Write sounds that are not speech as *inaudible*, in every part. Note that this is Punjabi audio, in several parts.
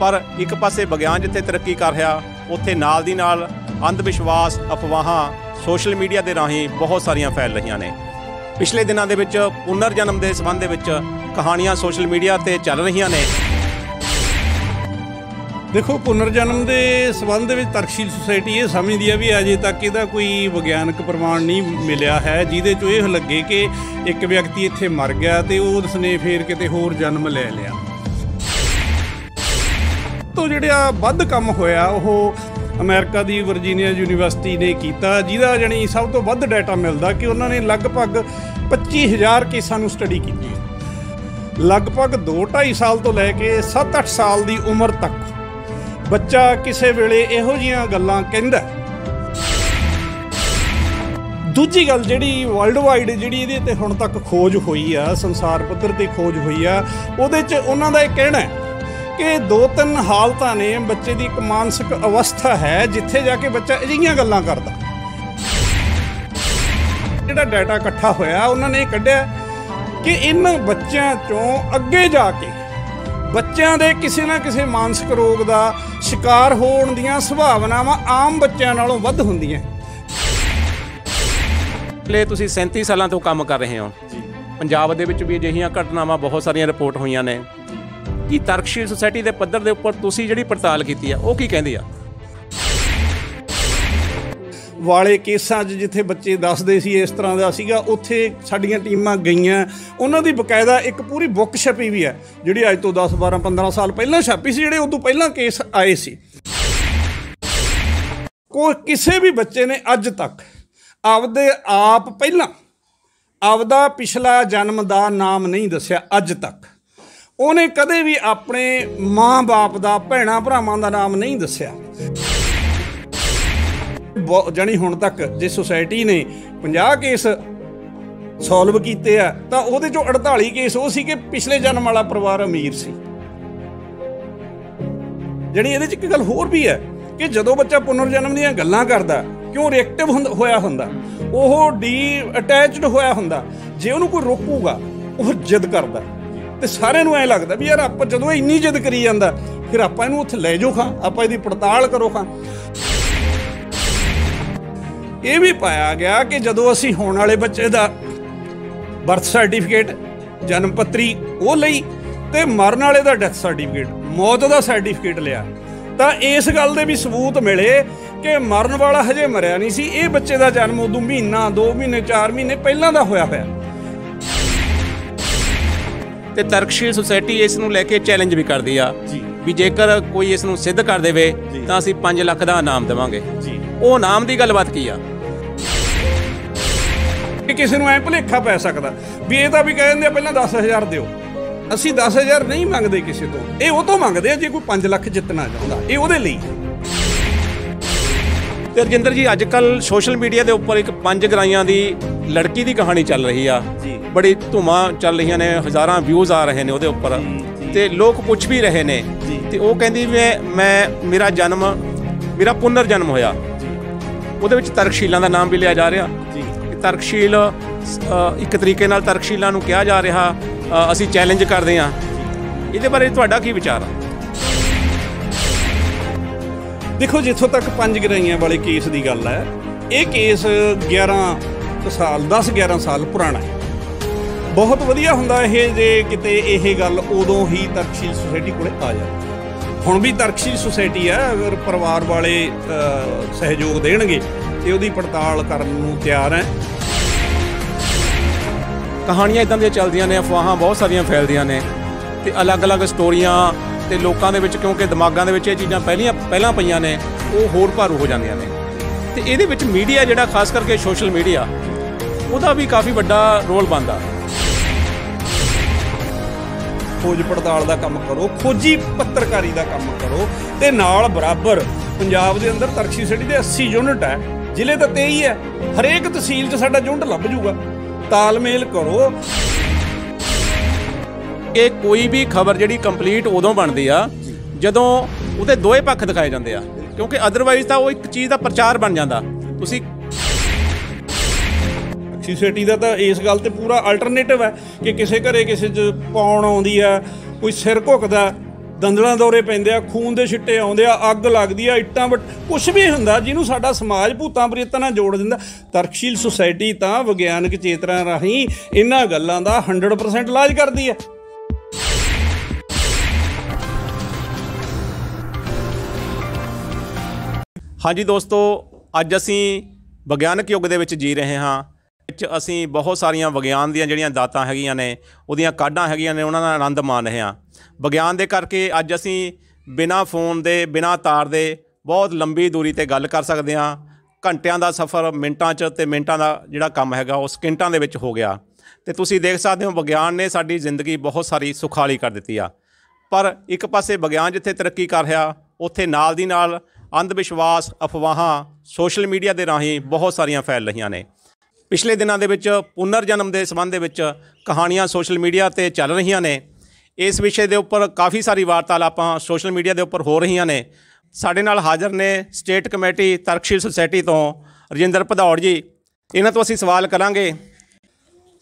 ਪਰ ਇੱਕ ਪਾਸੇ ਵਿਗਿਆਨ ਜਿੱਥੇ ਤਰੱਕੀ ਕਰ ਰਿਹਾ ਉੱਥੇ ਨਾਲ ਦੀ ਨਾਲ ਅੰਧ ਵਿਸ਼ਵਾਸ ਅਫਵਾਹਾਂ ਸੋਸ਼ਲ ਮੀਡੀਆ ਦੇ ਰਾਹੀਂ ਬਹੁਤ ਸਾਰੀਆਂ ਫੈਲ ਰਹੀਆਂ ਨੇ ਪਿਛਲੇ ਦਿਨਾਂ ਦੇ ਵਿੱਚ ਪੁਨਰ ਜਨਮ ਦੇ ਸਬੰਧ ਦੇ ਵਿੱਚ ਕਹਾਣੀਆਂ ਸੋਸ਼ਲ ਮੀਡੀਆ ਤੇ ਚੱਲ ਰਹੀਆਂ ਨੇ ਦੇਖੋ ਪੁਨਰ ਜਨਮ ਦੇ ਸਬੰਧ ਵਿੱਚ ਤਰਕਸ਼ੀਲ ਸੁਸਾਇਟੀ ਇਹ ਸਮਝਦੀ ਆ ਵੀ ਅਜੇ ਤੱਕ ਇਹਦਾ ਕੋਈ ਵਿਗਿਆਨਕ ਪ੍ਰਮਾਣ ਨਹੀਂ ਮਿਲਿਆ ਹੈ ਜਿਹਦੇ ਚੋਂ ਇਹ ਲੱਗੇ ਕਿ ਇੱਕ ਵਿਅਕਤੀ ਇੱਥੇ ਮਰ ਗਿਆ ਤੇ ਉਹ ਉਸਨੇ ਫੇਰ ਕਿਤੇ ਹੋਰ ਜਨਮ ਲੈ ਲਿਆ ਤੋਂ ਜਿਹੜਾ ਵੱਧ ਕੰਮ ਹੋਇਆ ਉਹ ਅਮਰੀਕਾ ਦੀ ਵਰਜੀਨੀਆ ਯੂਨੀਵਰਸਿਟੀ ਨੇ ਕੀਤਾ ਜਿਹਦਾ ਜਣੀ ਸਭ ਤੋਂ ਵੱਧ ਡਾਟਾ ਮਿਲਦਾ ਕਿ ਉਹਨਾਂ ਨੇ ਲਗਭਗ 25000 ਕੇਸਾਂ ਨੂੰ ਸਟੱਡੀ ਕੀਤੀ ਲਗਭਗ 25 ਸਾਲ ਤੋਂ ਲੈ ਕੇ 7-8 ਸਾਲ ਦੀ ਉਮਰ ਤੱਕ ਬੱਚਾ ਕਿਸੇ ਵੇਲੇ ਇਹੋ ਜੀਆਂ ਗੱਲਾਂ ਕਹਿੰਦਾ ਦੂਜੀ ਗੱਲ ਜਿਹੜੀ ਵਰਲਡ ਵਾਈਡ ਜਿਹੜੀ ਇਹਦੇ ਤੇ ਹੁਣ ਤੱਕ ਖੋਜ ਹੋਈ ਆ ਸੰਸਾਰ ਪੱਧਰ ਤੇ ਖੋਜ ਹੋਈ ਆ ਉਹਦੇ 'ਚ ਉਹਨਾਂ ਦਾ ਇਹ ਕਹਿਣਾ ਹੈ ਕਿ ਦੋ ਤਿੰਨ ਹਾਲਤਾਂ ਨੇ ਬੱਚੇ ਦੀ ਇੱਕ ਮਾਨਸਿਕ ਅਵਸਥਾ ਹੈ ਜਿੱਥੇ ਜਾ ਕੇ ਬੱਚਾ ਅਜਿਹੀਆਂ ਗੱਲਾਂ ਕਰਦਾ ਜਿਹੜਾ ਡਾਟਾ ਇਕੱਠਾ ਹੋਇਆ ਉਹਨਾਂ ਨੇ ਕੱਢਿਆ ਕਿ ਇਹਨਾਂ ਬੱਚਿਆਂ ਚੋਂ ਅੱਗੇ ਜਾ ਕੇ ਬੱਚਿਆਂ ਦੇ ਕਿਸੇ ਨਾ ਕਿਸੇ ਮਾਨਸਿਕ ਰੋਗ ਦਾ ਸ਼ਿਕਾਰ ਹੋਣ ਦੀਆਂ ਸੰਭਾਵਨਾਵਾਂ ਆਮ ਬੱਚਿਆਂ ਨਾਲੋਂ ਵੱਧ ਹੁੰਦੀਆਂ ਲੈ ਤੁਸੀਂ 37 ਸਾਲਾਂ ਤੋਂ ਕੰਮ ਕਰ ਰਹੇ ਹੋ ਪੰਜਾਬ ਦੇ ਵਿੱਚ ਵੀ ਅਜਿਹੀਆਂ ਘਟਨਾਵਾਂ ਬਹੁਤ ਸਾਰੀਆਂ ਰਿਪੋਰਟ ਹੋਈਆਂ ਨੇ ਕਿ ਤਰਕਸ਼ੀਲ ਸੁਸਾਇਟੀ ਦੇ ਪੱਧਰ ਦੇ ਉੱਪਰ ਤੁਸੀਂ ਜਿਹੜੀ ਪੜਤਾਲ ਕੀਤੀ ਆ ਉਹ ਕੀ ਕਹਿੰਦੀ ਆ ਵਾਲੇ ਕੇਸਾਂ 'ਚ ਜਿੱਥੇ ਬੱਚੇ ਦੱਸਦੇ ਸੀ ਇਸ ਤਰ੍ਹਾਂ ਦਾ ਸੀਗਾ ਉੱਥੇ ਸਾਡੀਆਂ ਟੀਮਾਂ ਗਈਆਂ ਉਹਨਾਂ ਦੀ ਬਕਾਇਦਾ ਇੱਕ ਪੂਰੀ ਬੁੱਕ ਛਪੀ ਵੀ ਹੈ ਜਿਹੜੀ ਅੱਜ ਤੋਂ 10 12 15 ਸਾਲ ਪਹਿਲਾਂ ਛਾਪੀ ਸੀ ਜਿਹੜੇ ਤੋਂ ਪਹਿਲਾਂ ਕੇਸ ਆਏ ਸੀ ਕੋਈ ਕਿਸੇ ਵੀ ਬੱਚੇ ਨੇ ਅੱਜ ਤੱਕ ਆਪਦੇ ਆਪ ਪਹਿਲਾਂ ਆਪਦਾ ਪਿਛਲਾ ਜਨਮ ਦਾ ਨਾਮ ਨਹੀਂ ਦੱਸਿਆ ਅੱਜ ਤੱਕ ਉਹਨੇ ਕਦੇ ਵੀ ਆਪਣੇ ਮਾਂ-ਬਾਪ ਦਾ ਭੈਣਾ ਭਰਾਵਾਂ ਦਾ ਨਾਮ ਨਹੀਂ ਦੱਸਿਆ ਜਣੀ ਹੁਣ ਤੱਕ ਜੇ ਸੁਸਾਇਟੀ ਨੇ 50 ਕੇਸ ਸੋਲਵ ਕੀਤੇ ਆ ਤਾਂ ਉਹਦੇ ਚੋਂ 48 ਕੇਸ ਉਹ ਸੀ ਕਿ ਪਿਛਲੇ ਜਨਮ ਵਾਲਾ ਪਰਿਵਾਰ ਅਮੀਰ ਸੀ ਜਿਹੜੀ ਇਹਦੇ ਚ ਇੱਕ ਗੱਲ ਹੋਰ ਵੀ ਹੈ ਕਿ ਜਦੋਂ ਬੱਚਾ ਪੁਨਰ ਜਨਮ ਦੀਆਂ ਗੱਲਾਂ ਕਰਦਾ ਕਿਉਂ ਰਿਐਕਟਿਵ ਹੋਇਆ ਹੁੰਦਾ ਉਹ ਡੀ ਅਟੈਚਡ ਹੋਇਆ ਹੁੰਦਾ ਜੇ ਉਹਨੂੰ ਕੋਈ ਰੋਕੂਗਾ ਉਹ ਜਿੱਦ ਕਰਦਾ ਤੇ ਸਾਰਿਆਂ ਨੂੰ ਐ ਲੱਗਦਾ ਵੀ ਯਾਰ ਆਪਾਂ ਜਦੋਂ ਇੰਨੀ ਜਿੱਦ ਕਰੀ ਜਾਂਦਾ ਫਿਰ ਆਪਾਂ ਇਹਨੂੰ ਉੱਥੇ ਲੈ ਜਾਓ ਖਾਂ ਆਪਾਂ ਇਹਦੀ ਪੜਤਾਲ ਕਰੋ ਖਾਂ ਇਹ ਵੀ ਪਾਇਆ ਗਿਆ ਕਿ ਜਦੋਂ ਅਸੀਂ ਹੋਣ ਵਾਲੇ ਬੱਚੇ ਦਾ ਬਰਥ ਸਰਟੀਫਿਕੇਟ ਜਨਮ ਪੱਤਰੀ ਉਹ ਲਈ ਤੇ ਮਰਨ ਵਾਲੇ ਦਾ ਡੈਥ ਸਰਟੀਫਿਕੇਟ ਮੌਤ ਦਾ ਸਰਟੀਫਿਕੇਟ ਲਿਆ ਤਾਂ ਇਸ ਗੱਲ ਦੇ ਵੀ ਸਬੂਤ ਮਿਲੇ ਕਿ ਮਰਨ ਵਾਲਾ ਹਜੇ ਮਰਿਆ ਨਹੀਂ ਸੀ ਇਹ ਬੱਚੇ ਦਾ ਜਨਮ ਉਦੋਂ ਮਹੀਨਾ 2 ਮਹੀਨੇ 4 ਮਹੀਨੇ ਪਹਿਲਾਂ ਦਾ ਹੋਇਆ ਹੋਇਆ ਤੇ ਤਰਕਸ਼ੀਲ ਸੁਸਾਇਟੀ ਇਸ ਨੂੰ ਲੈ ਕੇ ਚੈਲੰਜ ਵੀ ਕਰਦੀ ਆ ਵੀ ਜੇਕਰ ਕੋਈ ਇਸ ਨੂੰ ਸਿੱਧ ਕਰ ਦੇਵੇ ਤਾਂ ਅਸੀਂ 5 ਲੱਖ ਦਾ ਇਨਾਮ ਦੇਵਾਂਗੇ ਉਹ ਇਨਾਮ ਦੀ ਗੱਲਬਾਤ ਕੀ ਆ ਕਿ ਕਿਸੇ ਨੂੰ ਐ ਭੁਲੇਖਾ ਪੈ ਸਕਦਾ ਵੀ ਇਹ ਤਾਂ ਵੀ ਕਹਿ ਦਿੰਦੇ ਪਹਿਲਾਂ 10000 ਦਿਓ ਅਸੀਂ 10000 ਨਹੀਂ ਮੰਗਦੇ ਕਿਸੇ ਤੋਂ ਇਹ ਉਹ ਤੋਂ ਮੰਗਦੇ ਆ ਜੇ ਕੋਈ 5 ਲੱਖ ਜਿੱਤਣਾ ਚਾਹੁੰਦਾ ਇਹ ਉਹਦੇ ਲਈ ਤੇ ਰਜਿੰਦਰ ਜੀ ਅੱਜ ਕੱਲ ਸੋਸ਼ਲ ਮੀਡੀਆ ਦੇ ਉੱਪਰ ਇੱਕ ਪੰਜ ਗਰਾਈਆਂ ਦੀ ਲੜਕੀ ਦੀ ਕਹਾਣੀ ਚੱਲ ਰਹੀ ਆ ਬੜੀ ਧੂਮਾਂ ਚੱਲ ਰਹੀਆਂ ਨੇ ਹਜ਼ਾਰਾਂ ਵਿਊਜ਼ ਆ ਰਹੇ ਨੇ ਉਹਦੇ ਉੱਪਰ ਤੇ ਲੋਕ ਪੁੱਛ ਵੀ ਰਹੇ ਨੇ ਤੇ ਉਹ ਕਹਿੰਦੀ ਵੀ ਮੈਂ ਮੇਰਾ ਜਨਮ ਮੇਰਾ ਪੁਨਰ ਜਨਮ ਹੋਇਆ ਉਹਦੇ ਵਿੱਚ ਤਰਕਸ਼ੀਲਾਂ ਦਾ ਨਾਮ ਵੀ ਲਿਆ ਜਾ ਰਿਹਾ ਜੀ ਤਰਕਸ਼ੀਲ ਇੱਕ ਤਰੀਕੇ ਨਾਲ ਤਰਕਸ਼ੀਲਾਂ ਨੂੰ ਕਿਹਾ ਜਾ ਰਿਹਾ ਅਸੀਂ ਚੈਲੰਜ ਕਰਦੇ ਹਾਂ ਇਹਦੇ ਬਾਰੇ ਤੁਹਾਡਾ ਕੀ ਵਿਚਾਰ ਆ ਦੇਖੋ ਜਿੱਥੋਂ ਤੱਕ ਪੰਜ ਗਰਾਈਆਂ ਵਾਲੇ ਕੇਸ ਦੀ ਗੱਲ ਹੈ ਇਹ ਕੇਸ 11 ਸਾਲ 10 11 ਸਾਲ ਪੁਰਾਣਾ ਹੈ ਬਹੁਤ ਵਧੀਆ ਹੁੰਦਾ ਇਹ ਜੇ ਕਿਤੇ ਇਹ ਗੱਲ ਉਦੋਂ ਹੀ ਤਰਕਸ਼ੀਲ ਸੁਸਾਇਟੀ ਕੋਲੇ ਆ ਜਾਂਦੀ ਹੁਣ ਵੀ ਤਰਕਸ਼ੀਲ ਸੁਸਾਇਟੀ ਹੈ ਅਗਰ ਪਰਿਵਾਰ ਵਾਲੇ ਸਹਿਯੋਗ ਦੇਣਗੇ ਤੇ ਉਹਦੀ ਪੜਤਾਲ ਕਰਨ ਨੂੰ ਤਿਆਰ ਹੈ ਕਹਾਣੀਆਂ ਇਦਾਂ ਦੀਆਂ ਚੱਲਦੀਆਂ ਨੇ ਅਫਵਾਹਾਂ ਬਹੁਤ ਸਾਰੀਆਂ ਫੈਲਦੀਆਂ ਨੇ ਤੇ ਅਲੱਗ-ਅਲੱਗ ਸਟੋਰੀਆਂ ਤੇ ਲੋਕਾਂ ਦੇ ਵਿੱਚ ਕਿਉਂਕਿ ਦਿਮਾਗਾਂ ਦੇ ਵਿੱਚ ਇਹ ਚੀਜ਼ਾਂ ਪਹਿਲੀਆਂ ਪਹਿਲਾਂ ਪਈਆਂ ਨੇ ਉਹ ਹੋਰ ਭਾਰੂ ਹੋ ਜਾਂਦੀਆਂ ਨੇ ਤੇ ਇਹਦੇ ਵਿੱਚ ਮੀਡੀਆ ਜਿਹੜਾ ਖਾਸ ਕਰਕੇ ਸੋਸ਼ਲ ਮੀਡੀਆ ਉਹਦਾ ਵੀ ਕਾਫੀ ਵੱਡਾ ਰੋਲ ਬੰਦਾ ਖੋਜ ਪੜਤਾਲ ਦਾ ਕੰਮ ਕਰੋ ਖੋਜੀ ਪੱਤਰਕਾਰੀ ਦਾ ਕੰਮ ਕਰੋ ਤੇ ਨਾਲ ਬਰਾਬਰ ਪੰਜਾਬ ਦੇ ਅੰਦਰ ਤਰਕਸ਼ੀ ਸਿਟੀ ਦੇ 80 ਯੂਨਿਟ ਹੈ ਜ਼ਿਲ੍ਹੇ ਤਾਂ 23 ਹੈ ਹਰੇਕ ਤਹਿਸੀਲ 'ਚ ਸਾਡਾ ਯੂਨਿਟ ਲੱਭ ਜੂਗਾ ਤਾਲਮੇਲ ਕਰੋ ਕਿ ਕੋਈ ਵੀ ਖਬਰ ਜਿਹੜੀ ਕੰਪਲੀਟ ਉਦੋਂ ਬਣਦੀ ਆ ਜਦੋਂ ਉਹਦੇ ਦੋਹੇ ਪੱਖ ਦਿਖਾਏ ਜਾਂਦੇ ਆ ਕਿਉਂਕਿ ਅਦਰਵਾਈਜ਼ ਤਾਂ ਉਹ ਇੱਕ ਚੀਜ਼ ਦਾ ਪ੍ਰਚਾਰ ਬਣ ਜਾਂਦਾ ਤੁਸੀਂ ਸੀਸੀਟੀ ਦਾ ਤਾਂ ਇਸ ਗੱਲ ਤੇ ਪੂਰਾ ਅਲਟਰਨੇਟਿਵ ਹੈ ਕਿ ਕਿਸੇ ਘਰੇ ਕਿਸੇ ਚ ਪੌਣ ਆਉਂਦੀ ਆ ਕੋਈ ਸਿਰ ਘੁੱਕਦਾ ਦੰਦਲਾਂ ਦੌਰੇ ਪੈਂਦੇ ਆ ਖੂਨ ਦੇ ਛਿੱਟੇ ਆਉਂਦੇ ਆ ਅੱਗ ਲੱਗਦੀ ਆ ਇੱਟਾਂ ਬਟ ਕੁਝ ਵੀ ਹੁੰਦਾ ਜਿਹਨੂੰ ਸਾਡਾ ਸਮਾਜ ਭੂਤਾਂ ਪ੍ਰੇਤਾਂ ਨਾਲ ਜੋੜ ਦਿੰਦਾ ਤਰਕਸ਼ੀਲ ਸੁਸਾਇਟੀ ਤਾਂ ਵਿਗਿਆਨਕ ਚੇਤਨਾ ਰਾਹੀਂ ਇਹਨਾਂ ਗੱਲਾਂ ਦਾ 100% ਇਲਾਜ ਕਰਦੀ ਹੈ ਹਾਂਜੀ ਦੋਸਤੋ ਅੱਜ ਅਸੀਂ ਵਿਗਿਆਨਕ ਯੁੱਗ ਦੇ ਵਿੱਚ ਜੀ ਰਹੇ ਹਾਂ ਵਿੱਚ ਅਸੀਂ ਬਹੁਤ ਸਾਰੀਆਂ ਵਿਗਿਆਨ ਦੀਆਂ ਜਿਹੜੀਆਂ ਦਾਤਾਂ ਹੈਗੀਆਂ ਨੇ ਉਹਦੀਆਂ ਕਾਢਾਂ ਹੈਗੀਆਂ ਨੇ ਉਹਨਾਂ ਦਾ ਆਨੰਦ ਮਾਣ ਰਹੇ ਹਾਂ ਵਿਗਿਆਨ ਦੇ ਕਰਕੇ ਅੱਜ ਅਸੀਂ ਬਿਨਾ ਫੋਨ ਦੇ ਬਿਨਾ ਤਾਰ ਦੇ ਬਹੁਤ ਲੰਬੀ ਦੂਰੀ ਤੇ ਗੱਲ ਕਰ ਸਕਦੇ ਹਾਂ ਘੰਟਿਆਂ ਦਾ ਸਫ਼ਰ ਮਿੰਟਾਂ 'ਚ ਤੇ ਮਿੰਟਾਂ ਦਾ ਜਿਹੜਾ ਕੰਮ ਹੈਗਾ ਉਹ ਸਕਿੰਟਾਂ ਦੇ ਵਿੱਚ ਹੋ ਗਿਆ ਤੇ ਤੁਸੀਂ ਦੇਖ ਸਕਦੇ ਹੋ ਵਿਗਿਆਨ ਨੇ ਸਾਡੀ ਜ਼ਿੰਦਗੀ ਬਹੁਤ ਸਾਰੀ ਸੁਖਾਲੀ ਕਰ ਦਿੱਤੀ ਆ ਪਰ ਇੱਕ ਪਾਸੇ ਵਿਗਿਆਨ ਜਿੱਥੇ ਤਰੱਕੀ ਕਰ ਰਿਹਾ ਉੱਥੇ ਨਾਲ ਦੀ ਨਾਲ ਅੰਧ ਵਿਸ਼ਵਾਸ ਅਫਵਾਹਾਂ ਸੋਸ਼ਲ ਮੀਡੀਆ ਦੇ ਰਾਹੀਂ ਬਹੁਤ ਸਾਰੀਆਂ ਫੈਲ ਰਹੀਆਂ ਨੇ ਪਿਛਲੇ ਦਿਨਾਂ ਦੇ ਵਿੱਚ ਪੁਨਰ ਜਨਮ ਦੇ ਸਬੰਧ ਦੇ ਵਿੱਚ ਕਹਾਣੀਆਂ ਸੋਸ਼ਲ ਮੀਡੀਆ ਤੇ ਚੱਲ ਰਹੀਆਂ ਨੇ ਇਸ ਵਿਸ਼ੇ ਦੇ ਉੱਪਰ ਕਾਫੀ ਸਾਰੀ ਵਾਰਤਾਲਾਪਾਂ ਸੋਸ਼ਲ ਮੀਡੀਆ ਦੇ ਉੱਪਰ ਹੋ ਰਹੀਆਂ ਨੇ ਸਾਡੇ ਨਾਲ ਹਾਜ਼ਰ ਨੇ ਸਟੇਟ ਕਮੇਟੀ ਤਰਕਸ਼ੀਲ ਸੁਸਾਇਟੀ ਤੋਂ ਰਜਿੰਦਰ ਭਦੌੜ ਜੀ ਇਹਨਾਂ ਤੋਂ ਅਸੀਂ ਸਵਾਲ ਕਰਾਂਗੇ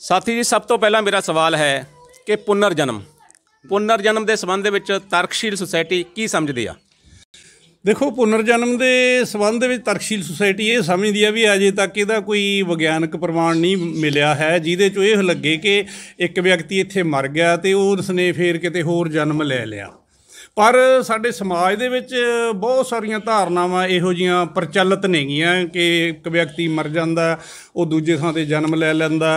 ਸਾਥੀ ਜੀ ਸਭ ਤੋਂ ਪਹਿਲਾਂ ਮੇਰਾ ਸਵਾਲ ਹੈ ਕਿ ਪੁਨਰ ਜਨਮ ਪੁਨਰ ਜਨਮ ਦੇ ਸਬੰਧ ਦੇ ਵਿੱਚ ਤਰਕਸ਼ੀਲ ਸੁਸਾਇਟੀ ਕੀ ਸਮਝਦੀ ਆ ਦੇਖੋ ਪੁਨਰ ਜਨਮ ਦੇ ਸਬੰਧ ਦੇ ਵਿੱਚ ਤਰਕਸ਼ੀਲ ਸੁਸਾਇਟੀ ਇਹ ਸਮਝਦੀ ਆ ਵੀ ਅਜੇ ਤੱਕ ਇਹਦਾ ਕੋਈ ਵਿਗਿਆਨਕ ਪ੍ਰਮਾਣ ਨਹੀਂ ਮਿਲਿਆ ਹੈ ਜਿਹਦੇ ਚੋਂ ਇਹ ਲੱਗੇ ਕਿ ਇੱਕ ਵਿਅਕਤੀ ਇੱਥੇ ਮਰ ਗਿਆ ਤੇ ਉਹ ਉਸਨੇ ਫੇਰ ਕਿਤੇ ਹੋਰ ਜਨਮ ਲੈ ਲਿਆ ਪਰ ਸਾਡੇ ਸਮਾਜ ਦੇ ਵਿੱਚ ਬਹੁਤ ਸਾਰੀਆਂ ਧਾਰਨਾਵਾਂ ਇਹੋ ਜੀਆਂ ਪ੍ਰਚਲਿਤ ਨੇਗੀਆਂ ਕਿ ਇੱਕ ਵਿਅਕਤੀ ਮਰ ਜਾਂਦਾ ਉਹ ਦੂਜੇ ਥਾਂ ਤੇ ਜਨਮ ਲੈ ਲੈਂਦਾ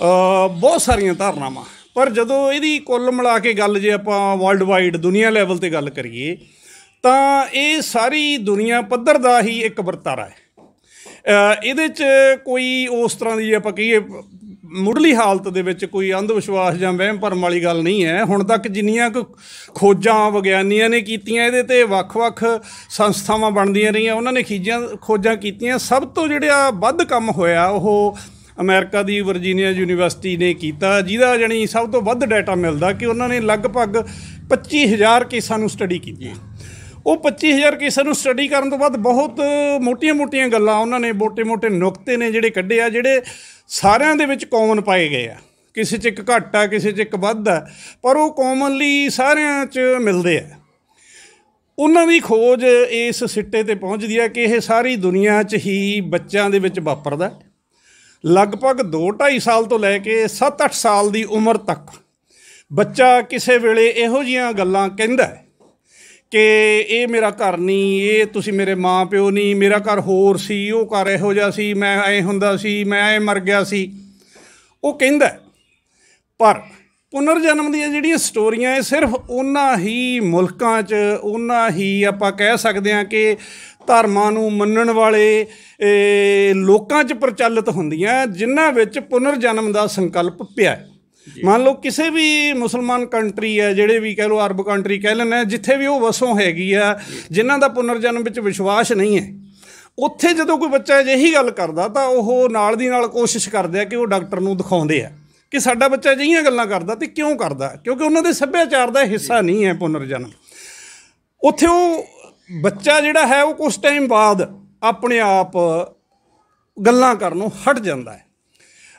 ਬਹੁਤ ਸਾਰੀਆਂ ਧਾਰਨਾਵਾਂ ਪਰ ਜਦੋਂ ਇਹਦੀ ਕੁੱਲ ਮਿਲਾ ਕੇ ਗੱਲ ਜੇ ਆਪਾਂ ਵਰਲਡ ਵਾਈਡ ਦੁਨੀਆ ਲੈਵਲ ਤੇ ਗੱਲ ਕਰੀਏ ਤਾਂ ਇਹ ਸਾਰੀ ਦੁਨੀਆ ਪੱਧਰ ਦਾ ਹੀ ਇੱਕ ਵਰਤਾਰਾ ਹੈ ਇਹਦੇ 'ਚ ਕੋਈ ਉਸ ਤਰ੍ਹਾਂ ਦੀ ਆਪਾਂ ਕਹੀਏ ਮੁੱਢਲੀ ਹਾਲਤ ਦੇ ਵਿੱਚ ਕੋਈ ਅੰਧ ਵਿਸ਼ਵਾਸ ਜਾਂ ਵਹਿਮ ਭਰਮ ਵਾਲੀ ਗੱਲ ਨਹੀਂ ਹੈ ਹੁਣ ਤੱਕ ਜਿੰਨੀਆਂ ਕੁ ਖੋਜਾਂ ਵਿਗਿਆਨੀਆਂ ਨੇ ਕੀਤੀਆਂ ਇਹਦੇ ਤੇ ਵੱਖ-ਵੱਖ ਸੰਸਥਾਵਾਂ ਬਣਦੀਆਂ ਰਹੀਆਂ ਉਹਨਾਂ ਨੇ ਖੀਜਾਂ ਖੋਜਾਂ ਕੀਤੀਆਂ ਸਭ ਤੋਂ ਜਿਹੜਾ ਵੱਧ ਕੰਮ ਹੋਇਆ ਉਹ ਅਮਰੀਕਾ ਦੀ ਵਰਜੀਨੀਆ ਯੂਨੀਵਰਸਿਟੀ ਨੇ ਕੀਤਾ ਜਿਹਦਾ ਜਣੀ ਸਭ ਤੋਂ ਵੱਧ ਡਾਟਾ ਮਿਲਦਾ ਕਿ ਉਹਨਾਂ ਨੇ ਲਗਭਗ 25000 ਕੇਸਾਂ ਨੂੰ ਸਟੱਡੀ ਕੀਤੀ ਉਹ 25000 ਕੇਸਾਂ ਨੂੰ ਸਟੱਡੀ ਕਰਨ ਤੋਂ ਬਾਅਦ ਬਹੁਤ ਮੋਟੀਆਂ-ਮੋਟੀਆਂ ਗੱਲਾਂ ਉਹਨਾਂ ਨੇ ਮੋਟੇ-ਮੋਟੇ ਨੁਕਤੇ ਨੇ ਜਿਹੜੇ ਕੱਢੇ ਆ ਜਿਹੜੇ ਸਾਰਿਆਂ ਦੇ ਵਿੱਚ ਕਾਮਨ ਪਾਏ ਗਏ ਆ ਕਿਸੇ 'ਚ ਇੱਕ ਘੱਟ ਆ ਕਿਸੇ 'ਚ ਇੱਕ ਵੱਧ ਆ ਪਰ ਉਹ ਕਾਮਨਲੀ ਸਾਰਿਆਂ 'ਚ ਮਿਲਦੇ ਆ ਉਹਨਾਂ ਦੀ ਖੋਜ ਇਸ ਸਿੱਟੇ ਤੇ ਪਹੁੰਚਦੀ ਆ ਕਿ ਇਹ ਸਾਰੀ ਦੁਨੀਆ 'ਚ ਹੀ ਬੱਚਿਆਂ ਦੇ ਵਿੱਚ ਵਾਪਰਦਾ ਲਗਭਗ 2-2.5 ਸਾਲ ਤੋਂ ਲੈ ਕੇ 7-8 ਸਾਲ ਦੀ ਉਮਰ ਤੱਕ ਬੱਚਾ ਕਿਸੇ ਵੇਲੇ ਇਹੋ ਜੀਆਂ ਗੱਲਾਂ ਕਹਿੰਦਾ ਕਿ ਇਹ ਮੇਰਾ ਘਰ ਨਹੀਂ ਇਹ ਤੁਸੀਂ ਮੇਰੇ ਮਾਂ ਪਿਓ ਨਹੀਂ ਮੇਰਾ ਘਰ ਹੋਰ ਸੀ ਉਹ ਘਰ ਇਹੋ ਜਿਹਾ ਸੀ ਮੈਂ ਐ ਹੁੰਦਾ ਸੀ ਮੈਂ ਐ ਮਰ ਗਿਆ ਸੀ ਉਹ ਕਹਿੰਦਾ ਪਰ ਪੁਨਰ ਜਨਮ ਦੀਆਂ ਜਿਹੜੀਆਂ ਸਟੋਰੀਆਂ ਇਹ ਸਿਰਫ ਉਹਨਾਂ ਹੀ ਮੁਲਕਾਂ 'ਚ ਉਹਨਾਂ ਹੀ ਆਪਾਂ ਕਹਿ ਸਕਦੇ ਹਾਂ ਕਿ ਧਰਮਾਂ ਨੂੰ ਮੰਨਣ ਵਾਲੇ ਲੋਕਾਂ 'ਚ ਪ੍ਰਚਲਿਤ ਹੁੰਦੀਆਂ ਜਿਨ੍ਹਾਂ ਵਿੱਚ ਪੁਨਰ ਜਨਮ ਦਾ ਸੰਕਲਪ ਪਿਆ ਹੈ ਮੰਨ ਲਓ ਕਿਸੇ ਵੀ ਮੁਸਲਮਾਨ ਕੰਟਰੀ ਹੈ ਜਿਹੜੇ ਵੀ ਕਹਿ ਲਓ ਅਰਬ ਕੰਟਰੀ ਕਹਿ ਲੈਣਾ ਜਿੱਥੇ ਵੀ ਉਹ ਵਸੋਂ ਹੈਗੀ ਆ ਜਿਨ੍ਹਾਂ ਦਾ ਪੁਨਰਜਨਮ ਵਿੱਚ ਵਿਸ਼ਵਾਸ ਨਹੀਂ ਹੈ ਉੱਥੇ ਜਦੋਂ ਕੋਈ ਬੱਚਾ ਅਜਿਹੀ ਗੱਲ ਕਰਦਾ ਤਾਂ ਉਹ ਨਾਲ ਦੀ ਨਾਲ ਕੋਸ਼ਿਸ਼ ਕਰਦੇ ਆ ਕਿ ਉਹ ਡਾਕਟਰ ਨੂੰ ਦਿਖਾਉਂਦੇ ਆ ਕਿ ਸਾਡਾ ਬੱਚਾ ਅਜਿਹੀਆਂ ਗੱਲਾਂ ਕਰਦਾ ਤੇ ਕਿਉਂ ਕਰਦਾ ਕਿਉਂਕਿ ਉਹਨਾਂ ਦੇ ਸੱਭਿਆਚਾਰ ਦਾ ਹਿੱਸਾ ਨਹੀਂ ਹੈ ਪੁਨਰਜਨਮ ਉੱਥੇ ਉਹ ਬੱਚਾ ਜਿਹੜਾ ਹੈ ਉਹ ਕੁਝ ਟਾਈਮ ਬਾਅਦ ਆਪਣੇ ਆਪ ਗੱਲਾਂ ਕਰਨੋਂ ਹਟ ਜਾਂਦਾ ਹੈ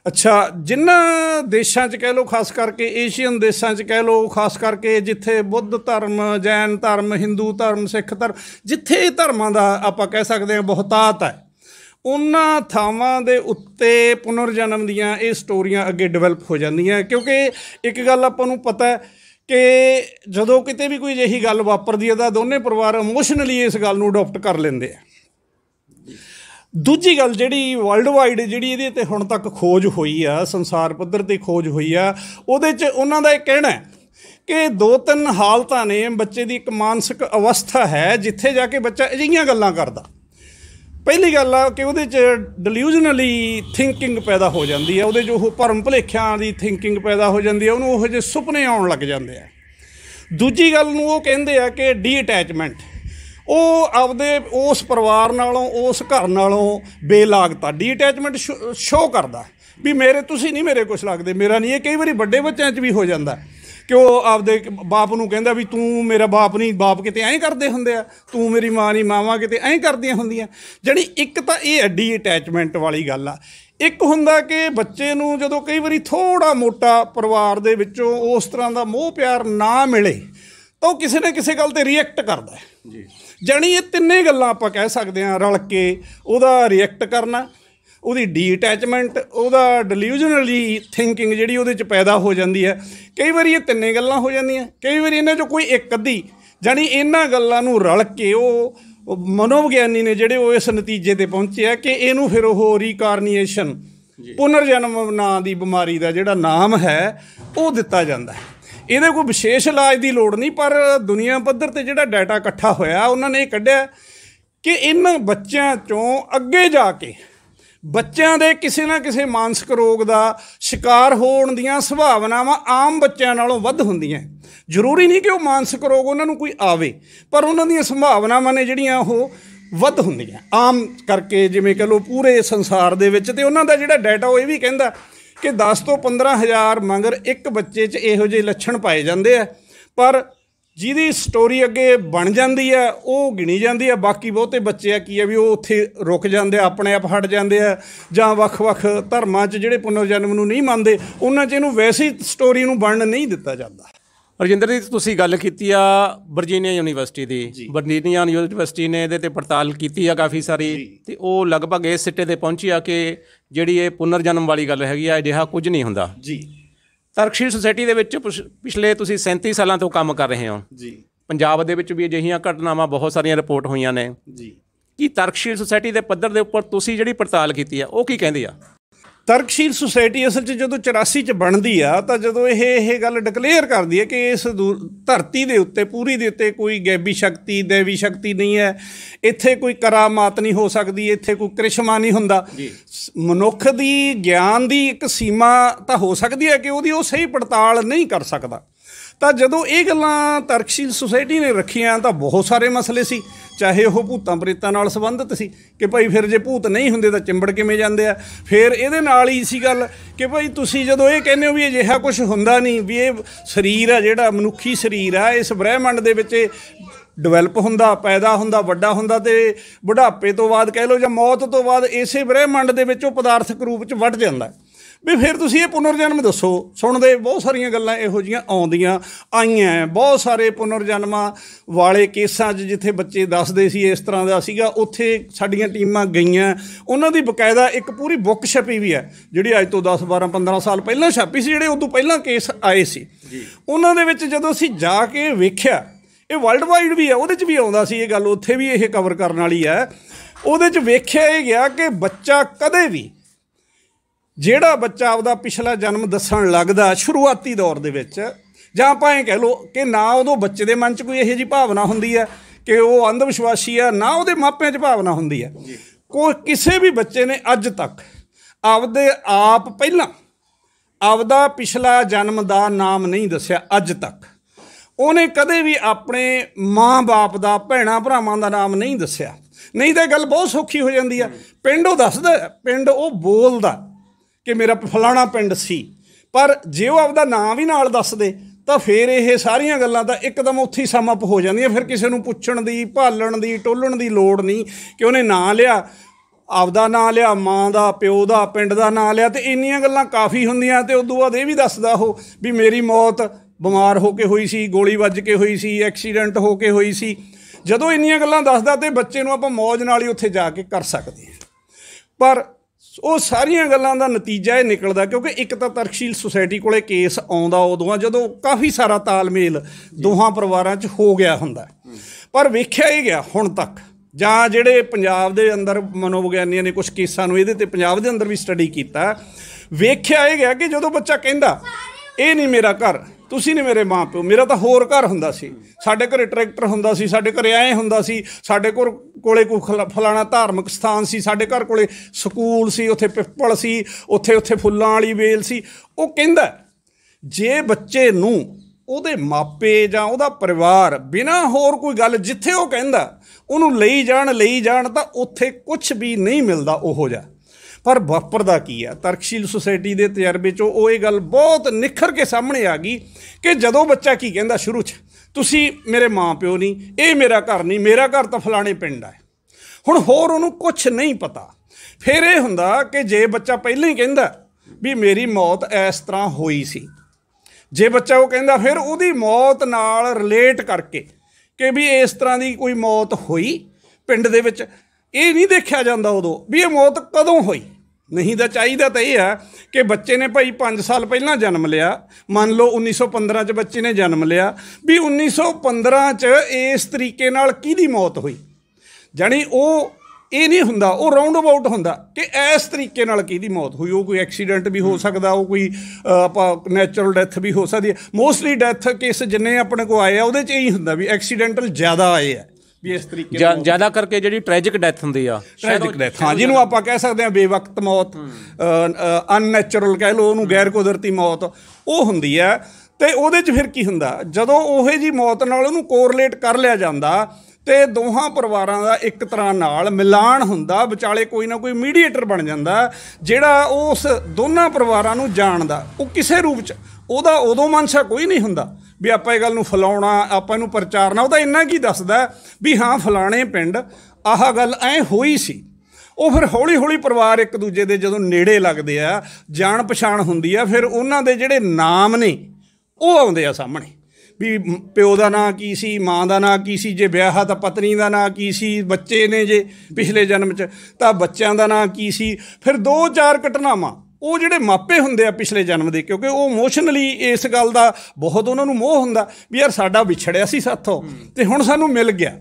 ਅੱਛਾ ਜਿਨ੍ਹਾਂ ਦੇਸ਼ਾਂ 'ਚ ਕਹਿ ਲਓ ਖਾਸ ਕਰਕੇ ਏਸ਼ੀਅਨ ਦੇਸ਼ਾਂ 'ਚ ਕਹਿ ਲਓ ਖਾਸ ਕਰਕੇ ਜਿੱਥੇ ਬੁੱਧ ਧਰਮ ਜੈਨ ਧਰਮ ਹਿੰਦੂ ਧਰਮ ਸਿੱਖ ਧਰਮ ਜਿੱਥੇ ਇਹ ਧਰਮਾਂ ਦਾ ਆਪਾਂ ਕਹਿ ਸਕਦੇ ਹਾਂ ਬਹੁਤਾਤ ਹੈ ਉਹਨਾਂ ਥਾਵਾਂ ਦੇ ਉੱਤੇ ਪੁਨਰ ਜਨਮ ਦੀਆਂ ਇਹ ਸਟੋਰੀਆਂ ਅੱਗੇ ਡਿਵੈਲਪ ਹੋ ਜਾਂਦੀਆਂ ਕਿਉਂਕਿ ਇੱਕ ਗੱਲ ਆਪਾਂ ਨੂੰ ਪਤਾ ਹੈ ਕਿ ਜਦੋਂ ਕਿਤੇ ਵੀ ਕੋਈ ਅਜਿਹੀ ਗੱਲ ਵਾਪਰਦੀ ਹੈ ਤਾਂ ਦੋਨੇ ਪਰਿਵਾਰ ਇਮੋਸ਼ਨਲੀ ਇਸ ਗੱਲ ਨੂੰ ਅਡਾਪਟ ਕਰ ਲੈਂਦੇ ਆ ਦੂਜੀ ਗੱਲ ਜਿਹੜੀ ਵਰਲਡ ਵਾਈਡ ਜਿਹੜੀ ਇਹਦੇ ਤੇ ਹੁਣ ਤੱਕ ਖੋਜ ਹੋਈ ਆ ਸੰਸਾਰ ਪੱਧਰ ਤੇ ਖੋਜ ਹੋਈ ਆ ਉਹਦੇ 'ਚ ਉਹਨਾਂ ਦਾ ਇਹ ਕਹਿਣਾ ਹੈ ਕਿ ਦੋ ਤਿੰਨ ਹਾਲਤਾਂ ਨੇ ਬੱਚੇ ਦੀ ਇੱਕ ਮਾਨਸਿਕ ਅਵਸਥਾ ਹੈ ਜਿੱਥੇ ਜਾ ਕੇ ਬੱਚਾ ਅਜਿਹੀਆਂ ਗੱਲਾਂ ਕਰਦਾ ਪਹਿਲੀ ਗੱਲ ਆ ਕਿ ਉਹਦੇ 'ਚ ਡਿਲੂਜਨਲੀ ਥਿੰਕਿੰਗ ਪੈਦਾ ਹੋ ਜਾਂਦੀ ਆ ਉਹਦੇ ਜੋ ਉਹ ਭਰਮ ਭਲੇਖਿਆਂ ਦੀ ਥਿੰਕਿੰਗ ਪੈਦਾ ਹੋ ਜਾਂਦੀ ਆ ਉਹਨੂੰ ਉਹ ਜਿਹੇ ਸੁਪਨੇ ਆਉਣ ਲੱਗ ਜਾਂਦੇ ਆ ਦੂਜੀ ਗੱਲ ਨੂੰ ਉਹ ਕਹਿੰਦੇ ਆ ਕਿ ਡੀ ਅਟੈਚਮੈਂਟ ਉਹ ਆਪਦੇ ਉਸ ਪਰਿਵਾਰ ਨਾਲੋਂ ਉਸ ਘਰ ਨਾਲੋਂ ਬੇਲਾਗਤਾ ਡੀਟੈਚਮੈਂਟ ਸ਼ੋ ਕਰਦਾ ਵੀ ਮੇਰੇ ਤੁਸੀਂ ਨਹੀਂ ਮੇਰੇ ਕੁਝ ਲੱਗਦੇ ਮੇਰਾ ਨਹੀਂ ਇਹ ਕਈ ਵਾਰੀ ਵੱਡੇ ਬੱਚਿਆਂ 'ਚ ਵੀ ਹੋ ਜਾਂਦਾ ਕਿ ਉਹ ਆਪਦੇ ਬਾਪ ਨੂੰ ਕਹਿੰਦਾ ਵੀ ਤੂੰ ਮੇਰਾ ਬਾਪ ਨਹੀਂ ਬਾਪ ਕਿਤੇ ਐਂ ਕਰਦੇ ਹੁੰਦੇ ਆ ਤੂੰ ਮੇਰੀ ਮਾਂ ਨਹੀਂ ਮਾਵਾ ਕਿਤੇ ਐਂ ਕਰਦੀਆਂ ਹੁੰਦੀਆਂ ਜਣੀ ਇੱਕ ਤਾਂ ਇਹ ਐਡੀ ਅਟੈਚਮੈਂਟ ਵਾਲੀ ਗੱਲ ਆ ਇੱਕ ਹੁੰਦਾ ਕਿ ਬੱਚੇ ਨੂੰ ਜਦੋਂ ਕਈ ਵਾਰੀ ਥੋੜਾ ਮੋਟਾ ਪਰਿਵਾਰ ਦੇ ਵਿੱਚੋਂ ਉਸ ਤਰ੍ਹਾਂ ਦਾ ਮੋਹ ਪਿਆਰ ਨਾ ਮਿਲੇ ਤਾਂ ਉਹ ਕਿਸੇ ਨਾ ਕਿਸੇ ਗੱਲ ਤੇ ਰਿਐਕਟ ਕਰਦਾ ਹੈ ਜੀ ਜਾਨੀ ਇਹ ਤਿੰਨੇ ਗੱਲਾਂ ਆਪਾਂ ਕਹਿ ਸਕਦੇ ਹਾਂ ਰਲ ਕੇ ਉਹਦਾ ਰਿਐਕਟ ਕਰਨਾ ਉਹਦੀ ਡੀਟੈਚਮੈਂਟ ਉਹਦਾ ਡਿਲੂਜਨਲੀ ਥਿੰਕਿੰਗ ਜਿਹੜੀ ਉਹਦੇ ਚ ਪੈਦਾ ਹੋ ਜਾਂਦੀ ਹੈ ਕਈ ਵਾਰੀ ਇਹ ਤਿੰਨੇ ਗੱਲਾਂ ਹੋ ਜਾਂਦੀਆਂ ਕਈ ਵਾਰੀ ਇਹਨਾਂ ਚੋਂ ਕੋਈ ਇੱਕ ਅੱਧੀ ਜਾਨੀ ਇਹਨਾਂ ਗੱਲਾਂ ਨੂੰ ਰਲ ਕੇ ਉਹ ਮਨੋਵਿਗਿਆਨੀ ਨੇ ਜਿਹੜੇ ਉਹ ਇਸ ਨਤੀਜੇ ਤੇ ਪਹੁੰਚੇ ਆ ਕਿ ਇਹਨੂੰ ਫਿਰ ਉਹ ਰੀਕਾਰਨੀਏਸ਼ਨ ਪੁਨਰਜਨਮ ਨਾਂ ਦੀ ਬਿਮਾਰੀ ਦਾ ਜਿਹੜਾ ਨਾਮ ਹੈ ਉਹ ਦਿੱਤਾ ਜਾਂਦਾ ਹੈ ਇਹਦੇ ਕੋਈ ਵਿਸ਼ੇਸ਼ ਇਲਾਜ ਦੀ ਲੋੜ ਨਹੀਂ ਪਰ ਦੁਨੀਆ ਪੱਧਰ ਤੇ ਜਿਹੜਾ ਡਾਟਾ ਇਕੱਠਾ ਹੋਇਆ ਉਹਨਾਂ ਨੇ ਇਹ ਕੱਢਿਆ ਕਿ ਇਹਨਾਂ ਬੱਚਿਆਂ ਚੋਂ ਅੱਗੇ ਜਾ ਕੇ ਬੱਚਿਆਂ ਦੇ ਕਿਸੇ ਨਾ ਕਿਸੇ ਮਾਨਸਿਕ ਰੋਗ ਦਾ ਸ਼ਿਕਾਰ ਹੋਣ ਦੀਆਂ ਸੰਭਾਵਨਾਵਾਂ ਆਮ ਬੱਚਿਆਂ ਨਾਲੋਂ ਵੱਧ ਹੁੰਦੀਆਂ ਜ਼ਰੂਰੀ ਨਹੀਂ ਕਿ ਉਹ ਮਾਨਸਿਕ ਰੋਗ ਉਹਨਾਂ ਨੂੰ ਕੋਈ ਆਵੇ ਪਰ ਉਹਨਾਂ ਦੀਆਂ ਸੰਭਾਵਨਾਵਾਂ ਨੇ ਜਿਹੜੀਆਂ ਉਹ ਵੱਧ ਹੁੰਦੀਆਂ ਆਮ ਕਰਕੇ ਜਿਵੇਂ ਕਹ ਲੋ ਪੂਰੇ ਸੰਸਾਰ ਦੇ ਵਿੱਚ ਤੇ ਉਹਨਾਂ ਦਾ ਜਿਹੜਾ ਡਾਟਾ ਉਹ ਇਹ ਵੀ ਕਹਿੰਦਾ ਕਿ 10 ਤੋਂ 15000 ਮਗਰ ਇੱਕ ਬੱਚੇ 'ਚ ਇਹੋ ਜਿਹੇ ਲੱਛਣ ਪਾਏ ਜਾਂਦੇ ਆ ਪਰ ਜਿਹਦੀ ਸਟੋਰੀ ਅੱਗੇ ਬਣ ਜਾਂਦੀ ਆ ਉਹ ਗਿਣੀ ਜਾਂਦੀ ਆ ਬਾਕੀ ਬਹੁਤੇ ਬੱਚੇ ਆ ਕੀ ਆ ਵੀ ਉਹ ਉੱਥੇ ਰੁਕ ਜਾਂਦੇ ਆ ਆਪਣੇ ਆਪ ਹਟ ਜਾਂਦੇ ਆ ਜਾਂ ਵੱਖ-ਵੱਖ ਧਰਮਾਂ 'ਚ ਜਿਹੜੇ ਪੁਨਰ ਜਨਮ ਨੂੰ ਨਹੀਂ ਮੰਨਦੇ ਉਹਨਾਂ 'ਚ ਇਹਨੂੰ ਵੈਸੀ ਸਟੋਰੀ ਨੂੰ ਬਣਨ ਨਹੀਂ ਦਿੱਤਾ ਜਾਂਦਾ ਰਜਿੰਦਰ ਜੀ ਤੁਸੀਂ ਗੱਲ ਕੀਤੀ ਆ ਵਰਜੀਨੀਆ ਯੂਨੀਵਰਸਿਟੀ ਦੀ ਵਰਜੀਨੀਆ ਯੂਨੀਵਰਸਿਟੀ ਨੇ ਇਹਦੇ ਤੇ ਪੜਤਾਲ ਕੀਤੀ ਆ ਕਾਫੀ ਸਾਰੀ ਤੇ ਉਹ ਲਗਭਗ ਇਸ ਸਿੱਟੇ ਤੇ ਪਹੁੰਚੀ ਆ ਕਿ ਜਿਹੜੀ ਇਹ ਪੁਨਰ ਜਨਮ ਵਾਲੀ ਗੱਲ ਹੈਗੀ ਆ ਅਜਿਹਾ ਕੁਝ ਨਹੀਂ ਹੁੰਦਾ ਜੀ ਤਰਕਸ਼ੀਲ ਸੁਸਾਇਟੀ ਦੇ ਵਿੱਚ ਪਿਛਲੇ ਤੁਸੀਂ 37 ਸਾਲਾਂ ਤੋਂ ਕੰਮ ਕਰ ਰਹੇ ਹੋ ਜੀ ਪੰਜਾਬ ਦੇ ਵਿੱਚ ਵੀ ਅਜਿਹੀਆਂ ਘਟਨਾਵਾਂ ਬਹੁਤ ਸਾਰੀਆਂ ਰਿਪੋਰਟ ਹੋਈਆਂ ਨੇ ਜੀ ਕੀ ਤਰਕਸ਼ੀਲ ਸੁਸਾਇਟੀ ਦੇ ਪੱਧਰ ਦੇ ਉੱਪਰ ਤੁਸੀਂ ਜਿਹੜੀ ਪੜਤਾਲ ਕੀਤੀ ਆ ਉਹ ਕੀ ਕਹਿੰਦੀ ਆ ਤਰਕਸ਼ੀਲ ਸੁਸਾਇਟੀ ਅਸਲ 'ਚ ਜਦੋਂ 84 'ਚ ਬਣਦੀ ਆ ਤਾਂ ਜਦੋਂ ਇਹ ਇਹ ਗੱਲ ਡਿਕਲੇਅਰ ਕਰਦੀ ਹੈ ਕਿ ਇਸ ਧਰਤੀ ਦੇ ਉੱਤੇ ਪੂਰੀ ਦੇ ਉੱਤੇ ਕੋਈ ਗੈਬੀ ਸ਼ਕਤੀ ਦੇਵੀ ਸ਼ਕਤੀ ਨਹੀਂ ਹੈ ਇੱਥੇ ਕੋਈ ਕਰਾਮਾਤ ਨਹੀਂ ਹੋ ਸਕਦੀ ਇੱਥੇ ਕੋਈ ਕ੍ਰਿਸ਼ਮਾ ਨਹੀਂ ਹੁੰਦਾ ਮਨੁੱਖ ਦੀ ਗਿਆਨ ਦੀ ਇੱਕ ਸੀਮਾ ਤਾਂ ਹੋ ਸਕਦੀ ਹੈ ਕਿ ਉਹਦੀ ਉਹ ਸਹੀ ਪੜਤਾਲ ਨਹੀਂ ਕਰ ਸਕਦਾ ਤਾਂ ਜਦੋਂ ਇਹ ਗੱਲਾਂ ਤਰਕਸ਼ੀਲ ਸੁਸਾਇਟੀ ਨੇ ਰੱਖੀਆਂ ਤਾਂ ਬਹੁਤ ਸਾਰੇ ਮਸਲੇ ਸੀ ਚਾਹੇ ਉਹ ਭੂਤਾਂ ਪ੍ਰੇਤਾਂ ਨਾਲ ਸੰਬੰਧਿਤ ਸੀ ਕਿ ਭਾਈ ਫਿਰ ਜੇ ਭੂਤ ਨਹੀਂ ਹੁੰਦੇ ਤਾਂ ਚਿੰਬੜ ਕਿਵੇਂ ਜਾਂਦੇ ਆ ਫਿਰ ਇਹਦੇ ਨਾਲ ਹੀ ਸੀ ਗੱਲ ਕਿ ਭਾਈ ਤੁਸੀਂ ਜਦੋਂ ਇਹ ਕਹਿੰਦੇ ਹੋ ਵੀ ਅਜਿਹਾ ਕੁਝ ਹੁੰਦਾ ਨਹੀਂ ਵੀ ਇਹ ਸਰੀਰ ਆ ਜਿਹੜਾ ਮਨੁੱਖੀ ਸਰੀਰ ਆ ਇਸ ਬ੍ਰਹਿਮੰਡ ਦੇ ਵਿੱਚ ਡਿਵੈਲਪ ਹੁੰਦਾ ਪੈਦਾ ਹੁੰਦਾ ਵੱਡਾ ਹੁੰਦਾ ਤੇ ਬੁਢਾਪੇ ਤੋਂ ਬਾਅਦ ਕਹਿ ਲਓ ਜਾਂ ਮੌਤ ਤੋਂ ਬਾਅਦ ਇਸੇ ਬ੍ਰਹਿਮੰਡ ਦੇ ਵਿੱਚ ਉਹ ਪਦਾਰਥਕ ਰੂਪ ਚ ਵੱਟ ਜਾਂਦਾ ਵੀ ਫਿਰ ਤੁਸੀਂ ਇਹ ਪੁਨਰ ਜਨਮ ਦੱਸੋ ਸੁਣਦੇ ਬਹੁਤ ਸਾਰੀਆਂ ਗੱਲਾਂ ਇਹੋ ਜੀਆਂ ਆਉਂਦੀਆਂ ਆਈਆਂ ਬਹੁਤ ਸਾਰੇ ਪੁਨਰ ਜਨਮਾਂ ਵਾਲੇ ਕੇਸਾਂ 'ਚ ਜਿੱਥੇ ਬੱਚੇ ਦੱਸਦੇ ਸੀ ਇਸ ਤਰ੍ਹਾਂ ਦਾ ਸੀਗਾ ਉੱਥੇ ਸਾਡੀਆਂ ਟੀਮਾਂ ਗਈਆਂ ਉਹਨਾਂ ਦੀ ਬਕਾਇਦਾ ਇੱਕ ਪੂਰੀ ਬੁੱਕ ਛਪੀ ਵੀ ਹੈ ਜਿਹੜੀ ਅੱਜ ਤੋਂ 10 12 15 ਸਾਲ ਪਹਿਲਾਂ ਛਾਪੀ ਸੀ ਜਿਹੜੇ ਉਦੋਂ ਪਹਿਲਾਂ ਕੇਸ ਆਏ ਸੀ ਉਹਨਾਂ ਦੇ ਵਿੱਚ ਜਦੋਂ ਅਸੀਂ ਜਾ ਕੇ ਵੇਖਿਆ ਇਹ ਵਰਲਡ ਵਾਈਡ ਵੀ ਹੈ ਉਹਦੇ 'ਚ ਵੀ ਆਉਂਦਾ ਸੀ ਇਹ ਗੱਲ ਉੱਥੇ ਵੀ ਇਹ ਕਵਰ ਕਰਨ ਵਾਲੀ ਹੈ ਉਹਦੇ 'ਚ ਵੇਖਿਆ ਇਹ ਗਿਆ ਕਿ ਬੱਚਾ ਕਦੇ ਵੀ ਜਿਹੜਾ ਬੱਚਾ ਆਪਦਾ ਪਿਛਲਾ ਜਨਮ ਦੱਸਣ ਲੱਗਦਾ ਸ਼ੁਰੂਆਤੀ ਦੌਰ ਦੇ ਵਿੱਚ ਜਾਂ ਆਪਾਂ ਇਹ ਕਹਿ ਲੋ ਕਿ ਨਾ ਉਹਦੇ ਬੱਚੇ ਦੇ ਮਨ 'ਚ ਕੋਈ ਇਹੋ ਜੀ ਭਾਵਨਾ ਹੁੰਦੀ ਹੈ ਕਿ ਉਹ ਅੰਧ ਵਿਸ਼ਵਾਸੀ ਹੈ ਨਾ ਉਹਦੇ ਮਾਪਿਆਂ 'ਚ ਭਾਵਨਾ ਹੁੰਦੀ ਹੈ ਕੋਈ ਕਿਸੇ ਵੀ ਬੱਚੇ ਨੇ ਅੱਜ ਤੱਕ ਆਪਦੇ ਆਪ ਪਹਿਲਾਂ ਆਪਦਾ ਪਿਛਲਾ ਜਨਮ ਦਾ ਨਾਮ ਨਹੀਂ ਦੱਸਿਆ ਅੱਜ ਤੱਕ ਉਹਨੇ ਕਦੇ ਵੀ ਆਪਣੇ ਮਾਂ-ਬਾਪ ਦਾ ਭੈਣਾ ਭਰਾਵਾਂ ਦਾ ਨਾਮ ਨਹੀਂ ਦੱਸਿਆ ਨਹੀਂ ਤਾਂ ਗੱਲ ਬਹੁਤ ਸੌਖੀ ਹੋ ਜਾਂਦੀ ਆ ਪਿੰਡ ਉਹ ਦੱਸਦਾ ਪਿੰਡ ਉਹ ਬੋਲਦਾ ਕਿ ਮੇਰਾ ਫਲਾਣਾ ਪਿੰਡ ਸੀ ਪਰ ਜੇ ਉਹ ਆਪਦਾ ਨਾਮ ਵੀ ਨਾਲ ਦੱਸ ਦੇ ਤਾਂ ਫੇਰ ਇਹ ਸਾਰੀਆਂ ਗੱਲਾਂ ਤਾਂ ਇੱਕਦਮ ਉੱਥੇ ਹੀ ਸਮ ਹੋ ਜਾਂਦੀਆਂ ਫਿਰ ਕਿਸੇ ਨੂੰ ਪੁੱਛਣ ਦੀ ਭਾਲਣ ਦੀ ਟੋਲਣ ਦੀ ਲੋੜ ਨਹੀਂ ਕਿ ਉਹਨੇ ਨਾਂ ਲਿਆ ਆਪਦਾ ਨਾਂ ਲਿਆ ਮਾਂ ਦਾ ਪਿਓ ਦਾ ਪਿੰਡ ਦਾ ਨਾਂ ਲਿਆ ਤੇ ਇੰਨੀਆਂ ਗੱਲਾਂ ਕਾਫੀ ਹੁੰਦੀਆਂ ਤੇ ਉਦੋਂ ਬਾਅਦ ਇਹ ਵੀ ਦੱਸਦਾ ਉਹ ਵੀ ਮੇਰੀ ਮੌਤ ਬਿਮਾਰ ਹੋ ਕੇ ਹੋਈ ਸੀ ਗੋਲੀ ਵੱਜ ਕੇ ਹੋਈ ਸੀ ਐਕਸੀਡੈਂਟ ਹੋ ਕੇ ਹੋਈ ਸੀ ਜਦੋਂ ਇੰਨੀਆਂ ਗੱਲਾਂ ਦੱਸਦਾ ਤੇ ਬੱਚੇ ਨੂੰ ਆਪਾਂ ਮੌਜ ਨਾਲ ਹੀ ਉੱਥੇ ਜਾ ਕੇ ਕਰ ਸਕਦੇ ਹਾਂ ਪਰ ਉਹ ਸਾਰੀਆਂ ਗੱਲਾਂ ਦਾ ਨਤੀਜਾ ਇਹ ਨਿਕਲਦਾ ਕਿਉਂਕਿ ਇੱਕ ਤਾਂ ਤਰਕਸ਼ੀਲ ਸੁਸਾਇਟੀ ਕੋਲੇ ਕੇਸ ਆਉਂਦਾ ਉਦੋਂ ਆ ਜਦੋਂ ਕਾਫੀ ਸਾਰਾ ਤਾਲਮੇਲ ਦੋਹਾਂ ਪਰਿਵਾਰਾਂ 'ਚ ਹੋ ਗਿਆ ਹੁੰਦਾ ਪਰ ਵੇਖਿਆ ਹੀ ਗਿਆ ਹੁਣ ਤੱਕ ਜਾਂ ਜਿਹੜੇ ਪੰਜਾਬ ਦੇ ਅੰਦਰ ਮਨੋਵਿਗਿਆਨੀਆਂ ਨੇ ਕੁਝ ਕੇਸਾਂ ਨੂੰ ਇਹਦੇ ਤੇ ਪੰਜਾਬ ਦੇ ਅੰਦਰ ਵੀ ਸਟੱਡੀ ਕੀਤਾ ਵੇਖਿਆ ਇਹ ਗਿਆ ਕਿ ਜਦੋਂ ਬੱਚਾ ਕਹਿੰਦਾ ਇਹ ਨਹੀਂ ਮੇਰਾ ਘਰ ਤੁਸੀਂ ਨੇ ਮੇਰੇ ਮਾਂ ਪਿਓ ਮੇਰਾ ਤਾਂ ਹੋਰ ਘਰ ਹੁੰਦਾ ਸੀ ਸਾਡੇ ਘਰੇ ਟਰੈਕਟਰ ਹੁੰਦਾ ਸੀ ਸਾਡੇ ਘਰੇ ਐ ਹੁੰਦਾ ਸੀ ਸਾਡੇ ਕੋਲ ਕੋਲੇ ਕੋ ਫਲਾਣਾ ਧਾਰਮਿਕ ਸਥਾਨ ਸੀ ਸਾਡੇ ਘਰ ਕੋਲੇ ਸਕੂਲ ਸੀ ਉੱਥੇ ਪਿੱਪਲ ਸੀ ਉੱਥੇ ਉੱਥੇ ਫੁੱਲਾਂ ਵਾਲੀ ਵੇਲ ਸੀ ਉਹ ਕਹਿੰਦਾ ਜੇ ਬੱਚੇ ਨੂੰ ਉਹਦੇ ਮਾਪੇ ਜਾਂ ਉਹਦਾ ਪਰਿਵਾਰ ਬਿਨਾ ਹੋਰ ਕੋਈ ਗੱਲ ਜਿੱਥੇ ਉਹ ਕਹਿੰਦਾ ਉਹਨੂੰ ਲਈ ਜਾਣ ਲਈ ਜਾਣ ਤਾਂ ਉੱਥੇ ਕੁਝ ਵੀ ਨਹੀਂ ਮਿਲਦਾ ਉਹੋ ਜਿਹਾ ਪਰ ਵਾਪਰਦਾ ਕੀ ਆ ਤਰਕਸ਼ੀਲ ਸੁਸਾਇਟੀ ਦੇ ਤਜਰਬੇ 'ਚੋਂ ਉਹ ਇਹ ਗੱਲ ਬਹੁਤ ਨਿਖਰ ਕੇ ਸਾਹਮਣੇ ਆ ਗਈ ਕਿ ਜਦੋਂ ਬੱਚਾ ਕੀ ਕਹਿੰਦਾ ਸ਼ੁਰੂ 'ਚ ਤੁਸੀਂ ਮੇਰੇ ਮਾਪਿਓ ਨਹੀਂ ਇਹ ਮੇਰਾ ਘਰ ਨਹੀਂ ਮੇਰਾ ਘਰ ਤਾਂ ਫਲਾਣੇ ਪਿੰਡ ਆ ਹੁਣ ਹੋਰ ਉਹਨੂੰ ਕੁਝ ਨਹੀਂ ਪਤਾ ਫਿਰ ਇਹ ਹੁੰਦਾ ਕਿ ਜੇ ਬੱਚਾ ਪਹਿਲਾਂ ਹੀ ਕਹਿੰਦਾ ਵੀ ਮੇਰੀ ਮੌਤ ਇਸ ਤਰ੍ਹਾਂ ਹੋਈ ਸੀ ਜੇ ਬੱਚਾ ਉਹ ਕਹਿੰਦਾ ਫਿਰ ਉਹਦੀ ਮੌਤ ਨਾਲ ਰਿਲੇਟ ਕਰਕੇ ਕਿ ਵੀ ਇਸ ਤਰ੍ਹਾਂ ਦੀ ਕੋਈ ਮੌਤ ਹੋਈ ਪਿੰਡ ਦੇ ਵਿੱਚ ਇਹ ਨਹੀਂ ਦੇਖਿਆ ਜਾਂਦਾ ਉਦੋਂ ਵੀ ਇਹ ਮੌਤ ਕਦੋਂ ਹੋਈ ਨਹੀਂ ਤਾਂ ਚਾਹੀਦਾ ਤਾਂ ਇਹ ਆ ਕਿ ਬੱਚੇ ਨੇ ਭਾਈ 5 ਸਾਲ ਪਹਿਲਾਂ ਜਨਮ ਲਿਆ ਮੰਨ ਲਓ 1915 ਚ ਬੱਚੇ ਨੇ ਜਨਮ ਲਿਆ ਵੀ 1915 ਚ ਇਸ ਤਰੀਕੇ ਨਾਲ ਕਿਹਦੀ ਮੌਤ ਹੋਈ ਜਾਨੀ ਉਹ ਇਹ ਨਹੀਂ ਹੁੰਦਾ ਉਹ ਰਾਉਂਡ ਅਬਾਊਟ ਹੁੰਦਾ ਕਿ ਇਸ ਤਰੀਕੇ ਨਾਲ ਕਿਹਦੀ ਮੌਤ ਹੋਈ ਉਹ ਕੋਈ ਐਕਸੀਡੈਂਟ ਵੀ ਹੋ ਸਕਦਾ ਉਹ ਕੋਈ ਆਪਾਂ ਨੇਚਰਲ ਡੈਥ ਵੀ ਹੋ ਸਕਦੀ ਹੈ ਮੋਸਟਲੀ ਡੈਥ ਕੇਸ ਜਿੰਨੇ ਆਪਣੇ ਕੋ ਆਏ ਆ ਉਹਦੇ ਚ ਇਹੀ ਹੁੰਦਾ ਵੀ ਐਕਸੀਡੈਂਟਲ ਜ਼ਿਆਦਾ ਆਏ ਆ ਵੀ ਇਸ ਤਰੀਕੇ ਨਾਲ ਜਿਆਦਾ ਕਰਕੇ ਜਿਹੜੀ ਟ੍ਰੈਜਿਕ ਡੈਥ ਹੁੰਦੀ ਆ ਟ੍ਰੈਜਿਕ ਡੈਥ ਹਾਂ ਜਿਹਨੂੰ ਆਪਾਂ ਕਹਿ ਸਕਦੇ ਆ ਬੇਵਕਤ ਮੌਤ ਅਨਨੈਚੁਰਲ ਕਹਿ ਲੋ ਉਹਨੂੰ ਗੈਰ ਕੁਦਰਤੀ ਮੌਤ ਉਹ ਹੁੰਦੀ ਆ ਤੇ ਉਹਦੇ 'ਚ ਫਿਰ ਕੀ ਹੁੰਦਾ ਜਦੋਂ ਉਹੇ ਜੀ ਮੌਤ ਨਾਲ ਉਹਨੂੰ ਕੋਰਲੇਟ ਕਰ ਲਿਆ ਜਾਂਦਾ ਤੇ ਦੋਹਾਂ ਪਰਿਵਾਰਾਂ ਦਾ ਇੱਕ ਤਰ੍ਹਾਂ ਨਾਲ ਮਿਲਾਨ ਹੁੰਦਾ ਵਿਚਾਲੇ ਕੋਈ ਨਾ ਕੋਈ ਮੀਡੀਏਟਰ ਬਣ ਜਾਂਦਾ ਜਿਹੜਾ ਉਸ ਦੋਨਾਂ ਪਰਿਵਾਰਾਂ ਨੂੰ ਜਾਣਦਾ ਉਹ ਕਿਸੇ ਰੂਪ 'ਚ ਉਹਦਾ ਉਦੋਂ ਮਨਸਾ ਕੋਈ ਨਹੀਂ ਹੁੰਦਾ ਵੀ ਆਪਾਂ ਇਹ ਗੱਲ ਨੂੰ ਫਲਾਉਣਾ ਆਪਾਂ ਇਹਨੂੰ ਪ੍ਰਚਾਰਨਾ ਉਹ ਤਾਂ ਇੰਨਾ ਕੀ ਦੱਸਦਾ ਵੀ ਹਾਂ ਫਲਾਣੇ ਪਿੰਡ ਆਹ ਗੱਲ ਐ ਹੋਈ ਸੀ ਉਹ ਫਿਰ ਹੌਲੀ-ਹੌਲੀ ਪਰਿਵਾਰ ਇੱਕ ਦੂਜੇ ਦੇ ਜਦੋਂ ਨੇੜੇ ਲੱਗਦੇ ਆ ਜਾਣ ਪਛਾਣ ਹੁੰਦੀ ਆ ਫਿਰ ਉਹਨਾਂ ਦੇ ਜਿਹੜੇ ਨਾਮ ਨੇ ਉਹ ਆਉਂਦੇ ਆ ਸਾਹਮਣੇ ਵੀ ਪਿਓ ਦਾ ਨਾਂ ਕੀ ਸੀ ਮਾਂ ਦਾ ਨਾਂ ਕੀ ਸੀ ਜੇ ਵਿਆਹ ਤਾਂ ਪਤਨੀ ਦਾ ਨਾਂ ਕੀ ਸੀ ਬੱਚੇ ਨੇ ਜੇ ਪਿਛਲੇ ਜਨਮ 'ਚ ਤਾਂ ਬੱਚਿਆਂ ਦਾ ਨਾਂ ਕੀ ਸੀ ਫਿਰ ਦੋ ਚਾਰ ਘਟਨਾਵਾਂ ਉਹ ਜਿਹੜੇ ਮਾਪੇ ਹੁੰਦੇ ਆ ਪਿਛਲੇ ਜਨਮ ਦੇ ਕਿਉਂਕਿ ਉਹ ਇਮੋਸ਼ਨਲੀ ਇਸ ਗੱਲ ਦਾ ਬਹੁਤ ਉਹਨਾਂ ਨੂੰ ਮੋਹ ਹੁੰਦਾ ਵੀ ਯਾਰ ਸਾਡਾ ਵਿਛੜਿਆ ਸੀ ਸਾਥੋਂ ਤੇ ਹੁਣ ਸਾਨੂੰ ਮਿਲ ਗਿਆ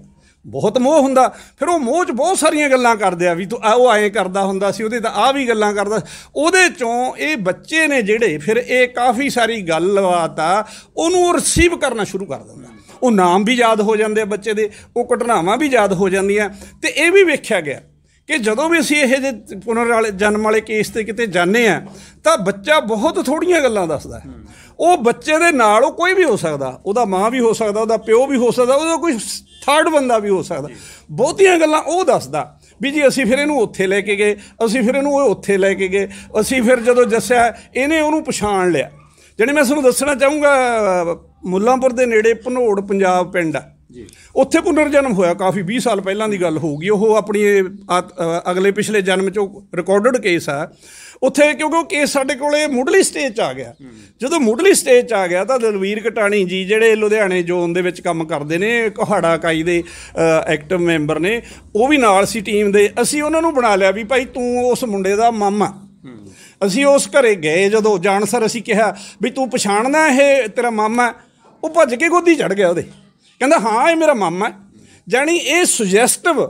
ਬਹੁਤ ਮੋਹ ਹੁੰਦਾ ਫਿਰ ਉਹ ਮੋਹ 'ਚ ਬਹੁਤ ਸਾਰੀਆਂ ਗੱਲਾਂ ਕਰਦੇ ਆ ਵੀ ਤੂੰ ਆ ਉਹ ਐਂ ਕਰਦਾ ਹੁੰਦਾ ਸੀ ਉਹਦੇ ਤਾਂ ਆ ਵੀ ਗੱਲਾਂ ਕਰਦਾ ਉਹਦੇ ਚੋਂ ਇਹ ਬੱਚੇ ਨੇ ਜਿਹੜੇ ਫਿਰ ਇਹ ਕਾਫੀ ਸਾਰੀ ਗੱਲਬਾਤ ਆ ਉਹਨੂੰ ਰਿਸੀਵ ਕਰਨਾ ਸ਼ੁਰੂ ਕਰ ਦਿੰਦਾ ਉਹ ਨਾਮ ਵੀ ਯਾਦ ਹੋ ਜਾਂਦੇ ਆ ਬੱਚੇ ਦੇ ਉਹ ਘਟਨਾਵਾਂ ਵੀ ਯਾਦ ਹੋ ਜਾਂਦੀਆਂ ਤੇ ਇਹ ਵੀ ਵੇਖਿਆ ਗਿਆ ਕਿ ਜਦੋਂ ਵੀ ਅਸੀਂ ਇਹ ਜੇ ਪੁਨਰ ਵਾਲੇ ਜਨਮ ਵਾਲੇ ਕੇਸ ਤੇ ਕਿਤੇ ਜਾਂਦੇ ਆ ਤਾਂ ਬੱਚਾ ਬਹੁਤ ਥੋੜੀਆਂ ਗੱਲਾਂ ਦੱਸਦਾ ਹੈ ਉਹ ਬੱਚੇ ਦੇ ਨਾਲ ਉਹ ਕੋਈ ਵੀ ਹੋ ਸਕਦਾ ਉਹਦਾ ਮਾਂ ਵੀ ਹੋ ਸਕਦਾ ਉਹਦਾ ਪਿਓ ਵੀ ਹੋ ਸਕਦਾ ਉਹਦਾ ਕੋਈ ਥਰਡ ਬੰਦਾ ਵੀ ਹੋ ਸਕਦਾ ਬਹੁਤੀਆਂ ਗੱਲਾਂ ਉਹ ਦੱਸਦਾ ਵੀ ਜੀ ਅਸੀਂ ਫਿਰ ਇਹਨੂੰ ਉੱਥੇ ਲੈ ਕੇ ਗਏ ਅਸੀਂ ਫਿਰ ਇਹਨੂੰ ਉੱਥੇ ਲੈ ਕੇ ਗਏ ਅਸੀਂ ਫਿਰ ਜਦੋਂ ਦੱਸਿਆ ਇਹਨੇ ਉਹਨੂੰ ਪਛਾਣ ਲਿਆ ਜਿਹੜੇ ਮੈਂ ਤੁਹਾਨੂੰ ਦੱਸਣਾ ਚਾਹੂੰਗਾ ਮੁੱਲਾਂਪੁਰ ਦੇ ਨੇੜੇ ਭਨੋੜ ਪੰਜਾਬ ਪਿੰਡ ਆ ਉੱਥੇ ਪੁਨਰ ਜਨਮ ਹੋਇਆ ਕਾਫੀ 20 ਸਾਲ ਪਹਿਲਾਂ ਦੀ ਗੱਲ ਹੋਊਗੀ ਉਹ ਆਪਣੀ ਅਗਲੇ ਪਿਛਲੇ ਜਨਮ ਚ ਰਿਕਾਰਡਡ ਕੇਸ ਆ ਉੱਥੇ ਕਿਉਂਕਿ ਉਹ ਕੇਸ ਸਾਡੇ ਕੋਲੇ ਮੁੱਢਲੀ ਸਟੇਜ 'ਚ ਆ ਗਿਆ ਜਦੋਂ ਮੁੱਢਲੀ ਸਟੇਜ 'ਚ ਆ ਗਿਆ ਤਾਂ ਦਲਵੀਰ ਕਟਾਣੀ ਜੀ ਜਿਹੜੇ ਲੁਧਿਆਣੇ ਜ਼ੋਨ ਦੇ ਵਿੱਚ ਕੰਮ ਕਰਦੇ ਨੇ ਕੋਹਾੜਾ ਕਾਈ ਦੇ ਐਕਟਿਵ ਮੈਂਬਰ ਨੇ ਉਹ ਵੀ ਨਾਲ ਸੀ ਟੀਮ ਦੇ ਅਸੀਂ ਉਹਨਾਂ ਨੂੰ ਬਣਾ ਲਿਆ ਵੀ ਭਾਈ ਤੂੰ ਉਸ ਮੁੰਡੇ ਦਾ ਮਾਮਾ ਅਸੀਂ ਉਸ ਘਰੇ ਗਏ ਜਦੋਂ ਜਾਣ ਸਰ ਅਸੀਂ ਕਿਹਾ ਵੀ ਤੂੰ ਪਛਾਣਨਾ ਇਹ ਤੇਰਾ ਮਾਮਾ ਉਹ ਭੱਜ ਕੇ ਗੋਦੀ ਚੜ ਗਿਆ ਉਹਦੇ ਕਹਿੰਦਾ ਹਾਂ ਇਹ ਮੇਰਾ ਮਾਮਾ ਹੈ ਜਾਨੀ ਇਹ ਸੁਜੈਸਟਿਵ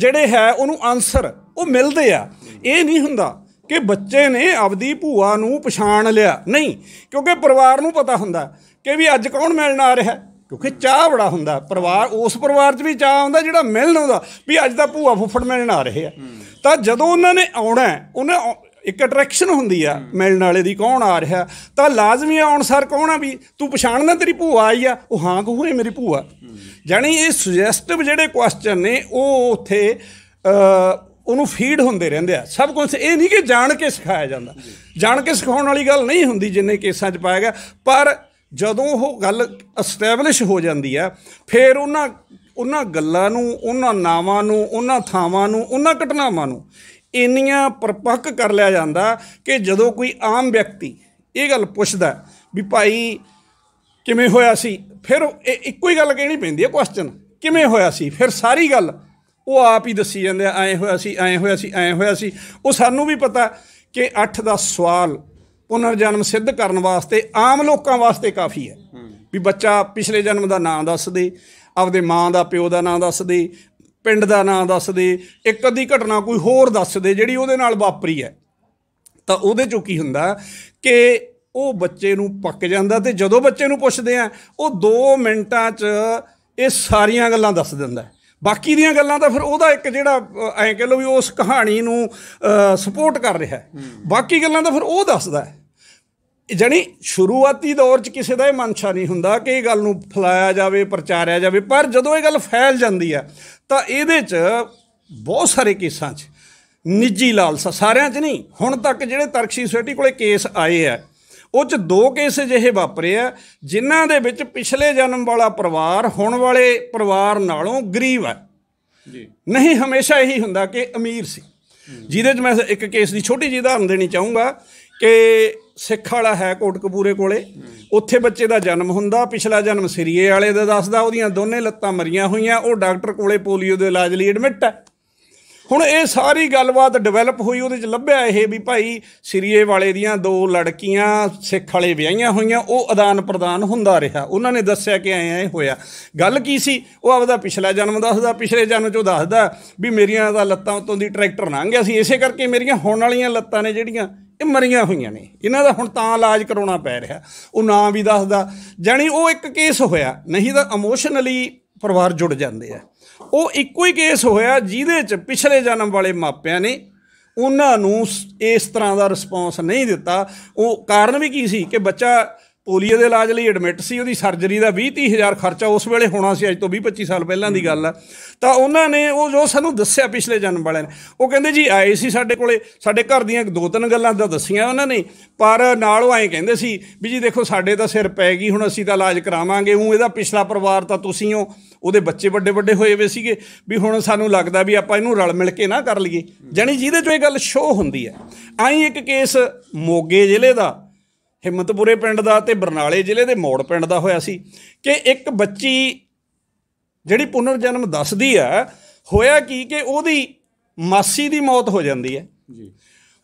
ਜਿਹੜੇ ਹੈ ਉਹਨੂੰ ਆਨਸਰ ਉਹ ਮਿਲਦੇ ਆ ਇਹ ਨਹੀਂ ਹੁੰਦਾ ਕਿ ਬੱਚੇ ਨੇ ਆਪਦੀ ਭੂਆ ਨੂੰ ਪਛਾਣ ਲਿਆ ਨਹੀਂ ਕਿਉਂਕਿ ਪਰਿਵਾਰ ਨੂੰ ਪਤਾ ਹੁੰਦਾ ਕਿ ਵੀ ਅੱਜ ਕੌਣ ਮਿਲਣ ਆ ਰਿਹਾ ਕਿਉਂਕਿ ਚਾਹ ਬੜਾ ਹੁੰਦਾ ਪਰਿਵਾਰ ਉਸ ਪਰਿਵਾਰ 'ਚ ਵੀ ਚਾਹ ਹੁੰਦਾ ਜਿਹੜਾ ਮਿਲਣ ਆਉਂਦਾ ਵੀ ਅੱਜ ਦਾ ਭੂਆ ਫੁੱਫੜ ਮਿਲਣ ਆ ਰਹੇ ਆ ਤਾਂ ਜਦੋਂ ਉਹਨਾਂ ਨੇ ਆਉਣਾ ਉਹਨੇ ਇੱਕ ਅਟਰੈਕਸ਼ਨ ਹੁੰਦੀ ਆ ਮਿਲਣ ਵਾਲੇ ਦੀ ਕੌਣ ਆ ਰਿਹਾ ਤਾਂ ਲਾਜ਼ਮੀ ਆ ਸਰ ਕੌਣ ਆ ਵੀ ਤੂੰ ਪਛਾਣਨਾ ਤੇਰੀ ਭੂਆ ਆਈ ਆ ਉਹ ਹਾਂ ਕਹੂ ਇਹ ਮੇਰੀ ਭੂਆ ਜਾਨੀ ਇਹ ਸੁਜੈਸਟਿਵ ਜਿਹੜੇ ਕੁਐਸਚਨ ਨੇ ਉਹ ਉਥੇ ਉਹਨੂੰ ਫੀਡ ਹੁੰਦੇ ਰਹਿੰਦੇ ਆ ਸਭ ਕੁਝ ਇਹ ਨਹੀਂ ਕਿ ਜਾਣ ਕੇ ਸਿਖਾਇਆ ਜਾਂਦਾ ਜਾਣ ਕੇ ਸਿਖਾਉਣ ਵਾਲੀ ਗੱਲ ਨਹੀਂ ਹੁੰਦੀ ਜਿੰਨੇ ਕੇਸਾਂ 'ਚ ਪਾਇਆ ਗਿਆ ਪਰ ਜਦੋਂ ਉਹ ਗੱਲ ਐਸਟੈਬਲਿਸ਼ ਹੋ ਜਾਂਦੀ ਆ ਫਿਰ ਉਹਨਾਂ ਉਹਨਾਂ ਗੱਲਾਂ ਨੂੰ ਉਹਨਾਂ ਨਾਵਾਂ ਨੂੰ ਉਹਨਾਂ ਥਾਵਾਂ ਨੂੰ ਉਹਨਾਂ ਘਟਨਾਵਾਂ ਨੂੰ ਇੰਨੀਆਂ ਪਰਪੱਕ ਕਰ ਲਿਆ ਜਾਂਦਾ ਕਿ ਜਦੋਂ ਕੋਈ ਆਮ ਵਿਅਕਤੀ ਇਹ ਗੱਲ ਪੁੱਛਦਾ ਵੀ ਭਾਈ ਕਿਵੇਂ ਹੋਇਆ ਸੀ ਫਿਰ ਇੱਕੋ ਹੀ ਗੱਲ ਕਹਿਣੀ ਪੈਂਦੀ ਹੈ ਕੁਐਸਚਨ ਕਿਵੇਂ ਹੋਇਆ ਸੀ ਫਿਰ ਸਾਰੀ ਗੱਲ ਉਹ ਆਪ ਹੀ ਦੱਸੀ ਜਾਂਦੇ ਆ ਐ ਹੋਇਆ ਸੀ ਐ ਹੋਇਆ ਸੀ ਐ ਹੋਇਆ ਸੀ ਉਹ ਸਾਨੂੰ ਵੀ ਪਤਾ ਕਿ 8 ਦਾ ਸਵਾਲ ਪੁਨਰ ਜਨਮ ਸਿੱਧ ਕਰਨ ਵਾਸਤੇ ਆਮ ਲੋਕਾਂ ਵਾਸਤੇ ਕਾਫੀ ਹੈ ਵੀ ਬੱਚਾ ਪਿਛਲੇ ਜਨਮ ਦਾ ਨਾਮ ਦੱਸ ਦੇ ਆਪਦੇ ਮਾਂ ਦਾ ਪਿਓ ਦਾ ਨਾਮ ਦੱਸ ਦੇ ਪਿੰਡ ਦਾ ਨਾਂ ਦੱਸ ਦੇ ਇੱਕ ਅੱਧੀ ਘਟਨਾ ਕੋਈ ਹੋਰ ਦੱਸ ਦੇ ਜਿਹੜੀ ਉਹਦੇ ਨਾਲ ਵਾਪਰੀ ਹੈ ਤਾਂ ਉਹਦੇ ਚੋਂ ਕੀ ਹੁੰਦਾ ਕਿ ਉਹ ਬੱਚੇ ਨੂੰ ਪੱਕ ਜਾਂਦਾ ਤੇ ਜਦੋਂ ਬੱਚੇ ਨੂੰ ਪੁੱਛਦੇ ਆ ਉਹ 2 ਮਿੰਟਾਂ 'ਚ ਇਹ ਸਾਰੀਆਂ ਗੱਲਾਂ ਦੱਸ ਦਿੰਦਾ ਬਾਕੀ ਦੀਆਂ ਗੱਲਾਂ ਤਾਂ ਫਿਰ ਉਹਦਾ ਇੱਕ ਜਿਹੜਾ ਐਂ ਕਹ ਲਓ ਵੀ ਉਸ ਕਹਾਣੀ ਨੂੰ ਸਪੋਰਟ ਕਰ ਰਿਹਾ ਬਾਕੀ ਗੱਲਾਂ ਤਾਂ ਫਿਰ ਉਹ ਦੱਸਦਾ ਹੈ ਜਾਨੀ ਸ਼ੁਰੂਆਤੀ ਦੌਰ 'ਚ ਕਿਸੇ ਦਾ ਇਹ ਮਨਸ਼ਾ ਨਹੀਂ ਹੁੰਦਾ ਕਿ ਇਹ ਗੱਲ ਨੂੰ ਫਲਾਇਆ ਜਾਵੇ ਪ੍ਰਚਾਰਿਆ ਜਾਵੇ ਪਰ ਜਦੋਂ ਇਹ ਗੱਲ ਫੈਲ ਜਾਂਦੀ ਹੈ ਤਾਂ ਇਹਦੇ 'ਚ ਬਹੁਤ ਸਾਰੇ ਕੇਸਾਂ 'ਚ ਨਿੱਜੀ ਲਾਲਸਾ ਸਾਰਿਆਂ 'ਚ ਨਹੀਂ ਹੁਣ ਤੱਕ ਜਿਹੜੇ ਤਰਕਸ਼ੀ ਸੁਸਾਇਟੀ ਕੋਲੇ ਕੇਸ ਆਏ ਆ ਉਹ 'ਚ ਦੋ ਕੇਸ ਜਿਹੇ ਵਾਪਰੇ ਆ ਜਿਨ੍ਹਾਂ ਦੇ ਵਿੱਚ ਪਿਛਲੇ ਜਨਮ ਵਾਲਾ ਪਰਿਵਾਰ ਹੁਣ ਵਾਲੇ ਪਰਿਵਾਰ ਨਾਲੋਂ ਗਰੀਬ ਹੈ ਜੀ ਨਹੀਂ ਹਮੇਸ਼ਾ ਇਹੀ ਹੁੰਦਾ ਕਿ ਅਮੀਰ ਸੀ ਜਿਹਦੇ 'ਚ ਮੈਂ ਇੱਕ ਕੇਸ ਦੀ ਛੋਟੀ ਜਿਹੀ ਉਦਾਹਰਨ ਦੇਣੀ ਚਾਹੂੰਗਾ ਕਿ ਸਿੱਖ ਵਾਲਾ ਹੈ ਕੋਟਕਪੂਰੇ ਕੋਲੇ ਉੱਥੇ ਬੱਚੇ ਦਾ ਜਨਮ ਹੁੰਦਾ ਪਿਛਲਾ ਜਨਮ ਸਿਰੀਏ ਵਾਲੇ ਦਾ ਦੱਸਦਾ ਉਹਦੀਆਂ ਦੋਨੇ ਲੱਤਾਂ ਮਰੀਆਂ ਹੋਈਆਂ ਉਹ ਡਾਕਟਰ ਕੋਲੇ ਪੋਲੀਓ ਦੇ ਇਲਾਜ ਲਈ ਐਡਮਿਟ ਹੈ ਹੁਣ ਇਹ ਸਾਰੀ ਗੱਲਬਾਤ ਡਿਵੈਲਪ ਹੋਈ ਉਹਦੇ ਚ ਲੱਭਿਆ ਇਹ ਵੀ ਭਾਈ ਸਿਰੀਏ ਵਾਲੇ ਦੀਆਂ ਦੋ ਲੜਕੀਆਂ ਸਿੱਖ ਵਾਲੇ ਵਿਆਹੀਆਂ ਹੋਈਆਂ ਉਹ ਆਦਾਨ ਪ੍ਰਦਾਨ ਹੁੰਦਾ ਰਿਹਾ ਉਹਨਾਂ ਨੇ ਦੱਸਿਆ ਕਿ ਐ ਐ ਹੋਇਆ ਗੱਲ ਕੀ ਸੀ ਉਹ ਆਪਦਾ ਪਿਛਲਾ ਜਨਮ ਦੱਸਦਾ ਪਿਛਲੇ ਜਨਮ ਚੋਂ ਦੱਸਦਾ ਵੀ ਮੇਰੀਆਂ ਦਾ ਲੱਤਾਂ ਉਤੋਂ ਦੀ ਟਰੈਕਟਰ ਲੰਘ ਗਿਆ ਸੀ ਇਸੇ ਕਰਕੇ ਮੇਰੀਆਂ ਹੁਣ ਵਾਲੀਆਂ ਲੱਤਾਂ ਨੇ ਜਿਹੜੀਆਂ ਇਹ ਮਰੀਆਂ ਹੋਈਆਂ ਨੇ ਇਹਨਾਂ ਦਾ ਹੁਣ ਤਾਂ ਇਲਾਜ ਕਰਾਉਣਾ ਪੈ ਰਿਹਾ ਉਹ ਨਾਂ ਵੀ ਦੱਸਦਾ ਜਾਨੀ ਉਹ ਇੱਕ ਕੇਸ ਹੋਇਆ ਨਹੀਂ ਤਾਂ ਇਮੋਸ਼ਨਲੀ ਪਰਿਵਾਰ ਜੁੜ ਜਾਂਦੇ ਆ ਉਹ ਇੱਕੋ ਹੀ ਕੇਸ ਹੋਇਆ ਜਿਹਦੇ ਚ ਪਿਛਲੇ ਜਨਮ ਵਾਲੇ ਮਾਪਿਆਂ ਨੇ ਉਹਨਾਂ ਨੂੰ ਇਸ ਤਰ੍ਹਾਂ ਦਾ ਰਿਸਪੌਂਸ ਨਹੀਂ ਦਿੱਤਾ ਉਹ ਕਾਰਨ ਵੀ ਕੀ ਸੀ ਕਿ ਬੱਚਾ ਪੋਲੀਓ ਦੇ ਇਲਾਜ ਲਈ ਐਡਮਿਟ ਸੀ ਉਹਦੀ ਸਰਜਰੀ ਦਾ 20 30 ਹਜ਼ਾਰ ਖਰਚਾ ਉਸ ਵੇਲੇ ਹੋਣਾ ਸੀ ਅੱਜ ਤੋਂ 20 25 ਸਾਲ ਪਹਿਲਾਂ ਦੀ ਗੱਲ ਆ ਤਾਂ ਉਹਨਾਂ ਨੇ ਉਹ ਜੋ ਸਾਨੂੰ ਦੱਸਿਆ ਪਿਛਲੇ ਜਨਮ ਵਾਲਿਆਂ ਨੇ ਉਹ ਕਹਿੰਦੇ ਜੀ ਆਏ ਸੀ ਸਾਡੇ ਕੋਲੇ ਸਾਡੇ ਘਰ ਦੀਆਂ ਦੋ ਤਿੰਨ ਗੱਲਾਂ ਦਾ ਦੱਸੀਆਂ ਉਹਨਾਂ ਨੇ ਪਰ ਨਾਲ ਉਹ ਐਂ ਕਹਿੰਦੇ ਸੀ ਵੀ ਜੀ ਦੇਖੋ ਸਾਡੇ ਤਾਂ ਸਿਰ ਪੈ ਗਈ ਹੁਣ ਅਸੀਂ ਤਾਂ ਇਲਾਜ ਕਰਾਵਾਂਗੇ ਉਹ ਇਹਦਾ ਪਿਛਲਾ ਪਰਿਵਾਰ ਤਾਂ ਤੁਸੀਂ ਹੋ ਉਹਦੇ ਬੱਚੇ ਵੱਡੇ ਵੱਡੇ ਹੋਏ ਹੋਏ ਸੀਗੇ ਵੀ ਹੁਣ ਸਾਨੂੰ ਲੱਗਦਾ ਵੀ ਆਪਾਂ ਇਹਨੂੰ ਰਲ ਮਿਲ ਕੇ ਨਾ ਕਰ ਲਈਏ ਜਾਨੀ ਜਿਹਦੇ ਚੋਂ ਇਹ ਗੱਲ ਸ਼ੋ ਹੁੰਦੀ ਹੈ ਆਈ ਇੱਕ ਕੇਸ ਮੋਗੇ ਜ਼ਿਲ੍ਹੇ ਦਾ ਹਿੰਮਤਪੁਰੇ ਪਿੰਡ ਦਾ ਤੇ ਬਰਨਾਲੇ ਜ਼ਿਲ੍ਹੇ ਦੇ ਮੋੜ ਪਿੰਡ ਦਾ ਹੋਇਆ ਸੀ ਕਿ ਇੱਕ ਬੱਚੀ ਜਿਹੜੀ ਪੁਨਰ ਜਨਮ ਦੱਸਦੀ ਆ ਹੋਇਆ ਕੀ ਕਿ ਉਹਦੀ ਮਾਸੀ ਦੀ ਮੌਤ ਹੋ ਜਾਂਦੀ ਹੈ ਜੀ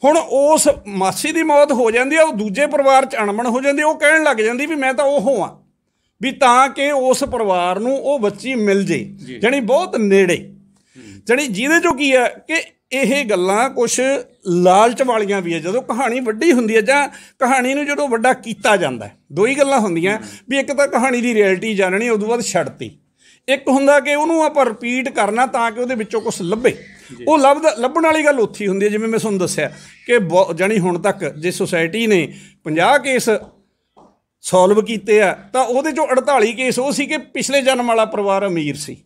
ਹੁਣ ਉਸ ਮਾਸੀ ਦੀ ਮੌਤ ਹੋ ਜਾਂਦੀ ਆ ਉਹ ਦੂਜੇ ਪਰਿਵਾਰ ਚ ਅਣਮਣ ਹੋ ਜਾਂਦੀ ਉਹ ਕਹਿਣ ਲੱਗ ਜਾਂਦੀ ਵੀ ਮੈਂ ਤਾਂ ਉਹ ਹਾਂ ਵੀ ਤਾਂ ਕਿ ਉਸ ਪਰਿਵਾਰ ਨੂੰ ਉਹ ਬੱਚੀ ਮਿਲ ਜੇ ਜਾਨੀ ਬਹੁਤ ਨੇੜੇ ਜਾਨੀ ਜਿਹਦੇ ਚੋਂ ਕੀ ਆ ਕਿ ਇਹ ਗੱਲਾਂ ਕੁਝ ਲਾਲਚ ਵਾਲੀਆਂ ਵੀ ਹੈ ਜਦੋਂ ਕਹਾਣੀ ਵੱਡੀ ਹੁੰਦੀ ਹੈ ਜਾਂ ਕਹਾਣੀ ਨੂੰ ਜਦੋਂ ਵੱਡਾ ਕੀਤਾ ਜਾਂਦਾ ਦੋ ਹੀ ਗੱਲਾਂ ਹੁੰਦੀਆਂ ਵੀ ਇੱਕ ਤਾਂ ਕਹਾਣੀ ਦੀ ਰਿਐਲਿਟੀ ਜਾਣਣੀ ਉਸ ਤੋਂ ਬਾਅਦ ਛੱਡਤੀ ਇੱਕ ਹੁੰਦਾ ਕਿ ਉਹਨੂੰ ਆਪਾਂ ਰਿਪੀਟ ਕਰਨਾ ਤਾਂ ਕਿ ਉਹਦੇ ਵਿੱਚੋਂ ਕੁਝ ਲੱਭੇ ਉਹ ਲੱਭ ਲੱਭਣ ਵਾਲੀ ਗੱਲ ਉੱਥੀ ਹੁੰਦੀ ਹੈ ਜਿਵੇਂ ਮੈਂ ਤੁਹਾਨੂੰ ਦੱਸਿਆ ਕਿ ਜਾਨੀ ਹੁਣ ਤੱਕ ਜੇ ਸੁਸਾਇਟੀ ਨੇ 50 ਕੇਸ ਸੋਲਵ ਕੀਤੇ ਆ ਤਾਂ ਉਹਦੇ ਚੋਂ 48 ਕੇਸ ਉਹ ਸੀ ਕਿ ਪਿਛਲੇ ਜਨਮ ਵਾਲਾ ਪਰਿਵਾਰ ਅਮੀਰ ਸੀ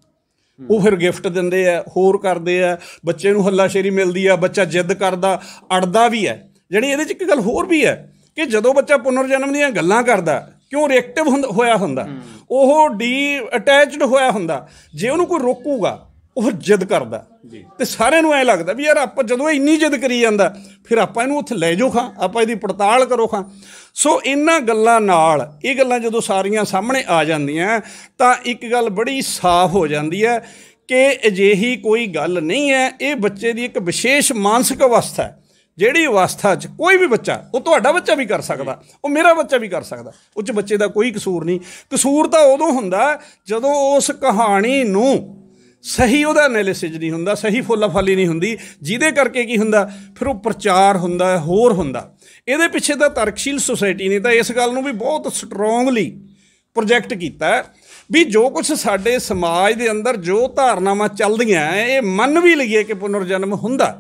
ਉਹ ਫਿਰ ਗਿਫਟ ਦਿੰਦੇ ਆ ਹੋਰ ਕਰਦੇ ਆ ਬੱਚੇ ਨੂੰ ਹੱਲਾਸ਼ੇਰੀ ਮਿਲਦੀ ਆ ਬੱਚਾ ਜਿੱਦ ਕਰਦਾ ਅੜਦਾ ਵੀ ਹੈ ਜਿਹੜੀ ਇਹਦੇ ਚ ਇੱਕ ਗੱਲ ਹੋਰ ਵੀ ਹੈ ਕਿ ਜਦੋਂ ਬੱਚਾ ਪੁਨਰ ਜਨਮ ਦੀਆਂ ਗੱਲਾਂ ਕਰਦਾ ਕਿਉਂ ਰਿਐਕਟਿਵ ਹੋਇਆ ਹੁੰਦਾ ਉਹ ਡੀ ਅਟੈਚਡ ਹੋਇਆ ਹੁੰਦਾ ਜੇ ਉਹਨੂੰ ਕੋਈ ਰੋਕੂਗਾ ਉਹ ਜਿੱਦ ਕਰਦਾ ਤੇ ਸਾਰਿਆਂ ਨੂੰ ਐ ਲੱਗਦਾ ਵੀ ਯਾਰ ਆਪਾਂ ਜਦੋਂ ਇੰਨੀ ਜਿੱਦ ਕਰੀ ਜਾਂਦਾ ਫਿਰ ਆਪਾਂ ਇਹਨੂੰ ਉੱਥੇ ਲੈ ਜਾਓ ਖਾਂ ਆਪਾਂ ਇਹਦੀ ਪੜਤਾਲ ਕਰੋ ਖਾਂ ਸੋ ਇਹਨਾਂ ਗੱਲਾਂ ਨਾਲ ਇਹ ਗੱਲਾਂ ਜਦੋਂ ਸਾਰੀਆਂ ਸਾਹਮਣੇ ਆ ਜਾਂਦੀਆਂ ਤਾਂ ਇੱਕ ਗੱਲ ਬੜੀ ਸਾਫ਼ ਹੋ ਜਾਂਦੀ ਹੈ ਕਿ ਅਜਿਹੀ ਕੋਈ ਗੱਲ ਨਹੀਂ ਹੈ ਇਹ ਬੱਚੇ ਦੀ ਇੱਕ ਵਿਸ਼ੇਸ਼ ਮਾਨਸਿਕ ਅਵਸਥਾ ਹੈ ਜਿਹੜੀ ਅਵਸਥਾ 'ਚ ਕੋਈ ਵੀ ਬੱਚਾ ਉਹ ਤੁਹਾਡਾ ਬੱਚਾ ਵੀ ਕਰ ਸਕਦਾ ਉਹ ਮੇਰਾ ਬੱਚਾ ਵੀ ਕਰ ਸਕਦਾ ਉਹ 'ਚ ਬੱਚੇ ਦਾ ਕੋਈ ਕਸੂਰ ਨਹੀਂ ਕਸੂਰ ਤਾਂ ਉਦੋਂ ਹੁੰਦਾ ਜਦੋਂ ਉਸ ਕਹਾਣੀ ਨੂੰ ਸਹੀ ਉਹਦਾ ਐਨਾਲਿਸਿਸ ਨਹੀਂ ਹੁੰਦਾ ਸਹੀ ਫੋਲਾ ਫਾਲੀ ਨਹੀਂ ਹੁੰਦੀ ਜਿਹਦੇ ਕਰਕੇ ਕੀ ਹੁੰਦਾ ਫਿਰ ਉਹ ਪ੍ਰਚਾਰ ਹੁੰਦਾ ਹੋਰ ਹੁੰਦਾ ਇਹਦੇ ਪਿੱਛੇ ਤਾਂ ਤਰਕਸ਼ੀਲ ਸੁਸਾਇਟੀ ਨੇ ਤਾਂ ਇਸ ਗੱਲ ਨੂੰ ਵੀ ਬਹੁਤ ਸਟਰੋਂਗਲੀ ਪ੍ਰੋਜੈਕਟ ਕੀਤਾ ਵੀ ਜੋ ਕੁਝ ਸਾਡੇ ਸਮਾਜ ਦੇ ਅੰਦਰ ਜੋ ਧਾਰਨਾਵਾਂ ਚੱਲਦੀਆਂ ਇਹ ਮੰਨ ਵੀ ਲਈਏ ਕਿ ਪੁਨਰ ਜਨਮ ਹੁੰਦਾ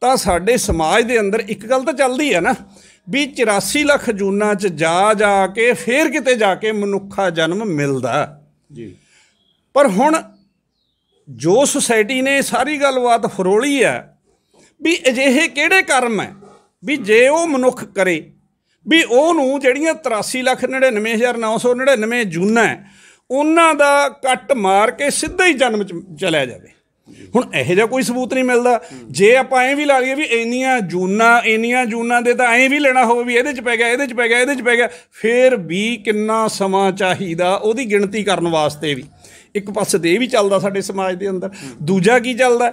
ਤਾਂ ਸਾਡੇ ਸਮਾਜ ਦੇ ਅੰਦਰ ਇੱਕ ਗੱਲ ਤਾਂ ਚੱਲਦੀ ਹੈ ਨਾ ਵੀ 84 ਲੱਖ ਜੂਨਾਂ 'ਚ ਜਾ ਜਾ ਕੇ ਫੇਰ ਕਿਤੇ ਜਾ ਕੇ ਮਨੁੱਖਾ ਜਨਮ ਮਿਲਦਾ ਜੀ ਪਰ ਹੁਣ ਜੋ ਸੁਸਾਇਟੀ ਨੇ ਸਾਰੀ ਗੱਲਬਾਤ ਫਰੋਲੀ ਹੈ ਵੀ ਅਜਿਹੇ ਕਿਹੜੇ ਕਰਮ ਹੈ ਵੀ ਜੇ ਉਹ ਮਨੁੱਖ ਕਰੇ ਵੀ ਉਹਨੂੰ ਜਿਹੜੀਆਂ 83,99,999 ਜੂਨਾ ਹੈ ਉਹਨਾਂ ਦਾ ਕੱਟ ਮਾਰ ਕੇ ਸਿੱਧਾ ਹੀ ਜਨਮ ਚ ਚਲਿਆ ਜਾਵੇ ਹੁਣ ਇਹੋ ਜਿਹਾ ਕੋਈ ਸਬੂਤ ਨਹੀਂ ਮਿਲਦਾ ਜੇ ਆਪਾਂ ਐਂ ਵੀ ਲਾ ਲਈਏ ਵੀ ਇੰਨੀਆਂ ਜੂਨਾ ਇੰਨੀਆਂ ਜੂਨਾ ਦੇ ਤਾਂ ਐਂ ਵੀ ਲੈਣਾ ਹੋਵੇ ਵੀ ਇਹਦੇ ਚ ਪੈ ਗਿਆ ਇਹਦੇ ਚ ਪੈ ਗਿਆ ਇਹਦੇ ਚ ਪੈ ਗਿਆ ਫੇਰ ਵੀ ਕਿੰਨਾ ਸਮਾਂ ਚਾਹੀਦਾ ਉਹਦੀ ਗਿਣਤੀ ਕਰਨ ਵਾਸਤੇ ਵੀ ਇੱਕ ਪਾਸੇ ਤੇ ਇਹ ਵੀ ਚੱਲਦਾ ਸਾਡੇ ਸਮਾਜ ਦੇ ਅੰਦਰ ਦੂਜਾ ਕੀ ਚੱਲਦਾ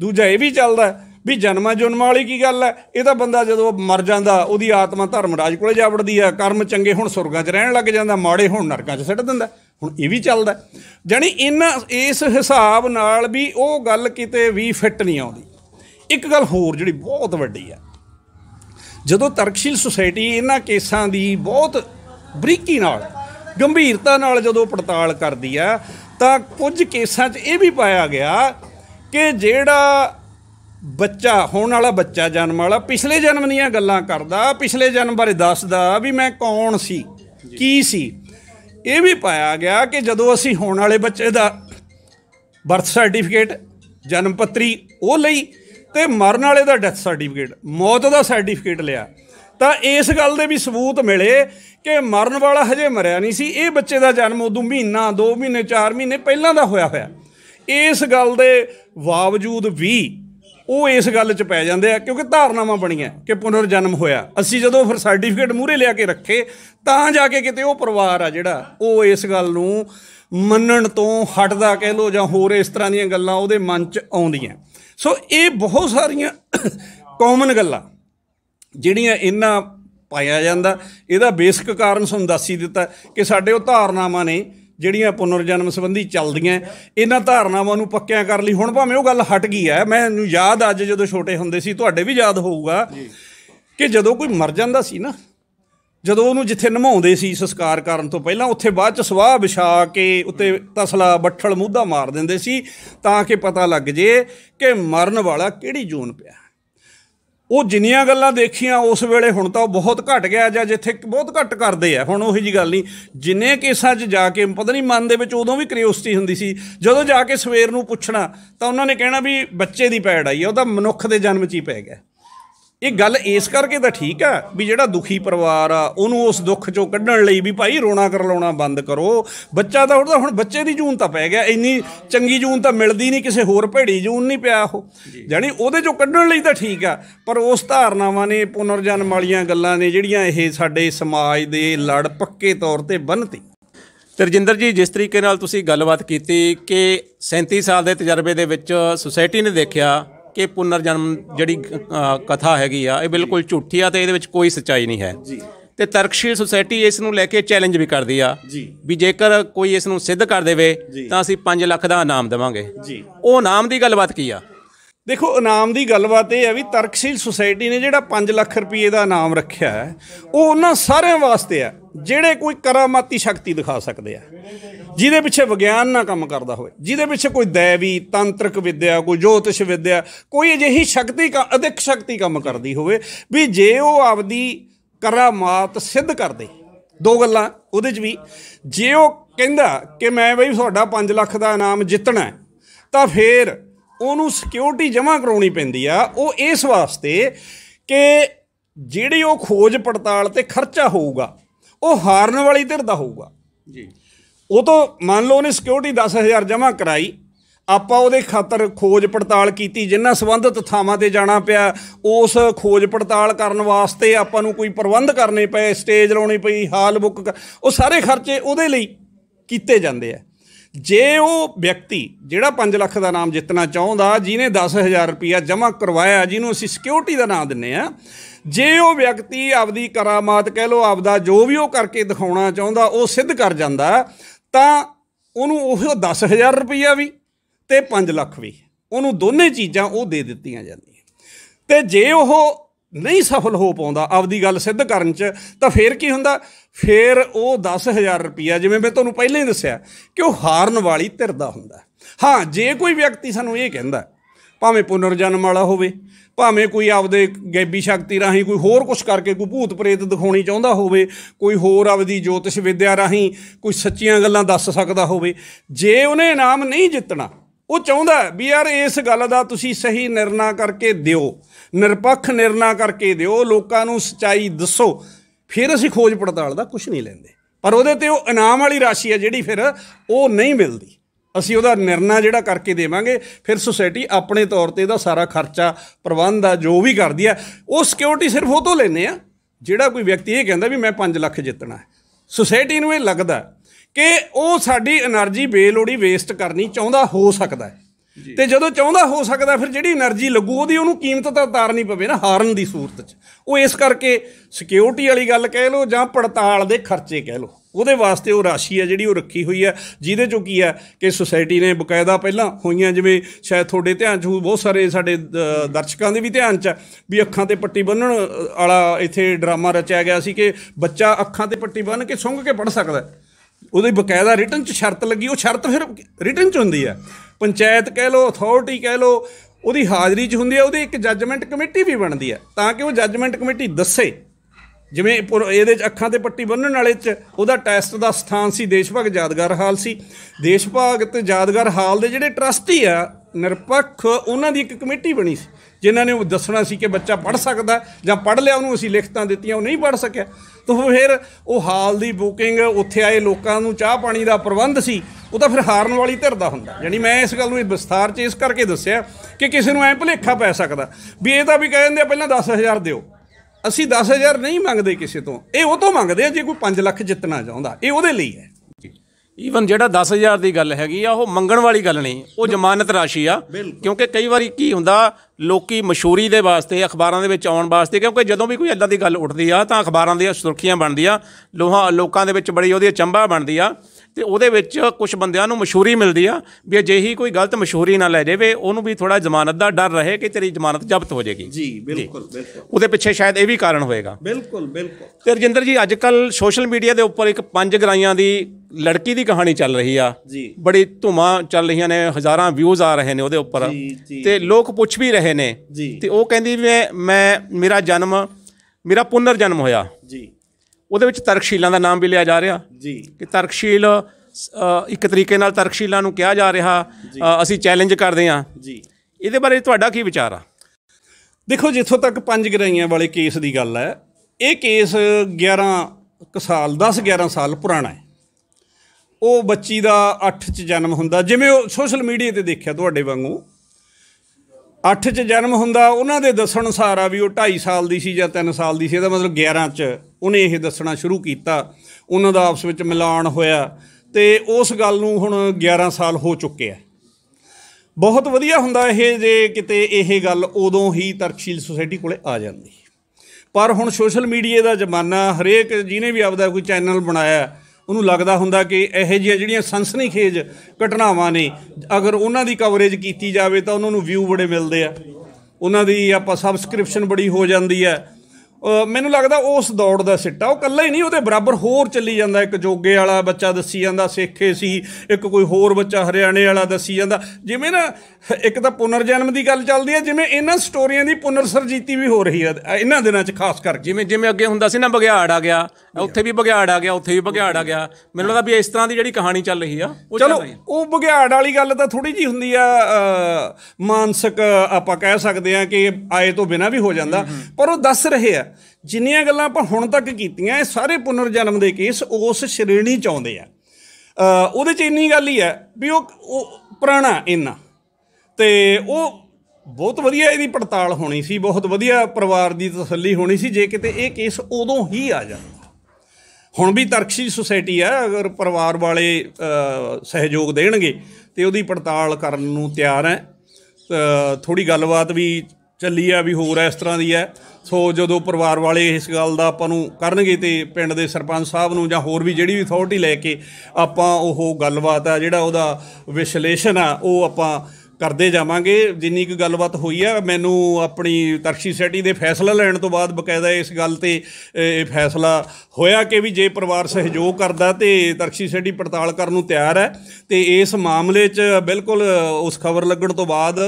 ਦੂਜਾ ਇਹ ਵੀ ਚੱਲਦਾ ਵੀ ਜਨਮ ਜਨਮ ਵਾਲੀ ਕੀ ਗੱਲ ਹੈ ਇਹ ਤਾਂ ਬੰਦਾ ਜਦੋਂ ਮਰ ਜਾਂਦਾ ਉਹਦੀ ਆਤਮਾ ਧਰਮ ਰਾਜ ਕੋਲੇ ਜਾ ਵੜਦੀ ਆ ਕਰਮ ਚੰਗੇ ਹੁਣ ਸੁਰਗਾਂ 'ਚ ਰਹਿਣ ਲੱਗ ਜਾਂਦਾ ਮਾੜੇ ਹੁਣ ਨਰਕਾਂ 'ਚ ਸਿੱਟ ਦਿੰਦਾ ਹੁਣ ਇਹ ਵੀ ਚੱਲਦਾ ਜਾਨੀ ਇਹਨਾਂ ਇਸ ਹਿਸਾਬ ਨਾਲ ਵੀ ਉਹ ਗੱਲ ਕਿਤੇ ਵੀ ਫਿੱਟ ਨਹੀਂ ਆਉਂਦੀ ਇੱਕ ਗੱਲ ਹੋਰ ਜਿਹੜੀ ਬਹੁਤ ਵੱਡੀ ਆ ਜਦੋਂ ਤਰਕਸ਼ੀਲ ਸੁਸਾਇਟੀ ਇਹਨਾਂ ਕੇਸਾਂ ਦੀ ਬਹੁਤ ਬਰੀਕੀ ਨਾਲ ਗੰਭੀਰਤਾ ਨਾਲ ਜਦੋਂ ਪੜਤਾਲ ਕਰਦੀ ਆ ਤਾਂ ਕੁਝ ਕੇਸਾਂ 'ਚ ਇਹ ਵੀ ਪਾਇਆ ਗਿਆ ਕਿ ਜਿਹੜਾ ਬੱਚਾ ਹੋਣ ਵਾਲਾ ਬੱਚਾ ਜਨਮ ਵਾਲਾ ਪਿਛਲੇ ਜਨਮ ਦੀਆਂ ਗੱਲਾਂ ਕਰਦਾ ਪਿਛਲੇ ਜਨਮ ਬਾਰੇ ਦੱਸਦਾ ਵੀ ਮੈਂ ਕੌਣ ਸੀ ਕੀ ਸੀ ਇਹ ਵੀ ਪਾਇਆ ਗਿਆ ਕਿ ਜਦੋਂ ਅਸੀਂ ਹੋਣ ਵਾਲੇ ਬੱਚੇ ਦਾ ਬਰਥ ਸਰਟੀਫਿਕੇਟ ਜਨਮ ਪੱਤਰੀ ਉਹ ਲਈ ਤੇ ਮਰਨ ਵਾਲੇ ਦਾ ਡੈਥ ਸਰਟੀਫਿਕੇਟ ਮੌਤ ਦਾ ਸਰਟੀਫਿਕੇਟ ਲਿਆ ਤਾਂ ਇਸ ਗੱਲ ਦੇ ਵੀ ਸਬੂਤ ਮਿਲੇ ਕਿ ਮਰਨ ਵਾਲਾ ਹਜੇ ਮਰਿਆ ਨਹੀਂ ਸੀ ਇਹ ਬੱਚੇ ਦਾ ਜਨਮ ਉਦੋਂ ਮਹੀਨਾ 2 ਮਹੀਨੇ 4 ਮਹੀਨੇ ਪਹਿਲਾਂ ਦਾ ਹੋਇਆ ਹੋਇਆ ਇਸ ਗੱਲ ਦੇ ਬਾਵਜੂਦ ਵੀ ਉਹ ਇਸ ਗੱਲ 'ਚ ਪੈ ਜਾਂਦੇ ਆ ਕਿਉਂਕਿ ਧਾਰਨਾਵਾਂ ਬਣੀਆਂ ਕਿ ਪੁਨਰ ਜਨਮ ਹੋਇਆ ਅਸੀਂ ਜਦੋਂ ਫਿਰ ਸਰਟੀਫਿਕੇਟ ਮੂਹਰੇ ਲਿਆ ਕੇ ਰੱਖੇ ਤਾਂ ਜਾ ਕੇ ਕਿਤੇ ਉਹ ਪਰਿਵਾਰ ਆ ਜਿਹੜਾ ਉਹ ਇਸ ਗੱਲ ਨੂੰ ਮੰਨਣ ਤੋਂ ਹਟਦਾ ਕਹਿ ਲੋ ਜਾਂ ਹੋਰ ਇਸ ਤਰ੍ਹਾਂ ਦੀਆਂ ਗੱਲਾਂ ਉਹਦੇ ਮਨ 'ਚ ਆਉਂਦੀਆਂ ਸੋ ਇਹ ਬਹੁਤ ਸਾਰੀਆਂ ਕਾਮਨ *coughs* ਗੱਲਾਂ ਜਿਹੜੀਆਂ ਇਹਨਾਂ ਪਾਇਆ ਜਾਂਦਾ ਇਹਦਾ ਬੇਸਿਕ ਕਾਰਨ ਸਾਨੂੰ ਦੱਸੀ ਦਿੱਤਾ ਕਿ ਸਾਡੇ ਉਹ ਧਾਰਨਾਵਾਂ ਨੇ ਜਿਹੜੀਆਂ ਪੁਨਰਜਨਮ ਸੰਬੰਧੀ ਚੱਲਦੀਆਂ ਇਹਨਾਂ ਧਾਰਨਾਵਾਂ ਨੂੰ ਪੱਕਿਆਂ ਕਰ ਲਈ ਹੁਣ ਭਾਵੇਂ ਉਹ ਗੱਲ ਹਟ ਗਈ ਹੈ ਮੈਨੂੰ ਯਾਦ ਅੱਜ ਜਦੋਂ ਛੋਟੇ ਹੁੰਦੇ ਸੀ ਤੁਹਾਡੇ ਵੀ ਯਾਦ ਹੋਊਗਾ ਕਿ ਜਦੋਂ ਕੋਈ ਮਰ ਜਾਂਦਾ ਸੀ ਨਾ ਜਦੋਂ ਉਹਨੂੰ ਜਿੱਥੇ ਨਮਾਉਂਦੇ ਸੀ ਸੰਸਕਾਰ ਕਰਨ ਤੋਂ ਪਹਿਲਾਂ ਉੱਥੇ ਬਾਅਦ ਚ ਸਵਾਹ ਵਿਛਾ ਕੇ ਉੱਤੇ ਤਸਲਾ ਬੱਠਲ ਮੂਧਾ ਮਾਰ ਦਿੰਦੇ ਸੀ ਤਾਂ ਕਿ ਪਤਾ ਲੱਗ ਜੇ ਕਿ ਮਰਨ ਵਾਲਾ ਕਿਹੜੀ ਜੂਨ ਪਿਆ ਉਹ ਜਿੰਨੀਆਂ ਗੱਲਾਂ ਦੇਖੀਆਂ ਉਸ ਵੇਲੇ ਹੁਣ ਤਾਂ ਉਹ ਬਹੁਤ ਘਟ ਗਿਆ ਜਾਂ ਜਿੱਥੇ ਬਹੁਤ ਘਟ ਕਰਦੇ ਆ ਹੁਣ ਉਹੀ ਜੀ ਗੱਲ ਨਹੀਂ ਜਿੰਨੇ ਕੇਸਾਂ 'ਚ ਜਾ ਕੇ ਪਤਾ ਨਹੀਂ ਮਨ ਦੇ ਵਿੱਚ ਉਦੋਂ ਵੀ ਕਰਿਓਸਿਟੀ ਹੁੰਦੀ ਸੀ ਜਦੋਂ ਜਾ ਕੇ ਸਵੇਰ ਨੂੰ ਪੁੱਛਣਾ ਤਾਂ ਉਹਨਾਂ ਨੇ ਕਹਿਣਾ ਵੀ ਬੱਚੇ ਦੀ ਪੈੜ ਆਈ ਉਹ ਤਾਂ ਮਨੁੱਖ ਦੇ ਜਨਮ 'ਚ ਹੀ ਪੈ ਗਿਆ ਇਹ ਗੱਲ ਇਸ ਕਰਕੇ ਤਾਂ ਠੀਕ ਆ ਵੀ ਜਿਹੜਾ ਦੁਖੀ ਪਰਿਵਾਰ ਆ ਉਹਨੂੰ ਉਸ ਦੁੱਖ ਚੋਂ ਕੱਢਣ ਲਈ ਵੀ ਭਾਈ ਰੋਣਾ ਕਰ ਲਾਉਣਾ ਬੰਦ ਕਰੋ ਬੱਚਾ ਤਾਂ ਉਹਦਾ ਹੁਣ ਬੱਚੇ ਦੀ ਜੂਨ ਤਾਂ ਪੈ ਗਿਆ ਇੰਨੀ ਚੰਗੀ ਜੂਨ ਤਾਂ ਮਿਲਦੀ ਨਹੀਂ ਕਿਸੇ ਹੋਰ ਭੇੜੀ ਜੂਨ ਨਹੀਂ ਪਿਆ ਉਹ ਜਾਨੀ ਉਹਦੇ ਚੋਂ ਕੱਢਣ ਲਈ ਤਾਂ ਠੀਕ ਆ ਪਰ ਉਸ ਧਾਰਨਾਵਾਂ ਨੇ ਪੁਨਰਜਨਮ ਵਾਲੀਆਂ ਗੱਲਾਂ ਨੇ ਜਿਹੜੀਆਂ ਇਹ ਸਾਡੇ ਸਮਾਜ ਦੇ ਲੜ ਪੱਕੇ ਤੌਰ ਤੇ ਬੰਨਤੀ ਤਰਜਿੰਦਰ ਜੀ ਜਿਸ ਤਰੀਕੇ ਨਾਲ ਤੁਸੀਂ ਗੱਲਬਾਤ ਕੀਤੀ ਕਿ 37 ਸਾਲ ਦੇ ਤਜਰਬੇ ਦੇ ਵਿੱਚ ਸੁਸਾਇਟੀ ਨੇ ਦੇਖਿਆ ਕਿ ਪੁਨਰ ਜਨਮ ਜਿਹੜੀ ਕਥਾ ਹੈਗੀ ਆ ਇਹ ਬਿਲਕੁਲ ਝੂਠੀ ਆ ਤੇ ਇਹਦੇ ਵਿੱਚ ਕੋਈ ਸੱਚਾਈ ਨਹੀਂ ਹੈ ਜੀ ਤੇ ਤਰਕਸ਼ੀਲ ਸੁਸਾਇਟੀ ਇਸ ਨੂੰ ਲੈ ਕੇ ਚੈਲੰਜ ਵੀ ਕਰਦੀ ਆ ਜੀ ਵੀ ਜੇਕਰ ਕੋਈ ਇਸ ਨੂੰ ਸਿੱਧ ਕਰ ਦੇਵੇ ਤਾਂ ਅਸੀਂ 5 ਲੱਖ ਦਾ ਇਨਾਮ ਦੇਵਾਂਗੇ ਜੀ ਉਹ ਇਨਾਮ ਦੀ ਗੱਲਬਾਤ ਕੀ ਆ ਦੇਖੋ ਇਨਾਮ ਦੀ ਗੱਲਬਾਤ ਇਹ ਹੈ ਵੀ ਤਰਕਸ਼ੀਲ ਸੁਸਾਇਟੀ ਨੇ ਜਿਹੜਾ 5 ਲੱਖ ਰੁਪਏ ਦਾ ਇਨਾਮ ਰੱਖਿਆ ਹੈ ਉਹ ਉਹਨਾਂ ਸਾਰਿਆਂ ਵਾਸਤੇ ਆ ਜਿਹੜੇ ਕੋਈ ਕਰਾਮਾਤੀ ਸ਼ਕਤੀ ਦਿਖਾ ਸਕਦੇ ਆ ਜਿਹਦੇ ਪਿੱਛੇ ਵਿਗਿਆਨ ਨਾਲ ਕੰਮ ਕਰਦਾ ਹੋਵੇ ਜਿਹਦੇ ਪਿੱਛੇ ਕੋਈ ਦੇਵੀ ਤੰਤਰਿਕ ਵਿਦਿਆ ਕੋਈ ਜੋਤਿਸ਼ ਵਿਦਿਆ ਕੋਈ ਅਜਿਹੀ ਸ਼ਕਤੀ ਕਾ ਅਧਿਕ ਸ਼ਕਤੀ ਕੰਮ ਕਰਦੀ ਹੋਵੇ ਵੀ ਜੇ ਉਹ ਆਪਦੀ ਕਰਾਮਾਤ ਸਿੱਧ ਕਰਦੇ ਦੋ ਗੱਲਾਂ ਉਹਦੇ 'ਚ ਵੀ ਜੇ ਉਹ ਕਹਿੰਦਾ ਕਿ ਮੈਂ ਬਈ ਤੁਹਾਡਾ 5 ਲੱਖ ਦਾ ਇਨਾਮ ਜਿੱਤਣਾ ਤਾਂ ਫੇਰ ਉਹਨੂੰ ਸਿਕਿਉਰਿਟੀ ਜਮ੍ਹਾਂ ਕਰਾਉਣੀ ਪੈਂਦੀ ਆ ਉਹ ਇਸ ਵਾਸਤੇ ਕਿ ਜਿਹੜੀ ਉਹ ਖੋਜ ਪੜਤਾਲ ਤੇ ਖਰਚਾ ਹੋਊਗਾ ਉਹ ਹਾਰਨ ਵਾਲੀ ਧਿਰ ਦਾ ਹੋਊਗਾ ਜੀ ਉਹ ਤੋਂ ਮੰਨ ਲਓ ਉਹਨੇ ਸਿਕਿਉਰਿਟੀ 10000 ਜਮ੍ਹਾਂ ਕਰਾਈ ਆਪਾਂ ਉਹਦੇ ਖਾਤਰ ਖੋਜ ਪੜਤਾਲ ਕੀਤੀ ਜਿੰਨਾ ਸੰਬੰਧਿਤ ਥਾਵਾਂ ਤੇ ਜਾਣਾ ਪਿਆ ਉਸ ਖੋਜ ਪੜਤਾਲ ਕਰਨ ਵਾਸਤੇ ਆਪਾਂ ਨੂੰ ਕੋਈ ਪ੍ਰਬੰਧ ਕਰਨੇ ਪਏ ਸਟੇਜ ਲਾਉਣੀ ਪਈ ਹਾਲ ਬੁੱਕ ਉਹ ਸਾਰੇ ਖਰਚੇ ਉਹਦੇ ਲਈ ਕੀਤੇ ਜਾਂਦੇ ਆ ਜੇ ਉਹ ਵਿਅਕਤੀ ਜਿਹੜਾ 5 ਲੱਖ ਦਾ ਨਾਮ ਜਿੱਤਣਾ ਚਾਹੁੰਦਾ ਜਿਹਨੇ 10000 ਰੁਪਇਆ ਜਮ੍ਹਾਂ ਕਰਵਾਇਆ ਜਿਹਨੂੰ ਅਸੀਂ ਸਿਕਿਉਰਿਟੀ ਦਾ ਨਾਮ ਦਿੰਨੇ ਆ ਜੇ ਉਹ ਵਿਅਕਤੀ ਆਪਦੀ ਕਰਾਮਾਤ ਕਹਿ ਲੋ ਆਪਦਾ ਜੋ ਵੀ ਉਹ ਕਰਕੇ ਦਿਖਾਉਣਾ ਚਾਹੁੰਦਾ ਉਹ ਸਿੱਧ ਕਰ ਜਾਂਦਾ ਤਾਂ ਉਹਨੂੰ ਉਹ 10000 ਰੁਪਇਆ ਵੀ ਤੇ 5 ਲੱਖ ਵੀ ਉਹਨੂੰ ਦੋਨੇ ਚੀਜ਼ਾਂ ਉਹ ਦੇ ਦਿੱਤੀਆਂ ਜਾਂਦੀਆਂ ਤੇ ਜੇ ਉਹ ਨਹੀਂ ਸਫਲ ਹੋ ਪਾਉਂਦਾ ਆਪਦੀ ਗੱਲ ਸਿੱਧ ਕਰਨ 'ਚ ਤਾਂ ਫੇਰ ਕੀ ਹੁੰਦਾ ਫਿਰ ਉਹ 10000 ਰੁਪਇਆ ਜਿਵੇਂ ਮੈਂ ਤੁਹਾਨੂੰ ਪਹਿਲਾਂ ਹੀ ਦੱਸਿਆ ਕਿ ਉਹ ਹਾਰਨ ਵਾਲੀ ਧਿਰ ਦਾ ਹੁੰਦਾ ਹਾਂ ਜੇ ਕੋਈ ਵਿਅਕਤੀ ਸਾਨੂੰ ਇਹ ਕਹਿੰਦਾ ਭਾਵੇਂ ਪੁਨਰ ਜਨਮ ਵਾਲਾ ਹੋਵੇ ਭਾਵੇਂ ਕੋਈ ਆਪਦੇ ਗੈਬੀ ਸ਼ਕਤੀ ਰਾਹੀਂ ਕੋਈ ਹੋਰ ਕੁਝ ਕਰਕੇ ਕੋਈ ਭੂਤ ਪ੍ਰੇਤ ਦਿਖਾਉਣੀ ਚਾਹੁੰਦਾ ਹੋਵੇ ਕੋਈ ਹੋਰ ਆਪਦੀ ਜੋਤਿਸ਼ ਵਿਦਿਆ ਰਾਹੀਂ ਕੋਈ ਸੱਚੀਆਂ ਗੱਲਾਂ ਦੱਸ ਸਕਦਾ ਹੋਵੇ ਜੇ ਉਹਨੇ ਇਨਾਮ ਨਹੀਂ ਜਿੱਤਣਾ ਉਹ ਚਾਹੁੰਦਾ ਵੀ ਯਾਰ ਇਸ ਗੱਲ ਦਾ ਤੁਸੀਂ ਸਹੀ ਨਿਰਣਾ ਕਰਕੇ ਦਿਓ ਨਿਰਪੱਖ ਨਿਰਣਾ ਕਰਕੇ ਦਿਓ ਲੋਕਾਂ ਨੂੰ ਸਚਾਈ ਦੱਸੋ ਫਿਰ ਅਸੀਂ ਖੋਜ ਪੜਤਾਲ ਦਾ ਕੁਝ ਨਹੀਂ ਲੈਂਦੇ ਪਰ ਉਹਦੇ ਤੇ ਉਹ ਇਨਾਮ ਵਾਲੀ ਰਾਸ਼ੀ ਹੈ ਜਿਹੜੀ ਫਿਰ ਉਹ ਨਹੀਂ ਮਿਲਦੀ ਅਸੀਂ ਉਹਦਾ ਨਿਰਣਾ ਜਿਹੜਾ ਕਰਕੇ ਦੇਵਾਂਗੇ ਫਿਰ ਸੁਸਾਇਟੀ ਆਪਣੇ ਤੌਰ ਤੇ ਇਹਦਾ ਸਾਰਾ ਖਰਚਾ ਪ੍ਰਬੰਧ ਆ ਜੋ ਵੀ ਕਰਦੀ ਆ ਉਹ ਸਿਕਿਉਰਿਟੀ ਸਿਰਫ ਉਹ ਤੋਂ ਲੈਨੇ ਆ ਜਿਹੜਾ ਕੋਈ ਵਿਅਕਤੀ ਇਹ ਕਹਿੰਦਾ ਵੀ ਮੈਂ 5 ਲੱਖ ਜਿੱਤਣਾ ਹੈ ਸੁਸਾਇਟੀ ਨੂੰ ਇਹ ਲੱਗਦਾ ਕਿ ਉਹ ਸਾਡੀ એનર્ਜੀ ਬੇਲੋੜੀ ਵੇਸਟ ਕਰਨੀ ਚਾਹੁੰਦਾ ਹੋ ਸਕਦਾ ਹੈ ਤੇ ਜਦੋਂ ਚਾਹੁੰਦਾ ਹੋ ਸਕਦਾ ਫਿਰ ਜਿਹੜੀ એનર્ਜੀ ਲੱਗੂ ਉਹਦੀ ਉਹਨੂੰ ਕੀਮਤ ਤਾਂ ਤਾਰਨੀ ਪਵੇ ਨਾ ਹਾਰਨ ਦੀ ਸੂਰਤ 'ਚ ਉਹ ਇਸ ਕਰਕੇ ਸਿਕਿਉਰਿਟੀ ਵਾਲੀ ਗੱਲ ਕਹਿ ਲਓ ਜਾਂ ਪੜਤਾਲ ਦੇ ਖਰਚੇ ਕਹਿ ਲਓ ਉਹਦੇ ਵਾਸਤੇ ਉਹ ਰਾਸ਼ੀ ਹੈ ਜਿਹੜੀ ਉਹ ਰੱਖੀ ਹੋਈ ਹੈ ਜਿਹਦੇ ਚੋਂ ਕੀ ਹੈ ਕਿ ਸੁਸਾਇਟੀ ਨੇ ਬਕਾਇਦਾ ਪਹਿਲਾਂ ਹੋਈਆਂ ਜਿਵੇਂ ਸ਼ਾਇਦ ਤੁਹਾਡੇ ਧਿਆਨ 'ਚ ਬਹੁਤ ਸਾਰੇ ਸਾਡੇ ਦਰਸ਼ਕਾਂ ਦੇ ਵੀ ਧਿਆਨ 'ਚ ਵੀ ਅੱਖਾਂ ਤੇ ਪੱਟੀ ਬੰਨਣ ਵਾਲਾ ਇੱਥੇ ਡਰਾਮਾ ਰਚਿਆ ਗਿਆ ਸੀ ਕਿ ਬੱਚਾ ਅੱਖਾਂ ਤੇ ਪੱਟੀ ਬੰਨ ਕੇ ਸੁੰਘ ਕੇ ਪੜ ਸਕਦਾ ਹੈ ਉਹਦੇ ਬਕਾਇਦਾ ਰਿਟਨ 'ਚ ਸ਼ਰਤ ਲੱਗੀ ਉਹ ਸ਼ਰਤ ਫਿਰ ਰਿਟਨ 'ਚ ਹੁੰਦੀ ਹੈ ਪੰਚਾਇਤ ਕਹਿ ਲੋ ਅਥਾਰਟੀ ਕਹਿ ਲੋ ਉਹਦੀ ਹਾਜ਼ਰੀ 'ਚ ਹੁੰਦੀ ਹੈ ਉਹਦੀ ਇੱਕ ਜੱਜਮੈਂਟ ਕਮੇਟੀ ਵੀ ਬਣਦੀ ਹੈ ਤਾਂ ਕਿ ਉਹ ਜੱਜਮੈਂਟ ਕਮੇਟੀ ਦੱਸੇ ਜਿਵੇਂ ਇਹਦੇ 'ਚ ਅੱਖਾਂ ਤੇ ਪੱਟੀ ਬੰਨਣ ਵਾਲੇ 'ਚ ਉਹਦਾ ਟੈਸਟ ਦਾ ਸਥਾਨ ਸੀ ਦੇਸ਼ ਭਗ ਯਾਦਗਾਰ ਹਾਲ ਸੀ ਦੇਸ਼ ਭਗਤ ਯਾਦਗਾਰ ਹਾਲ ਦੇ ਜਿਹੜੇ ਟਰਸਟੀ ਆ ਨਿਰਪੱਖ ਉਹਨਾਂ ਦੀ ਇੱਕ ਕਮੇਟੀ ਬਣੀ ਸੀ ਜਿਨ੍ਹਾਂ ਨੇ ਉਹ ਦੱਸਣਾ ਸੀ ਕਿ ਬੱਚਾ ਪੜ ਸਕਦਾ ਜਾਂ ਪੜ ਲਿਆ ਉਹਨੂੰ ਅਸੀਂ ਲਿਖਤਾਂ ਦਿੱਤੀਆਂ ਉਹ ਨਹੀਂ ਪੜ ਸਕਿਆ ਤਾਂ ਫਿਰ ਉਹ ਹਾਲ ਦੀ ਬੁਕਿੰਗ ਉੱਥੇ ਆਏ ਲੋਕਾਂ ਨੂੰ ਚਾਹ ਪਾਣੀ ਦਾ ਪ੍ਰਬੰਧ ਸੀ ਉਹ ਤਾਂ ਫਿਰ ਹਾਰਨ ਵਾਲੀ ਧਿਰ ਦਾ ਹੁੰਦਾ ਯਾਨੀ ਮੈਂ ਇਸ ਗੱਲ ਨੂੰ ਇਹ ਵਿਸਥਾਰ 'ਚ ਇਸ ਕਰਕੇ ਦੱਸਿਆ ਕਿ ਕਿਸੇ ਨੂੰ ਐ ਭਲੇਖਾ ਪੈ ਸਕਦਾ ਵੀ ਇਹ ਤਾਂ ਵੀ ਕਹਿੰਦੇ ਪਹਿਲਾਂ 10000 ਦਿਓ ਅਸੀਂ 10000 ਨਹੀਂ ਮੰਗਦੇ ਕਿਸੇ ਤੋਂ ਇਹ ਉਹ ਤੋਂ ਮੰਗਦੇ ਆ ਜੇ ਕੋਈ 5 ਲੱਖ ਜਿੱਤਣਾ ਚਾਹੁੰਦਾ ਇਹ ਉਹਦੇ ਲਈ ਹੈ ਈਵਨ ਜਿਹੜਾ 10000 ਦੀ ਗੱਲ ਹੈਗੀ ਆ ਉਹ ਮੰਗਣ ਵਾਲੀ ਗੱਲ ਨਹੀਂ ਉਹ ਜ਼ਮਾਨਤ ਰਾਸ਼ੀ ਆ ਕਿਉਂਕਿ ਕਈ ਵਾਰੀ ਕੀ ਹੁੰਦਾ ਲੋਕੀ ਮਸ਼ਹੂਰੀ ਦੇ ਵਾਸਤੇ ਅਖਬਾਰਾਂ ਦੇ ਵਿੱਚ ਆਉਣ ਵਾਸਤੇ ਕਿਉਂਕਿ ਜਦੋਂ ਵੀ ਕੋਈ ਇਦਾਂ ਦੀ ਗੱਲ ਉੱਠਦੀ ਆ ਤਾਂ ਅਖਬਾਰਾਂ ਦੀਆਂ ਸੁਰਖੀਆਂ ਬਣਦੀਆਂ ਲੋਹਾ ਲੋਕਾਂ ਦੇ ਵਿੱਚ ਬੜੀ ਉਹਦੀ ਚੰਬਾ ਬਣਦੀ ਆ ਤੇ ਉਹਦੇ ਵਿੱਚ ਕੁਝ ਬੰਦਿਆਂ ਨੂੰ ਮਸ਼ਹੂਰੀ ਮਿਲਦੀ ਆ ਵੀ ਅਜਿਹੀ ਕੋਈ ਗਲਤ ਮਸ਼ਹੂਰੀ ਨਾ ਲੈ ਜਾਵੇ ਉਹਨੂੰ ਵੀ ਥੋੜਾ ਜ਼ਮਾਨਤ ਦਾ ਡਰ ਰਹੇ ਕਿ ਤੇਰੀ ਜ਼ਮਾਨਤ ਜ਼ਬਤ ਹੋ ਜਾਏਗੀ ਜੀ ਬਿਲਕੁਲ ਬਿਲਕੁਲ ਉਹਦੇ ਪਿੱਛੇ ਸ਼ਾਇਦ ਇਹ ਵੀ ਕਾਰਨ ਹੋਏਗਾ ਬਿਲਕੁਲ ਬਿਲਕੁਲ ਤੇ ਰਜਿੰਦਰ ਜੀ ਅੱਜ ਕੱਲ ਸੋਸ਼ਲ ਮੀਡੀਆ ਦੇ ਉੱਪਰ ਇੱਕ ਪੰਜ ਗਰਾਈਆਂ ਦੀ ਲੜਕੀ ਦੀ ਕਹਾਣੀ ਚੱਲ ਰਹੀ ਆ ਜੀ ਬੜੀ ਧੂਮਾ ਚੱਲ ਰਹੀਆਂ ਨੇ ਹਜ਼ਾਰਾਂ ਵਿਊਜ਼ ਆ ਰਹੇ ਨੇ ਉਹਦੇ ਉੱਪਰ ਤੇ ਲੋਕ ਪੁੱਛ ਵੀ ਰਹੇ ਨੇ ਤੇ ਉਹ ਕਹਿੰਦੀ ਮੈਂ ਮੇਰਾ ਜਨਮ ਮੇਰਾ ਪੁਨਰ ਜਨਮ ਹੋਇਆ ਜੀ ਉਹਦੇ ਵਿੱਚ ਤਰਕਸ਼ੀਲਾਂ ਦਾ ਨਾਮ ਵੀ ਲਿਆ ਜਾ ਰਿਹਾ ਜੀ ਕਿ ਤਰਕਸ਼ੀਲ ਇੱਕ ਤਰੀਕੇ ਨਾਲ ਤਰਕਸ਼ੀਲਾਂ ਨੂੰ ਕਿਹਾ ਜਾ ਰਿਹਾ ਅਸੀਂ ਚੈਲੰਜ ਕਰਦੇ ਹਾਂ ਜੀ ਇਹਦੇ ਬਾਰੇ ਤੁਹਾਡਾ ਕੀ ਵਿਚਾਰ ਆ ਦੇਖੋ ਜਿੱਥੋਂ ਤੱਕ ਪੰਜ ਗਰਾਈਆਂ ਵਾਲੇ ਕੇਸ ਦੀ ਗੱਲ ਹੈ ਇਹ ਕੇਸ 11 ਕੁ ਸਾਲ 10 11 ਸਾਲ ਪੁਰਾਣਾ ਹੈ ਉਹ ਬੱਚੀ ਦਾ 8 ਚ ਜਨਮ ਹੁੰਦਾ ਜਿਵੇਂ ਉਹ ਸੋਸ਼ਲ ਮੀਡੀਆ ਤੇ ਦੇਖਿਆ ਤੁਹਾਡੇ ਵਾਂਗੂ 8 ਚ ਜਨਮ ਹੁੰਦਾ ਉਹਨਾਂ ਦੇ ਦੱਸਣ ਅਨੁਸਾਰ ਆ ਵੀ ਉਹ 2.5 ਸਾਲ ਦੀ ਸੀ ਜਾਂ 3 ਸਾਲ ਦੀ ਸੀ ਇਹਦਾ ਮਤਲਬ 11 ਚ ਉਹਨੇ ਇਹ ਦੱਸਣਾ ਸ਼ੁਰੂ ਕੀਤਾ ਉਹਨਾਂ ਦਾ ਆਪਸ ਵਿੱਚ ਮਿਲਾਨ ਹੋਇਆ ਤੇ ਉਸ ਗੱਲ ਨੂੰ ਹੁਣ 11 ਸਾਲ ਹੋ ਚੁੱਕੇ ਆ ਬਹੁਤ ਵਧੀਆ ਹੁੰਦਾ ਇਹ ਜੇ ਕਿਤੇ ਇਹ ਗੱਲ ਉਦੋਂ ਹੀ ਤਰਕਸ਼ੀਲ ਸੁਸਾਇਟੀ ਕੋਲੇ ਆ ਜਾਂਦੀ ਪਰ ਹੁਣ ਸੋਸ਼ਲ ਮੀਡੀਆ ਦਾ ਜ਼ਮਾਨਾ ਹਰੇਕ ਜਿਹਨੇ ਵੀ ਆਪਦਾ ਕੋਈ ਚੈਨਲ ਬਣਾਇਆ ਉਹਨੂੰ ਲੱਗਦਾ ਹੁੰਦਾ ਕਿ ਇਹ ਜਿਹੀਆਂ ਜਿਹੜੀਆਂ ਸੰਸਨੀਖੇਜ ਘਟਨਾਵਾਂ ਨੇ ਅਗਰ ਉਹਨਾਂ ਦੀ ਕਵਰੇਜ ਕੀਤੀ ਜਾਵੇ ਤਾਂ ਉਹਨਾਂ ਨੂੰ ਵਿਊ ਬੜੇ ਮਿਲਦੇ ਆ ਉਹਨਾਂ ਦੀ ਆਪਾਂ ਸਬਸਕ੍ਰਿਪਸ਼ਨ ਬੜੀ ਹੋ ਜਾਂਦੀ ਹੈ ਮੈਨੂੰ ਲੱਗਦਾ ਉਸ ਦੌੜ ਦਾ ਸਿੱਟਾ ਉਹ ਕੱਲਾ ਹੀ ਨਹੀਂ ਉਹਦੇ ਬਰਾਬਰ ਹੋਰ ਚੱਲੀ ਜਾਂਦਾ ਇੱਕ ਜੋਗੇ ਵਾਲਾ ਬੱਚਾ ਦੱਸੀ ਜਾਂਦਾ ਸੇਖੇ ਸੀ ਇੱਕ ਕੋਈ ਹੋਰ ਬੱਚਾ ਹਰਿਆਣੇ ਵਾਲਾ ਦੱਸੀ ਜਾਂਦਾ ਜਿਵੇਂ ਨਾ ਇੱਕ ਤਾਂ ਪੁਨਰ ਜਨਮ ਦੀ ਗੱਲ ਚੱਲਦੀ ਹੈ ਜਿਵੇਂ ਇਹਨਾਂ ਸਟੋਰੀਆਂ ਦੀ ਪੁਨਰ ਸਰਜੀਤੀ ਵੀ ਹੋ ਰਹੀ ਹੈ ਇਹਨਾਂ ਦਿਨਾਂ 'ਚ ਖਾਸ ਕਰਕੇ ਜਿਵੇਂ ਜਿਵੇਂ ਅੱਗੇ ਹੁੰਦਾ ਸੀ ਨਾ ਬਗਿਆੜ ਆ ਗਿਆ ਉੱਥੇ ਵੀ ਬਗਿਆੜ ਆ ਗਿਆ ਉੱਥੇ ਵੀ ਬਗਿਆੜ ਆ ਗਿਆ ਮੈਨੂੰ ਲੱਗਦਾ ਵੀ ਇਸ ਤਰ੍ਹਾਂ ਦੀ ਜਿਹੜੀ ਕਹਾਣੀ ਚੱਲ ਰਹੀ ਆ ਉਹ ਚੱਲ ਰਹੀ ਉਹ ਬਗਿਆੜ ਵਾਲੀ ਗੱਲ ਤਾਂ ਥੋੜੀ ਜੀ ਹੁੰਦੀ ਆ ਮਾਨਸਿਕ ਆਪਾਂ ਕਹਿ ਸਕਦੇ ਆ ਕਿ ਆਏ ਤੋਂ ਬਿਨਾ ਵੀ ਹੋ ਜਾਂਦਾ ਪਰ ਉਹ ਦੱਸ ਰਹੇ ਆ ਜਿੰਨੀਆਂ ਗੱਲਾਂ ਆਪਾਂ ਹੁਣ ਤੱਕ ਕੀਤੀਆਂ ਇਹ ਸਾਰੇ ਪੁਨਰ ਜਨਮ ਦੇ ਕੇਸ ਉਸ ਸ਼੍ਰੇਣੀ ਚ ਆਉਂਦੇ ਆ ਉਹਦੇ ਚ ਇੰਨੀ ਗੱਲ ਹੀ ਹੈ ਵੀ ਉਹ ਪੁਰਾਣਾ ਇੰਨਾ ਤੇ ਉਹ ਬਹੁਤ ਵਧੀਆ ਇਹਦੀ ਪੜਤਾਲ ਹੋਣੀ ਸੀ ਬਹੁਤ ਵਧੀਆ ਪਰਿਵਾਰ ਦੀ ਤਸੱਲੀ ਹੋਣੀ ਸੀ ਜੇ ਕਿਤੇ ਇਹ ਕੇਸ ਉਦੋਂ ਹੀ ਆ ਜਾਂਦਾ ਹੁਣ ਵੀ ਤਰਕਸ਼ੀ ਸੁਸਾਇਟੀ ਆ ਅਗਰ ਪਰਿਵਾਰ ਵਾਲੇ ਸਹਿਯੋਗ ਦੇਣਗੇ ਤੇ ਉਹਦੀ ਪੜਤਾਲ ਕਰਨ ਨੂੰ ਤਿਆਰ ਹੈ ਥੋੜੀ ਗੱਲਬਾਤ ਵੀ ਚੱਲੀ ਆ ਵੀ ਹੋਰ ਇਸ ਤਰ੍ਹਾਂ ਦੀ ਹੈ ਸੋ ਜਦੋਂ ਪਰਿਵਾਰ ਵਾਲੇ ਇਸ ਗੱਲ ਦਾ ਆਪਾਂ ਨੂੰ ਕਰਨਗੇ ਤੇ ਪਿੰਡ ਦੇ ਸਰਪੰਚ ਸਾਹਿਬ ਨੂੰ ਜਾਂ ਹੋਰ ਵੀ ਜਿਹੜੀ ਵੀ ਅਥਾਰਟੀ ਲੈ ਕੇ ਆਪਾਂ ਉਹ ਗੱਲਬਾਤ ਆ ਜਿਹੜਾ ਉਹਦਾ ਵਿਸ਼ਲੇਸ਼ਣ ਆ ਉਹ ਆਪਾਂ ਕਰਦੇ ਜਾਵਾਂਗੇ ਜਿੰਨੀ ਕੁ ਗੱਲਬਾਤ ਹੋਈ ਆ ਮੈਨੂੰ ਆਪਣੀ ਤਰਸ਼ੀ ਸੈਟੀ ਦੇ ਫੈਸਲਾ ਲੈਣ ਤੋਂ ਬਾਅਦ ਬਕਾਇਦਾ ਇਸ ਗੱਲ ਤੇ ਇਹ ਫੈਸਲਾ ਹੋਇਆ ਕਿ ਵੀ ਜੇ ਪਰਿਵਾਰ ਸਹਿਯੋਗ ਕਰਦਾ ਤੇ ਤਰਸ਼ੀ ਸੈਟੀ ਪੜਤਾਲ ਕਰਨ ਨੂੰ ਤਿਆਰ ਹੈ ਤੇ ਇਸ ਮਾਮਲੇ 'ਚ ਬਿਲਕੁਲ ਉਸ ਖਬਰ ਲੱਗਣ ਤੋਂ ਬਾਅਦ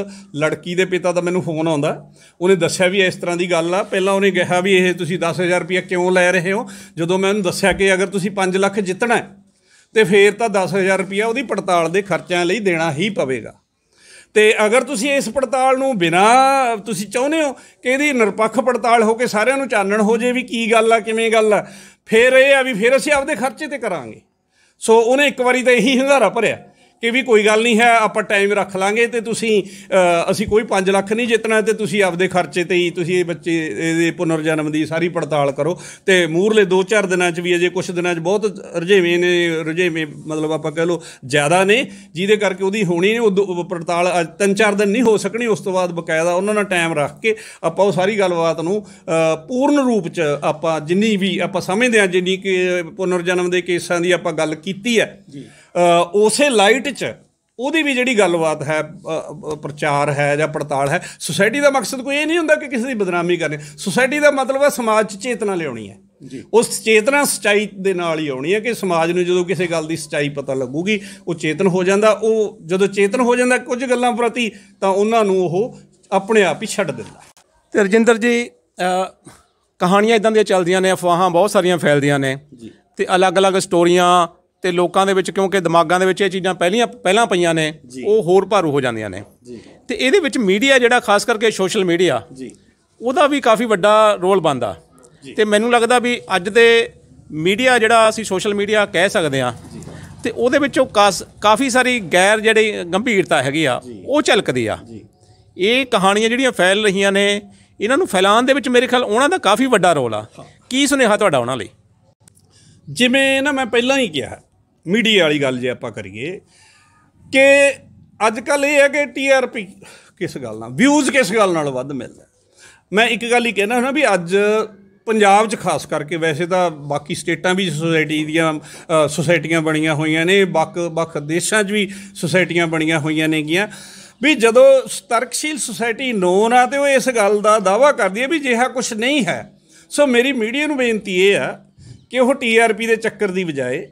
ਲੜਕੀ ਦੇ ਪਿਤਾ ਦਾ ਮੈਨੂੰ ਫੋਨ ਆਉਂਦਾ ਉਹਨੇ ਦੱਸਿਆ ਵੀ ਇਸ ਤਰ੍ਹਾਂ ਦੀ ਗੱਲ ਆ ਪਹਿਲਾਂ ਉਹਨੇ ਕਿਹਾ ਵੀ ਇਹ ਤੁਸੀਂ 10000 ਰੁਪਏ ਕਿਉਂ ਲੈ ਰਹੇ ਹੋ ਜਦੋਂ ਮੈਂ ਉਹਨੂੰ ਦੱਸਿਆ ਕਿ ਅਗਰ ਤੁਸੀਂ 5 ਲੱਖ ਜਿੱਤਣਾ ਤੇ ਫੇਰ ਤਾਂ 10000 ਰੁਪਏ ਉਹਦੀ ਪੜਤਾਲ ਦੇ ਖਰਚਿਆਂ ਲਈ ਦੇਣਾ ਹੀ ਪਵੇਗਾ ਤੇ ਅਗਰ ਤੁਸੀਂ ਇਸ ਪੜਤਾਲ ਨੂੰ ਬਿਨਾ ਤੁਸੀਂ ਚਾਹੁੰਦੇ ਹੋ ਕਿ ਇਹਦੀ ਨਿਰਪੱਖ ਪੜਤਾਲ ਹੋ ਕੇ ਸਾਰਿਆਂ ਨੂੰ ਚਾਨਣ ਹੋ ਜੇ ਵੀ ਕੀ ਗੱਲ ਆ ਕਿਵੇਂ ਗੱਲ ਆ ਫਿਰ ਇਹ ਆ ਵੀ ਫਿਰ ਅਸੀਂ ਆਪਦੇ ਖਰਚੇ ਤੇ ਕਰਾਂਗੇ ਸੋ ਉਹਨੇ ਇੱਕ ਵਾਰੀ ਤਾਂ ਇਹੀ ਹੰਗਾਰਾ ਭਰਿਆ ਕਿ ਵੀ ਕੋਈ ਗੱਲ ਨਹੀਂ ਹੈ ਆਪਾਂ ਟਾਈਮ ਰੱਖ ਲਾਂਗੇ ਤੇ ਤੁਸੀਂ ਅਸੀਂ ਕੋਈ 5 ਲੱਖ ਨਹੀਂ ਜਿੱਤਣਾ ਤੇ ਤੁਸੀਂ ਆਪਦੇ ਖਰਚੇ ਤੇ ਹੀ ਤੁਸੀਂ ਇਹ ਬੱਚੇ ਇਹਦੇ ਪੁਨਰ ਜਨਮ ਦੀ ਸਾਰੀ ਪੜਤਾਲ ਕਰੋ ਤੇ ਮੂਰਲੇ 2-4 ਦਿਨਾਂ 'ਚ ਵੀ ਅਜੇ ਕੁਝ ਦਿਨਾਂ 'ਚ ਬਹੁਤ ਰੁਝੇਵੇਂ ਨੇ ਰੁਝੇਵੇਂ ਮਤਲਬ ਆਪਾਂ ਕਹ ਲੋ ਜ਼ਿਆਦਾ ਨੇ ਜਿਹਦੇ ਕਰਕੇ ਉਹਦੀ ਹੋਣੀ ਪੜਤਾਲ 3-4 ਦਿਨ ਨਹੀਂ ਹੋ ਸਕਣੀ ਉਸ ਤੋਂ ਬਾਅਦ ਬਕਾਇਦਾ ਉਹਨਾਂ ਨਾਲ ਟਾਈਮ ਰੱਖ ਕੇ ਆਪਾਂ ਉਹ ਸਾਰੀ ਗੱਲਬਾਤ ਨੂੰ ਪੂਰਨ ਰੂਪ 'ਚ ਆਪਾਂ ਜਿੰਨੀ ਵੀ ਆਪਾਂ ਸਮਝਦੇ ਆ ਜਿੰਨੀ ਕਿ ਪੁਨਰ ਜਨਮ ਦੇ ਕੇਸਾਂ ਦੀ ਆਪਾਂ ਗੱਲ ਕੀਤੀ ਹੈ ਜੀ ਉਸੇ ਲਾਈਟ 'ਚ ਉਹਦੀ ਵੀ ਜਿਹੜੀ ਗੱਲਬਾਤ ਹੈ ਪ੍ਰਚਾਰ ਹੈ ਜਾਂ ਪੜਤਾਲ ਹੈ ਸੁਸਾਇਟੀ ਦਾ ਮਕਸਦ ਕੋਈ ਇਹ ਨਹੀਂ ਹੁੰਦਾ ਕਿ ਕਿਸੇ ਦੀ ਬਦਨਾਮੀ ਕਰਨੀ ਸੁਸਾਇਟੀ ਦਾ ਮਤਲਬ ਹੈ ਸਮਾਜ 'ਚ ਚੇਤਨਾ ਲਿਆਉਣੀ ਹੈ ਉਸ ਚੇਤਨਾ ਸਚਾਈ ਦੇ ਨਾਲ ਹੀ ਆਉਣੀ ਹੈ ਕਿ ਸਮਾਜ ਨੂੰ ਜਦੋਂ ਕਿਸੇ ਗੱਲ ਦੀ ਸਚਾਈ ਪਤਾ ਲੱਗੂਗੀ ਉਹ ਚੇਤਨ ਹੋ ਜਾਂਦਾ ਉਹ ਜਦੋਂ ਚੇਤਨ ਹੋ ਜਾਂਦਾ ਕੁਝ ਗੱਲਾਂ ਪ੍ਰਤੀ ਤਾਂ ਉਹਨਾਂ ਨੂੰ ਉਹ ਆਪਣੇ ਆਪ ਹੀ ਛੱਡ ਦਿੰਦਾ ਤੇ ਰਜਿੰਦਰ ਜੀ ਕਹਾਣੀਆਂ ਇਦਾਂ ਦੀਆਂ ਚੱਲਦੀਆਂ ਨੇ ਅਫਵਾਹਾਂ ਬਹੁਤ ਸਾਰੀਆਂ ਫੈਲਦੀਆਂ ਨੇ ਤੇ ਅਲੱਗ-ਅਲੱਗ ਸਟੋਰੀਆਂ ਤੇ ਲੋਕਾਂ ਦੇ ਵਿੱਚ ਕਿਉਂਕਿ ਦਿਮਾਗਾਂ ਦੇ ਵਿੱਚ ਇਹ ਚੀਜ਼ਾਂ ਪਹਿਲੀਆਂ ਪਹਿਲਾਂ ਪਈਆਂ ਨੇ ਉਹ ਹੋਰ ਭਾਰੂ ਹੋ ਜਾਂਦੀਆਂ ਨੇ ਤੇ ਇਹਦੇ ਵਿੱਚ ਮੀਡੀਆ ਜਿਹੜਾ ਖਾਸ ਕਰਕੇ ਸੋਸ਼ਲ ਮੀਡੀਆ ਉਹਦਾ ਵੀ ਕਾਫੀ ਵੱਡਾ ਰੋਲ ਬੰਦਾ ਤੇ ਮੈਨੂੰ ਲੱਗਦਾ ਵੀ ਅੱਜ ਦੇ ਮੀਡੀਆ ਜਿਹੜਾ ਅਸੀਂ ਸੋਸ਼ਲ ਮੀਡੀਆ ਕਹਿ ਸਕਦੇ ਆ ਤੇ ਉਹਦੇ ਵਿੱਚੋਂ ਕਾਫੀ ਸਾਰੀ ਗੈਰ ਜਿਹੜੀ ਗੰਭੀਰਤਾ ਹੈਗੀ ਆ ਉਹ ਚਲਕਦੀ ਆ ਇਹ ਕਹਾਣੀਆਂ ਜਿਹੜੀਆਂ ਫੈਲ ਰਹੀਆਂ ਨੇ ਇਹਨਾਂ ਨੂੰ ਫੈਲਾਉਣ ਦੇ ਵਿੱਚ ਮੇਰੇ ਖਿਆਲ ਉਹਨਾਂ ਦਾ ਕਾਫੀ ਵੱਡਾ ਰੋਲ ਆ ਕੀ ਸੁਨੇਹਾ ਤੁਹਾਡਾ ਉਹਨਾਂ ਲਈ ਜਿਵੇਂ ਨਾ ਮੈਂ ਪਹਿਲਾਂ ਹੀ ਕਿਹਾ ਮੀਡੀਆ ਵਾਲੀ ਗੱਲ ਜੇ ਆਪਾਂ ਕਰੀਏ ਕਿ ਅੱਜ ਕੱਲ ਇਹ ਹੈ ਕਿ ਟੀਆਰਪੀ ਕਿਸ ਗੱਲ ਨਾਲ ਵਿਊਜ਼ ਕਿਸ ਗੱਲ ਨਾਲ ਵੱਧ ਮਿਲਦਾ ਮੈਂ ਇੱਕ ਗੱਲ ਹੀ ਕਹਿਣਾ ਹੁਣਾ ਵੀ ਅੱਜ ਪੰਜਾਬ 'ਚ ਖਾਸ ਕਰਕੇ ਵੈਸੇ ਤਾਂ ਬਾਕੀ ਸਟੇਟਾਂ ਵੀ ਸੋਸਾਇਟੀ ਦੀਆਂ ਸੋਸਾਇਟੀਆਂ ਬਣੀਆਂ ਹੋਈਆਂ ਨੇ ਬੱਕ ਬੱਕ ਦੇਸ਼ਾਂ 'ਚ ਵੀ ਸੋਸਾਇਟੀਆਂ ਬਣੀਆਂ ਹੋਈਆਂ ਨੇਗੀਆਂ ਵੀ ਜਦੋਂ ਸਤਰਕਸ਼ੀਲ ਸੁਸਾਇਟੀ ਨੋਨ ਆ ਤੇ ਉਹ ਇਸ ਗੱਲ ਦਾ ਦਾਵਾ ਕਰਦੀ ਹੈ ਵੀ ਜਿਹਾ ਕੁਝ ਨਹੀਂ ਹੈ ਸੋ ਮੇਰੀ ਮੀਡੀਆ ਨੂੰ ਬੇਨਤੀ ਇਹ ਆ ਕਿ ਉਹ ਟੀਆਰਪੀ ਦੇ ਚੱਕਰ ਦੀ ਬਜਾਏ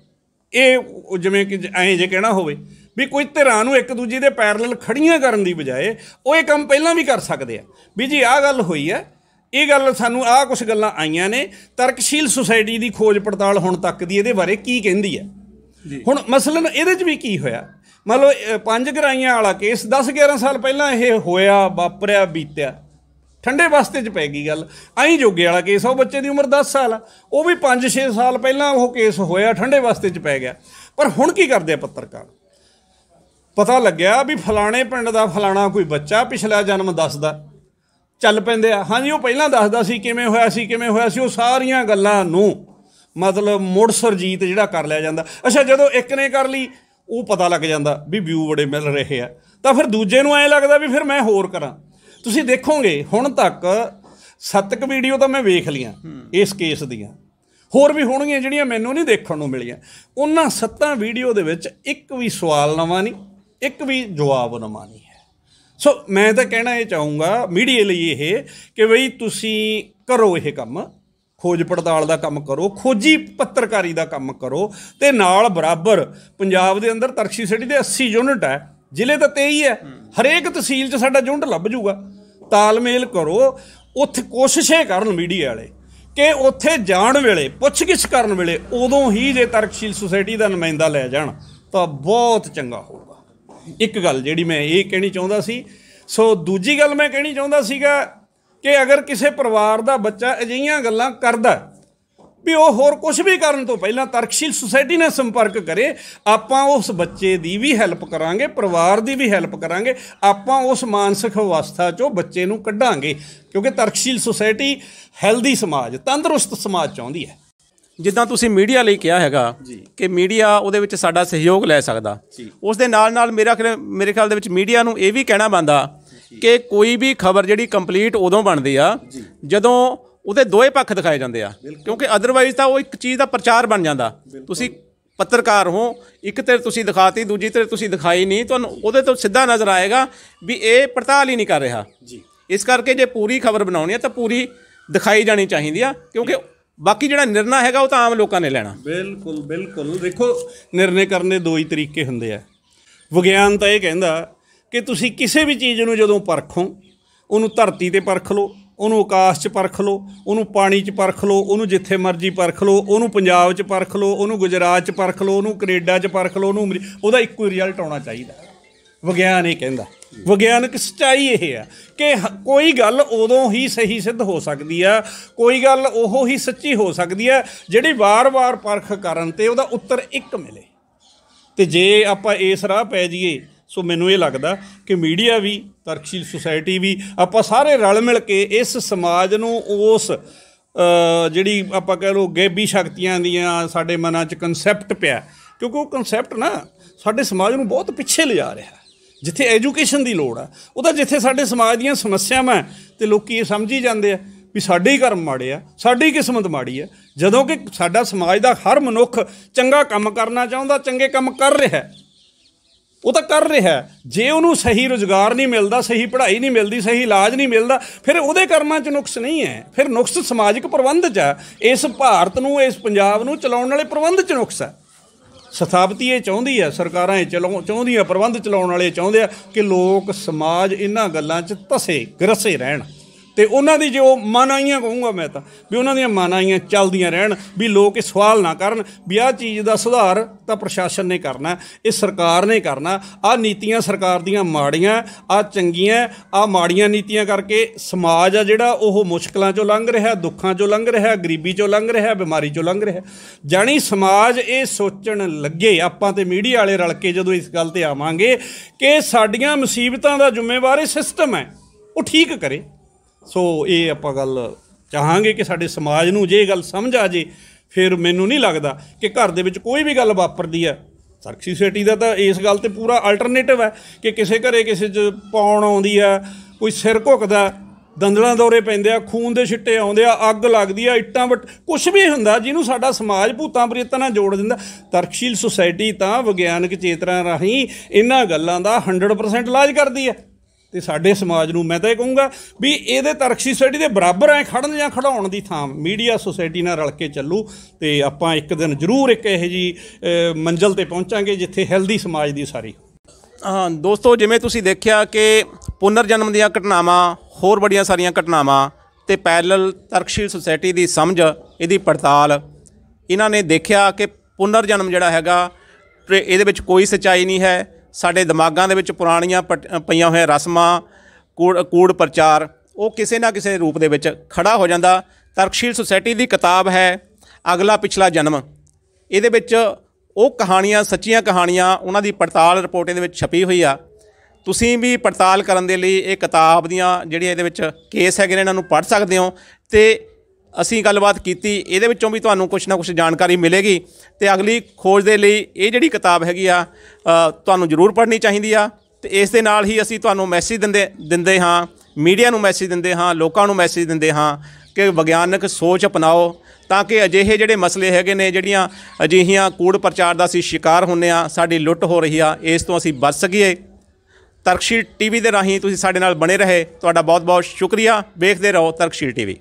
ਇਹ ਜਿਵੇਂ ਕਿ ਐਂ ਜੇ ਕਹਿਣਾ ਹੋਵੇ ਵੀ ਕੋਈ ਧਿਰਾਂ ਨੂੰ ਇੱਕ ਦੂਜੀ ਦੇ ਪੈਰਲਲ ਖੜੀਆਂ ਕਰਨ ਦੀ ਬਜਾਏ ਉਹ ਇਹ ਕੰਮ ਪਹਿਲਾਂ ਵੀ ਕਰ ਸਕਦੇ ਆ ਵੀ ਜੀ ਆਹ ਗੱਲ ਹੋਈ ਆ ਇਹ ਗੱਲ ਸਾਨੂੰ ਆਹ ਕੁਝ ਗੱਲਾਂ ਆਈਆਂ ਨੇ ਤਰਕਸ਼ੀਲ ਸੁਸਾਇਟੀ ਦੀ ਖੋਜ ਪੜਤਾਲ ਹੁਣ ਤੱਕ ਦੀ ਇਹਦੇ ਬਾਰੇ ਕੀ ਕਹਿੰਦੀ ਆ ਹੁਣ ਮਸਲਨ ਇਹਦੇ 'ਚ ਵੀ ਕੀ ਹੋਇਆ ਮੰਨ ਲਓ ਪੰਜ ਗਰਾਈਆਂ ਵਾਲਾ ਕੇਸ 10 11 ਸਾਲ ਪਹਿਲਾਂ ਇਹ ਹੋਇਆ ਵਾਪਰਿਆ ਬੀਤਿਆ ਠੰਡੇ ਵਾਸਤੇ ਚ ਪੈ ਗਈ ਗੱਲ ਐਂ ਜੋਗੇ ਵਾਲਾ ਕੇਸ ਆ ਉਹ ਬੱਚੇ ਦੀ ਉਮਰ 10 ਸਾਲ ਆ ਉਹ ਵੀ 5-6 ਸਾਲ ਪਹਿਲਾਂ ਉਹ ਕੇਸ ਹੋਇਆ ਠੰਡੇ ਵਾਸਤੇ ਚ ਪੈ ਗਿਆ ਪਰ ਹੁਣ ਕੀ ਕਰਦੇ ਆ ਪੱਤਰਕਾਰ ਪਤਾ ਲੱਗਿਆ ਵੀ ਫਲਾਣੇ ਪਿੰਡ ਦਾ ਫਲਾਣਾ ਕੋਈ ਬੱਚਾ ਪਿਛਲਾ ਜਨਮ ਦੱਸਦਾ ਚੱਲ ਪੈਂਦੇ ਆ ਹਾਂਜੀ ਉਹ ਪਹਿਲਾਂ ਦੱਸਦਾ ਸੀ ਕਿਵੇਂ ਹੋਇਆ ਸੀ ਕਿਵੇਂ ਹੋਇਆ ਸੀ ਉਹ ਸਾਰੀਆਂ ਗੱਲਾਂ ਨੂੰ ਮਤਲਬ ਮੋੜ ਸਰਜੀਤ ਜਿਹੜਾ ਕਰ ਲਿਆ ਜਾਂਦਾ ਅੱਛਾ ਜਦੋਂ ਇੱਕ ਨੇ ਕਰ ਲਈ ਉਹ ਪਤਾ ਲੱਗ ਜਾਂਦਾ ਵੀ ਵਿਊ ਬੜੇ ਮਿਲ ਰਹੇ ਆ ਤਾਂ ਫਿਰ ਦੂਜੇ ਨੂੰ ਐਂ ਲੱਗਦਾ ਵੀ ਫਿਰ ਮੈਂ ਹੋਰ ਕਰਾਂ ਤੁਸੀਂ ਦੇਖੋਗੇ ਹੁਣ ਤੱਕ ਸੱਤਕ ਵੀਡੀਓ ਤਾਂ ਮੈਂ ਵੇਖ ਲੀਆਂ ਇਸ ਕੇਸ ਦੀਆਂ ਹੋਰ ਵੀ ਹੋਣਗੀਆਂ ਜਿਹੜੀਆਂ ਮੈਨੂੰ ਨਹੀਂ ਦੇਖਣ ਨੂੰ ਮਿਲੀਆਂ ਉਹਨਾਂ ਸੱਤਾਂ ਵੀਡੀਓ ਦੇ ਵਿੱਚ ਇੱਕ ਵੀ ਸਵਾਲ ਨਵਾਂ ਨਹੀਂ ਇੱਕ ਵੀ ਜਵਾਬ ਨਵਾਂ ਨਹੀਂ ਹੈ ਸੋ ਮੈਂ ਤਾਂ ਕਹਿਣਾ ਇਹ ਚਾਹੂੰਗਾ ਮੀਡੀਆ ਲਈ ਇਹ ਕਿ ਬਈ ਤੁਸੀਂ ਕਰੋ ਇਹ ਕੰਮ ਖੋਜ ਪੜਤਾਲ ਦਾ ਕੰਮ ਕਰੋ ਖੋਜੀ ਪੱਤਰਕਾਰੀ ਦਾ ਕੰਮ ਕਰੋ ਤੇ ਨਾਲ ਬਰਾਬਰ ਪੰਜਾਬ ਦੇ ਅੰਦਰ ਤਰਕਸ਼ੀ ਸਿਟੀ ਦੇ 80 ਯੂਨਿਟ ਹੈ ਜ਼ਿਲ੍ਹੇ ਤਾਂ 23 ਹੈ ਹਰੇਕ ਤਹਿਸੀਲ 'ਚ ਸਾਡਾ ਜੁੰਡ ਲੱਭ ਜੂਗਾ ਤਾਲਮੇਲ ਕਰੋ ਉੱਥੇ ਕੋਸ਼ਿਸ਼ੇ ਕਰਨ ਮੀਡੀਆ ਵਾਲੇ ਕਿ ਉੱਥੇ ਜਾਣ ਵੇਲੇ ਪੁੱਛਗਿੱਛ ਕਰਨ ਵੇਲੇ ਉਦੋਂ ਹੀ ਜੇ ਤਰਕਸ਼ੀਲ ਸੁਸਾਇਟੀ ਦਾ ਨੁਮਾਇੰਦਾ ਲੈ ਜਾਣ ਤਾਂ ਬਹੁਤ ਚੰਗਾ ਹੋਊਗਾ ਇੱਕ ਗੱਲ ਜਿਹੜੀ ਮੈਂ ਇਹ ਕਹਿਣੀ ਚਾਹੁੰਦਾ ਸੀ ਸੋ ਦੂਜੀ ਗੱਲ ਮੈਂ ਕਹਿਣੀ ਚਾਹੁੰਦਾ ਸੀਗਾ ਕਿ ਅਗਰ ਕਿਸੇ ਪਰਿਵਾਰ ਦਾ ਬੱਚਾ ਅਜਿਹੀਆਂ ਗੱਲਾਂ ਕਰਦਾ ਵੀ ਉਹ ਹੋਰ ਕੁਝ ਵੀ ਕਰਨ ਤੋਂ ਪਹਿਲਾਂ ਤਰਕਸ਼ੀਲ ਸੁਸਾਇਟੀ ਨਾਲ ਸੰਪਰਕ ਕਰੇ ਆਪਾਂ ਉਸ ਬੱਚੇ ਦੀ ਵੀ ਹੈਲਪ ਕਰਾਂਗੇ ਪਰਿਵਾਰ ਦੀ ਵੀ ਹੈਲਪ ਕਰਾਂਗੇ ਆਪਾਂ ਉਸ ਮਾਨਸਿਕ ਅਵਸਥਾ ਚੋਂ ਬੱਚੇ ਨੂੰ ਕੱਢਾਂਗੇ ਕਿਉਂਕਿ ਤਰਕਸ਼ੀਲ ਸੁਸਾਇਟੀ ਹੈਲਦੀ ਸਮਾਜ ਤੰਦਰੁਸਤ ਸਮਾਜ ਚਾਹੁੰਦੀ ਹੈ ਜਿੱਦਾਂ ਤੁਸੀਂ ਮੀਡੀਆ ਲਈ ਕਿਹਾ ਹੈਗਾ ਕਿ ਮੀਡੀਆ ਉਹਦੇ ਵਿੱਚ ਸਾਡਾ ਸਹਿਯੋਗ ਲੈ ਸਕਦਾ ਉਸ ਦੇ ਨਾਲ ਨਾਲ ਮੇਰਾ ਮੇਰੇ ਖਿਆਲ ਦੇ ਵਿੱਚ ਮੀਡੀਆ ਨੂੰ ਇਹ ਵੀ ਕਹਿਣਾ ਬੰਦਾ ਕਿ ਕੋਈ ਵੀ ਖਬਰ ਜਿਹੜੀ ਕੰਪਲੀਟ ਉਦੋਂ ਬਣਦੀ ਆ ਜਦੋਂ ਉਹਦੇ ਦੋਏ ਪੱਖ ਦਿਖਾਏ ਜਾਂਦੇ ਆ ਕਿਉਂਕਿ ਅਦਰਵਾਈਜ਼ ਤਾਂ ਉਹ ਇੱਕ ਚੀਜ਼ ਦਾ ਪ੍ਰਚਾਰ ਬਣ ਜਾਂਦਾ ਤੁਸੀਂ ਪੱਤਰਕਾਰ ਹੋ ਇੱਕ ਤੇ ਤੁਸੀਂ ਦਿਖਾਤੀ ਦੂਜੀ ਤੇ ਤੁਸੀਂ ਦਿਖਾਈ ਨਹੀਂ ਤੁਹਾਨੂੰ ਉਹਦੇ ਤੋਂ ਸਿੱਧਾ ਨਜ਼ਰ ਆਏਗਾ ਵੀ ਇਹ ਪੜਤਾਲ ਹੀ ਨਹੀਂ ਕਰ ਰਿਹਾ ਜੀ ਇਸ ਕਰਕੇ ਜੇ ਪੂਰੀ ਖਬਰ ਬਣਾਉਣੀ ਹੈ ਤਾਂ ਪੂਰੀ ਦਿਖਾਈ ਜਾਣੀ ਚਾਹੀਦੀ ਆ ਕਿਉਂਕਿ ਬਾਕੀ ਜਿਹੜਾ ਨਿਰਣਾ ਹੈਗਾ ਉਹ ਤਾਂ ਆਮ ਲੋਕਾਂ ਨੇ ਲੈਣਾ ਬਿਲਕੁਲ ਬਿਲਕੁਲ ਦੇਖੋ ਨਿਰਣੇ ਕਰਨ ਦੇ ਦੋ ਹੀ ਤਰੀਕੇ ਹੁੰਦੇ ਆ ਵਿਗਿਆਨ ਤਾਂ ਇਹ ਕਹਿੰਦਾ ਕਿ ਤੁਸੀਂ ਕਿਸੇ ਵੀ ਚੀਜ਼ ਨੂੰ ਜਦੋਂ ਪਰਖੋ ਉਹਨੂੰ ਧਰਤੀ ਤੇ ਪਰਖ ਲਓ ਉਹਨੂੰ ਆਕਾਸ਼ 'ਚ ਪਰਖ ਲਓ ਉਹਨੂੰ ਪਾਣੀ 'ਚ ਪਰਖ ਲਓ ਉਹਨੂੰ ਜਿੱਥੇ ਮਰਜ਼ੀ ਪਰਖ ਲਓ ਉਹਨੂੰ ਪੰਜਾਬ 'ਚ ਪਰਖ ਲਓ ਉਹਨੂੰ ਗੁਜਰਾਤ 'ਚ ਪਰਖ ਲਓ ਉਹਨੂੰ ਕੈਨੇਡਾ 'ਚ ਪਰਖ ਲਓ ਉਹਨੂੰ ਉਹਦਾ ਇੱਕੋ ਹੀ ਰਿਜ਼ਲਟ ਆਉਣਾ ਚਾਹੀਦਾ ਵਿਗਿਆਨ ਇਹ ਕਹਿੰਦਾ ਵਿਗਿਆਨਕ ਸਚਾਈ ਇਹ ਆ ਕਿ ਕੋਈ ਗੱਲ ਉਦੋਂ ਹੀ ਸਹੀ ਸਿੱਧ ਹੋ ਸਕਦੀ ਆ ਕੋਈ ਗੱਲ ਉਹ ਹੀ ਸੱਚੀ ਹੋ ਸਕਦੀ ਆ ਜਿਹੜੀ ਵਾਰ-ਵਾਰ ਪਰਖ ਕਰਨ ਤੇ ਉਹਦਾ ਉੱਤਰ ਇੱਕ ਮਿਲੇ ਤੇ ਜੇ ਆਪਾਂ ਇਸ ਰਾਹ ਪੈ ਜਾਈਏ ਸੋ ਮੈਨੂੰ ਇਹ ਲੱਗਦਾ ਕਿ ਮੀਡੀਆ ਵੀ ਤਰਕਸ਼ੀਲ ਸੁਸਾਇਟੀ ਵੀ ਆਪਾਂ ਸਾਰੇ ਰਲ ਮਿਲ ਕੇ ਇਸ ਸਮਾਜ ਨੂੰ ਉਸ ਜਿਹੜੀ ਆਪਾਂ ਕਹਿ ਲੋ ਗੇਬੀ ਸ਼ਕਤੀਆਂ ਦੀਆਂ ਸਾਡੇ ਮਨਾਂ 'ਚ ਕਨਸੈਪਟ ਪਿਆ ਕਿਉਂਕਿ ਉਹ ਕਨਸੈਪਟ ਨਾ ਸਾਡੇ ਸਮਾਜ ਨੂੰ ਬਹੁਤ ਪਿੱਛੇ ਲਿਜਾ ਰਿਹਾ ਜਿੱਥੇ ਐਜੂਕੇਸ਼ਨ ਦੀ ਲੋੜ ਆ ਉਹਦਾ ਜਿੱਥੇ ਸਾਡੇ ਸਮਾਜ ਦੀਆਂ ਸਮੱਸਿਆਵਾਂ ਤੇ ਲੋਕੀ ਇਹ ਸਮਝੀ ਜਾਂਦੇ ਆ ਵੀ ਸਾਡੇ ਹੀ ਕਰਮ ਮਾੜੇ ਆ ਸਾਡੀ ਕਿਸਮਤ ਮਾੜੀ ਆ ਜਦੋਂ ਕਿ ਸਾਡਾ ਸਮਾਜ ਦਾ ਹਰ ਮਨੁੱਖ ਚੰਗਾ ਕੰਮ ਕਰਨਾ ਚਾਹੁੰਦਾ ਚੰਗੇ ਕੰਮ ਕਰ ਰਿਹਾ ਉਹ ਤਾਂ ਕਰ ਰਿਹਾ ਜੇ ਉਹਨੂੰ ਸਹੀ ਰੋਜ਼ਗਾਰ ਨਹੀਂ ਮਿਲਦਾ ਸਹੀ ਪੜ੍ਹਾਈ ਨਹੀਂ ਮਿਲਦੀ ਸਹੀ ਇਲਾਜ ਨਹੀਂ ਮਿਲਦਾ ਫਿਰ ਉਹਦੇ ਕਰਮਾਂ 'ਚ ਨੁਕਸ ਨਹੀਂ ਹੈ ਫਿਰ ਨੁਕਸ ਸਮਾਜਿਕ ਪ੍ਰਬੰਧ 'ਚ ਹੈ ਇਸ ਭਾਰਤ ਨੂੰ ਇਸ ਪੰਜਾਬ ਨੂੰ ਚਲਾਉਣ ਵਾਲੇ ਪ੍ਰਬੰਧ 'ਚ ਨੁਕਸ ਹੈ ਸਥਾਪਤੀ ਇਹ ਚਾਹੁੰਦੀ ਹੈ ਸਰਕਾਰਾਂ ਇਹ ਚਾਹੁੰਦੀਆਂ ਪ੍ਰਬੰਧ ਚਲਾਉਣ ਵਾਲੇ ਚਾਹੁੰਦੇ ਆ ਕਿ ਲੋਕ ਸਮਾਜ ਇਹਨਾਂ ਗੱਲਾਂ 'ਚ ਤਸੇ ਗਰਸੇ ਰਹਿਣ ਤੇ ਉਹਨਾਂ ਦੀ ਜੋ ਮਨਾਈਆਂ ਕਹੂੰਗਾ ਮੈਂ ਤਾਂ ਵੀ ਉਹਨਾਂ ਦੀਆਂ ਮਨਾਈਆਂ ਚੱਲਦੀਆਂ ਰਹਿਣ ਵੀ ਲੋਕ ਇਹ ਸਵਾਲ ਨਾ ਕਰਨ ਵੀ ਆਹ ਚੀਜ਼ ਦਾ ਸੁਧਾਰ ਤਾਂ ਪ੍ਰਸ਼ਾਸਨ ਨੇ ਕਰਨਾ ਇਹ ਸਰਕਾਰ ਨੇ ਕਰਨਾ ਆਹ ਨੀਤੀਆਂ ਸਰਕਾਰ ਦੀਆਂ ਮਾੜੀਆਂ ਆਹ ਚੰਗੀਆਂ ਆਹ ਮਾੜੀਆਂ ਨੀਤੀਆਂ ਕਰਕੇ ਸਮਾਜ ਆ ਜਿਹੜਾ ਉਹ ਮੁਸ਼ਕਲਾਂ ਚੋਂ ਲੰਘ ਰਿਹਾ ਦੁੱਖਾਂ ਚੋਂ ਲੰਘ ਰਿਹਾ ਗਰੀਬੀ ਚੋਂ ਲੰਘ ਰਿਹਾ ਬਿਮਾਰੀ ਚੋਂ ਲੰਘ ਰਿਹਾ ਜਾਣੀ ਸਮਾਜ ਇਹ ਸੋਚਣ ਲੱਗੇ ਆਪਾਂ ਤੇ ਮੀਡੀਆ ਵਾਲੇ ਰਲ ਕੇ ਜਦੋਂ ਇਸ ਗੱਲ ਤੇ ਆਵਾਂਗੇ ਕਿ ਸਾਡੀਆਂ ਮੁਸੀਬਤਾਂ ਦਾ ਜ਼ਿੰਮੇਵਾਰ ਇਹ ਸਿਸਟਮ ਹੈ ਉਹ ਠੀਕ ਕਰੇ ਸੋ ਇਹ ਆਪਾਂ ਗੱਲ ਚਾਹਾਂਗੇ ਕਿ ਸਾਡੇ ਸਮਾਜ ਨੂੰ ਜੇ ਇਹ ਗੱਲ ਸਮਝ ਆ ਜੇ ਫਿਰ ਮੈਨੂੰ ਨਹੀਂ ਲੱਗਦਾ ਕਿ ਘਰ ਦੇ ਵਿੱਚ ਕੋਈ ਵੀ ਗੱਲ ਵਾਪਰਦੀ ਹੈ ਸਰਕਸੀ ਸੋਸਾਇਟੀ ਦਾ ਤਾਂ ਇਸ ਗੱਲ ਤੇ ਪੂਰਾ ਅਲਟਰਨੇਟਿਵ ਹੈ ਕਿ ਕਿਸੇ ਘਰੇ ਕਿਸੇ 'ਚ ਪੌਣ ਆਉਂਦੀ ਆ ਕੋਈ ਸਿਰ ਘੁੱਕਦਾ ਦੰਦਲਾਂ ਦੌਰੇ ਪੈਂਦੇ ਆ ਖੂਨ ਦੇ ਛਿੱਟੇ ਆਉਂਦੇ ਆ ਅੱਗ ਲੱਗਦੀ ਆ ਇੱਟਾਂ ਵਟ ਕੁਝ ਵੀ ਹੁੰਦਾ ਜਿਹਨੂੰ ਸਾਡਾ ਸਮਾਜ ਭੂਤਾਂ ਪ੍ਰੇਤਾਂ ਨਾਲ ਜੋੜ ਦਿੰਦਾ ਤਰਕਸ਼ੀਲ ਸੋਸਾਇਟੀ ਤਾਂ ਵਿਗਿਆਨਕ ਚੇਤਨਾ ਰਾਹੀਂ ਇਹਨਾਂ ਗੱਲਾਂ ਦਾ 100% ਇਲਾਜ ਕਰਦੀ ਆ ਤੇ ਸਾਡੇ ਸਮਾਜ ਨੂੰ ਮੈਂ ਤਾਂ ਇਹ ਕਹੂੰਗਾ ਵੀ ਇਹਦੇ ਤਰਕਸ਼ੀ ਸੋਸਾਇਟੀ ਦੇ ਬਰਾਬਰ ਐ ਖੜਨ ਜਾਂ ਖੜਾਉਣ ਦੀ ਥਾਂ ਮੀਡੀਆ ਸੋਸਾਇਟੀ ਨਾਲ ਰਲ ਕੇ ਚੱਲੂ ਤੇ ਆਪਾਂ ਇੱਕ ਦਿਨ ਜ਼ਰੂਰ ਇੱਕ ਇਹੋ ਜੀ ਮੰਜ਼ਲ ਤੇ ਪਹੁੰਚਾਂਗੇ ਜਿੱਥੇ ਹੈਲਦੀ ਸਮਾਜ ਦੀ ਸਾਰੀ ਹਾਂ ਦੋਸਤੋ ਜਿਵੇਂ ਤੁਸੀਂ ਦੇਖਿਆ ਕਿ ਪੁਨਰ ਜਨਮ ਦੀਆਂ ਘਟਨਾਵਾਂ ਹੋਰ ਬੜੀਆਂ ਸਾਰੀਆਂ ਘਟਨਾਵਾਂ ਤੇ ਪੈਰਲਲ ਤਰਕਸ਼ੀਲ ਸੁਸਾਇਟੀ ਦੀ ਸਮਝ ਇਹਦੀ ਪੜਤਾਲ ਇਹਨਾਂ ਨੇ ਦੇਖਿਆ ਕਿ ਪੁਨਰ ਜਨਮ ਜਿਹੜਾ ਹੈਗਾ ਇਹਦੇ ਵਿੱਚ ਕੋਈ ਸਚਾਈ ਨਹੀਂ ਹੈ ਸਾਡੇ ਦਿਮਾਗਾਂ ਦੇ ਵਿੱਚ ਪੁਰਾਣੀਆਂ ਪਈਆਂ ਹੋਈਆਂ ਰਸਮਾਂ ਕੂੜ ਕੂੜ ਪ੍ਰਚਾਰ ਉਹ ਕਿਸੇ ਨਾ ਕਿਸੇ ਰੂਪ ਦੇ ਵਿੱਚ ਖੜਾ ਹੋ ਜਾਂਦਾ ਤਰਕਸ਼ੀਲ ਸੁਸਾਇਟੀ ਦੀ ਕਿਤਾਬ ਹੈ ਅਗਲਾ ਪਿਛਲਾ ਜਨਮ ਇਹਦੇ ਵਿੱਚ ਉਹ ਕਹਾਣੀਆਂ ਸੱਚੀਆਂ ਕਹਾਣੀਆਂ ਉਹਨਾਂ ਦੀ ਪੜਤਾਲ ਰਿਪੋਰਟ ਇਹਦੇ ਵਿੱਚ ਛਪੀ ਹੋਈ ਆ ਤੁਸੀਂ ਵੀ ਪੜਤਾਲ ਕਰਨ ਦੇ ਲਈ ਇਹ ਕਿਤਾਬ ਦੀਆਂ ਜਿਹੜੀਆਂ ਇਹਦੇ ਵਿੱਚ ਕੇਸ ਹੈਗੇ ਨੇ ਇਹਨਾਂ ਨੂੰ ਪੜ੍ਹ ਸਕਦੇ ਹੋ ਤੇ ਅਸੀਂ ਗੱਲਬਾਤ ਕੀਤੀ ਇਹਦੇ ਵਿੱਚੋਂ ਵੀ ਤੁਹਾਨੂੰ ਕੁਝ ਨਾ ਕੁਝ ਜਾਣਕਾਰੀ ਮਿਲੇਗੀ ਤੇ ਅਗਲੀ ਖੋਜ ਦੇ ਲਈ ਇਹ ਜਿਹੜੀ ਕਿਤਾਬ ਹੈਗੀ ਆ ਤੁਹਾਨੂੰ ਜ਼ਰੂਰ ਪੜ੍ਹਨੀ ਚਾਹੀਦੀ ਆ ਤੇ ਇਸ ਦੇ ਨਾਲ ਹੀ ਅਸੀਂ ਤੁਹਾਨੂੰ ਮੈਸੇਜ ਦਿੰਦੇ ਦਿੰਦੇ ਹਾਂ ਮੀਡੀਆ ਨੂੰ ਮੈਸੇਜ ਦਿੰਦੇ ਹਾਂ ਲੋਕਾਂ ਨੂੰ ਮੈਸੇਜ ਦਿੰਦੇ ਹਾਂ ਕਿ ਵਿਗਿਆਨਕ ਸੋਚ ਅਪਣਾਓ ਤਾਂ ਕਿ ਅਜਿਹੇ ਜਿਹੜੇ ਮਸਲੇ ਹੈਗੇ ਨੇ ਜਿਹੜੀਆਂ ਅਜਿਹੀਆਂ ਕੂੜ ਪ੍ਰਚਾਰ ਦਾ ਅਸੀਂ ਸ਼ਿਕਾਰ ਹੁੰਨੇ ਆ ਸਾਡੀ ਲੁੱਟ ਹੋ ਰਹੀ ਆ ਇਸ ਤੋਂ ਅਸੀਂ ਬਚ ਸਕੀਏ ਤਰਕਸ਼ੀਲ ਟੀਵੀ ਦੇ ਰਾਹੀਂ ਤੁਸੀਂ ਸਾਡੇ ਨਾਲ ਬਣੇ ਰਹੇ ਤੁਹਾਡਾ ਬਹੁਤ ਬਹੁਤ ਸ਼ੁਕਰੀਆ ਵੇਖਦੇ ਰਹੋ ਤਰਕਸ਼ੀਲ ਟੀਵੀ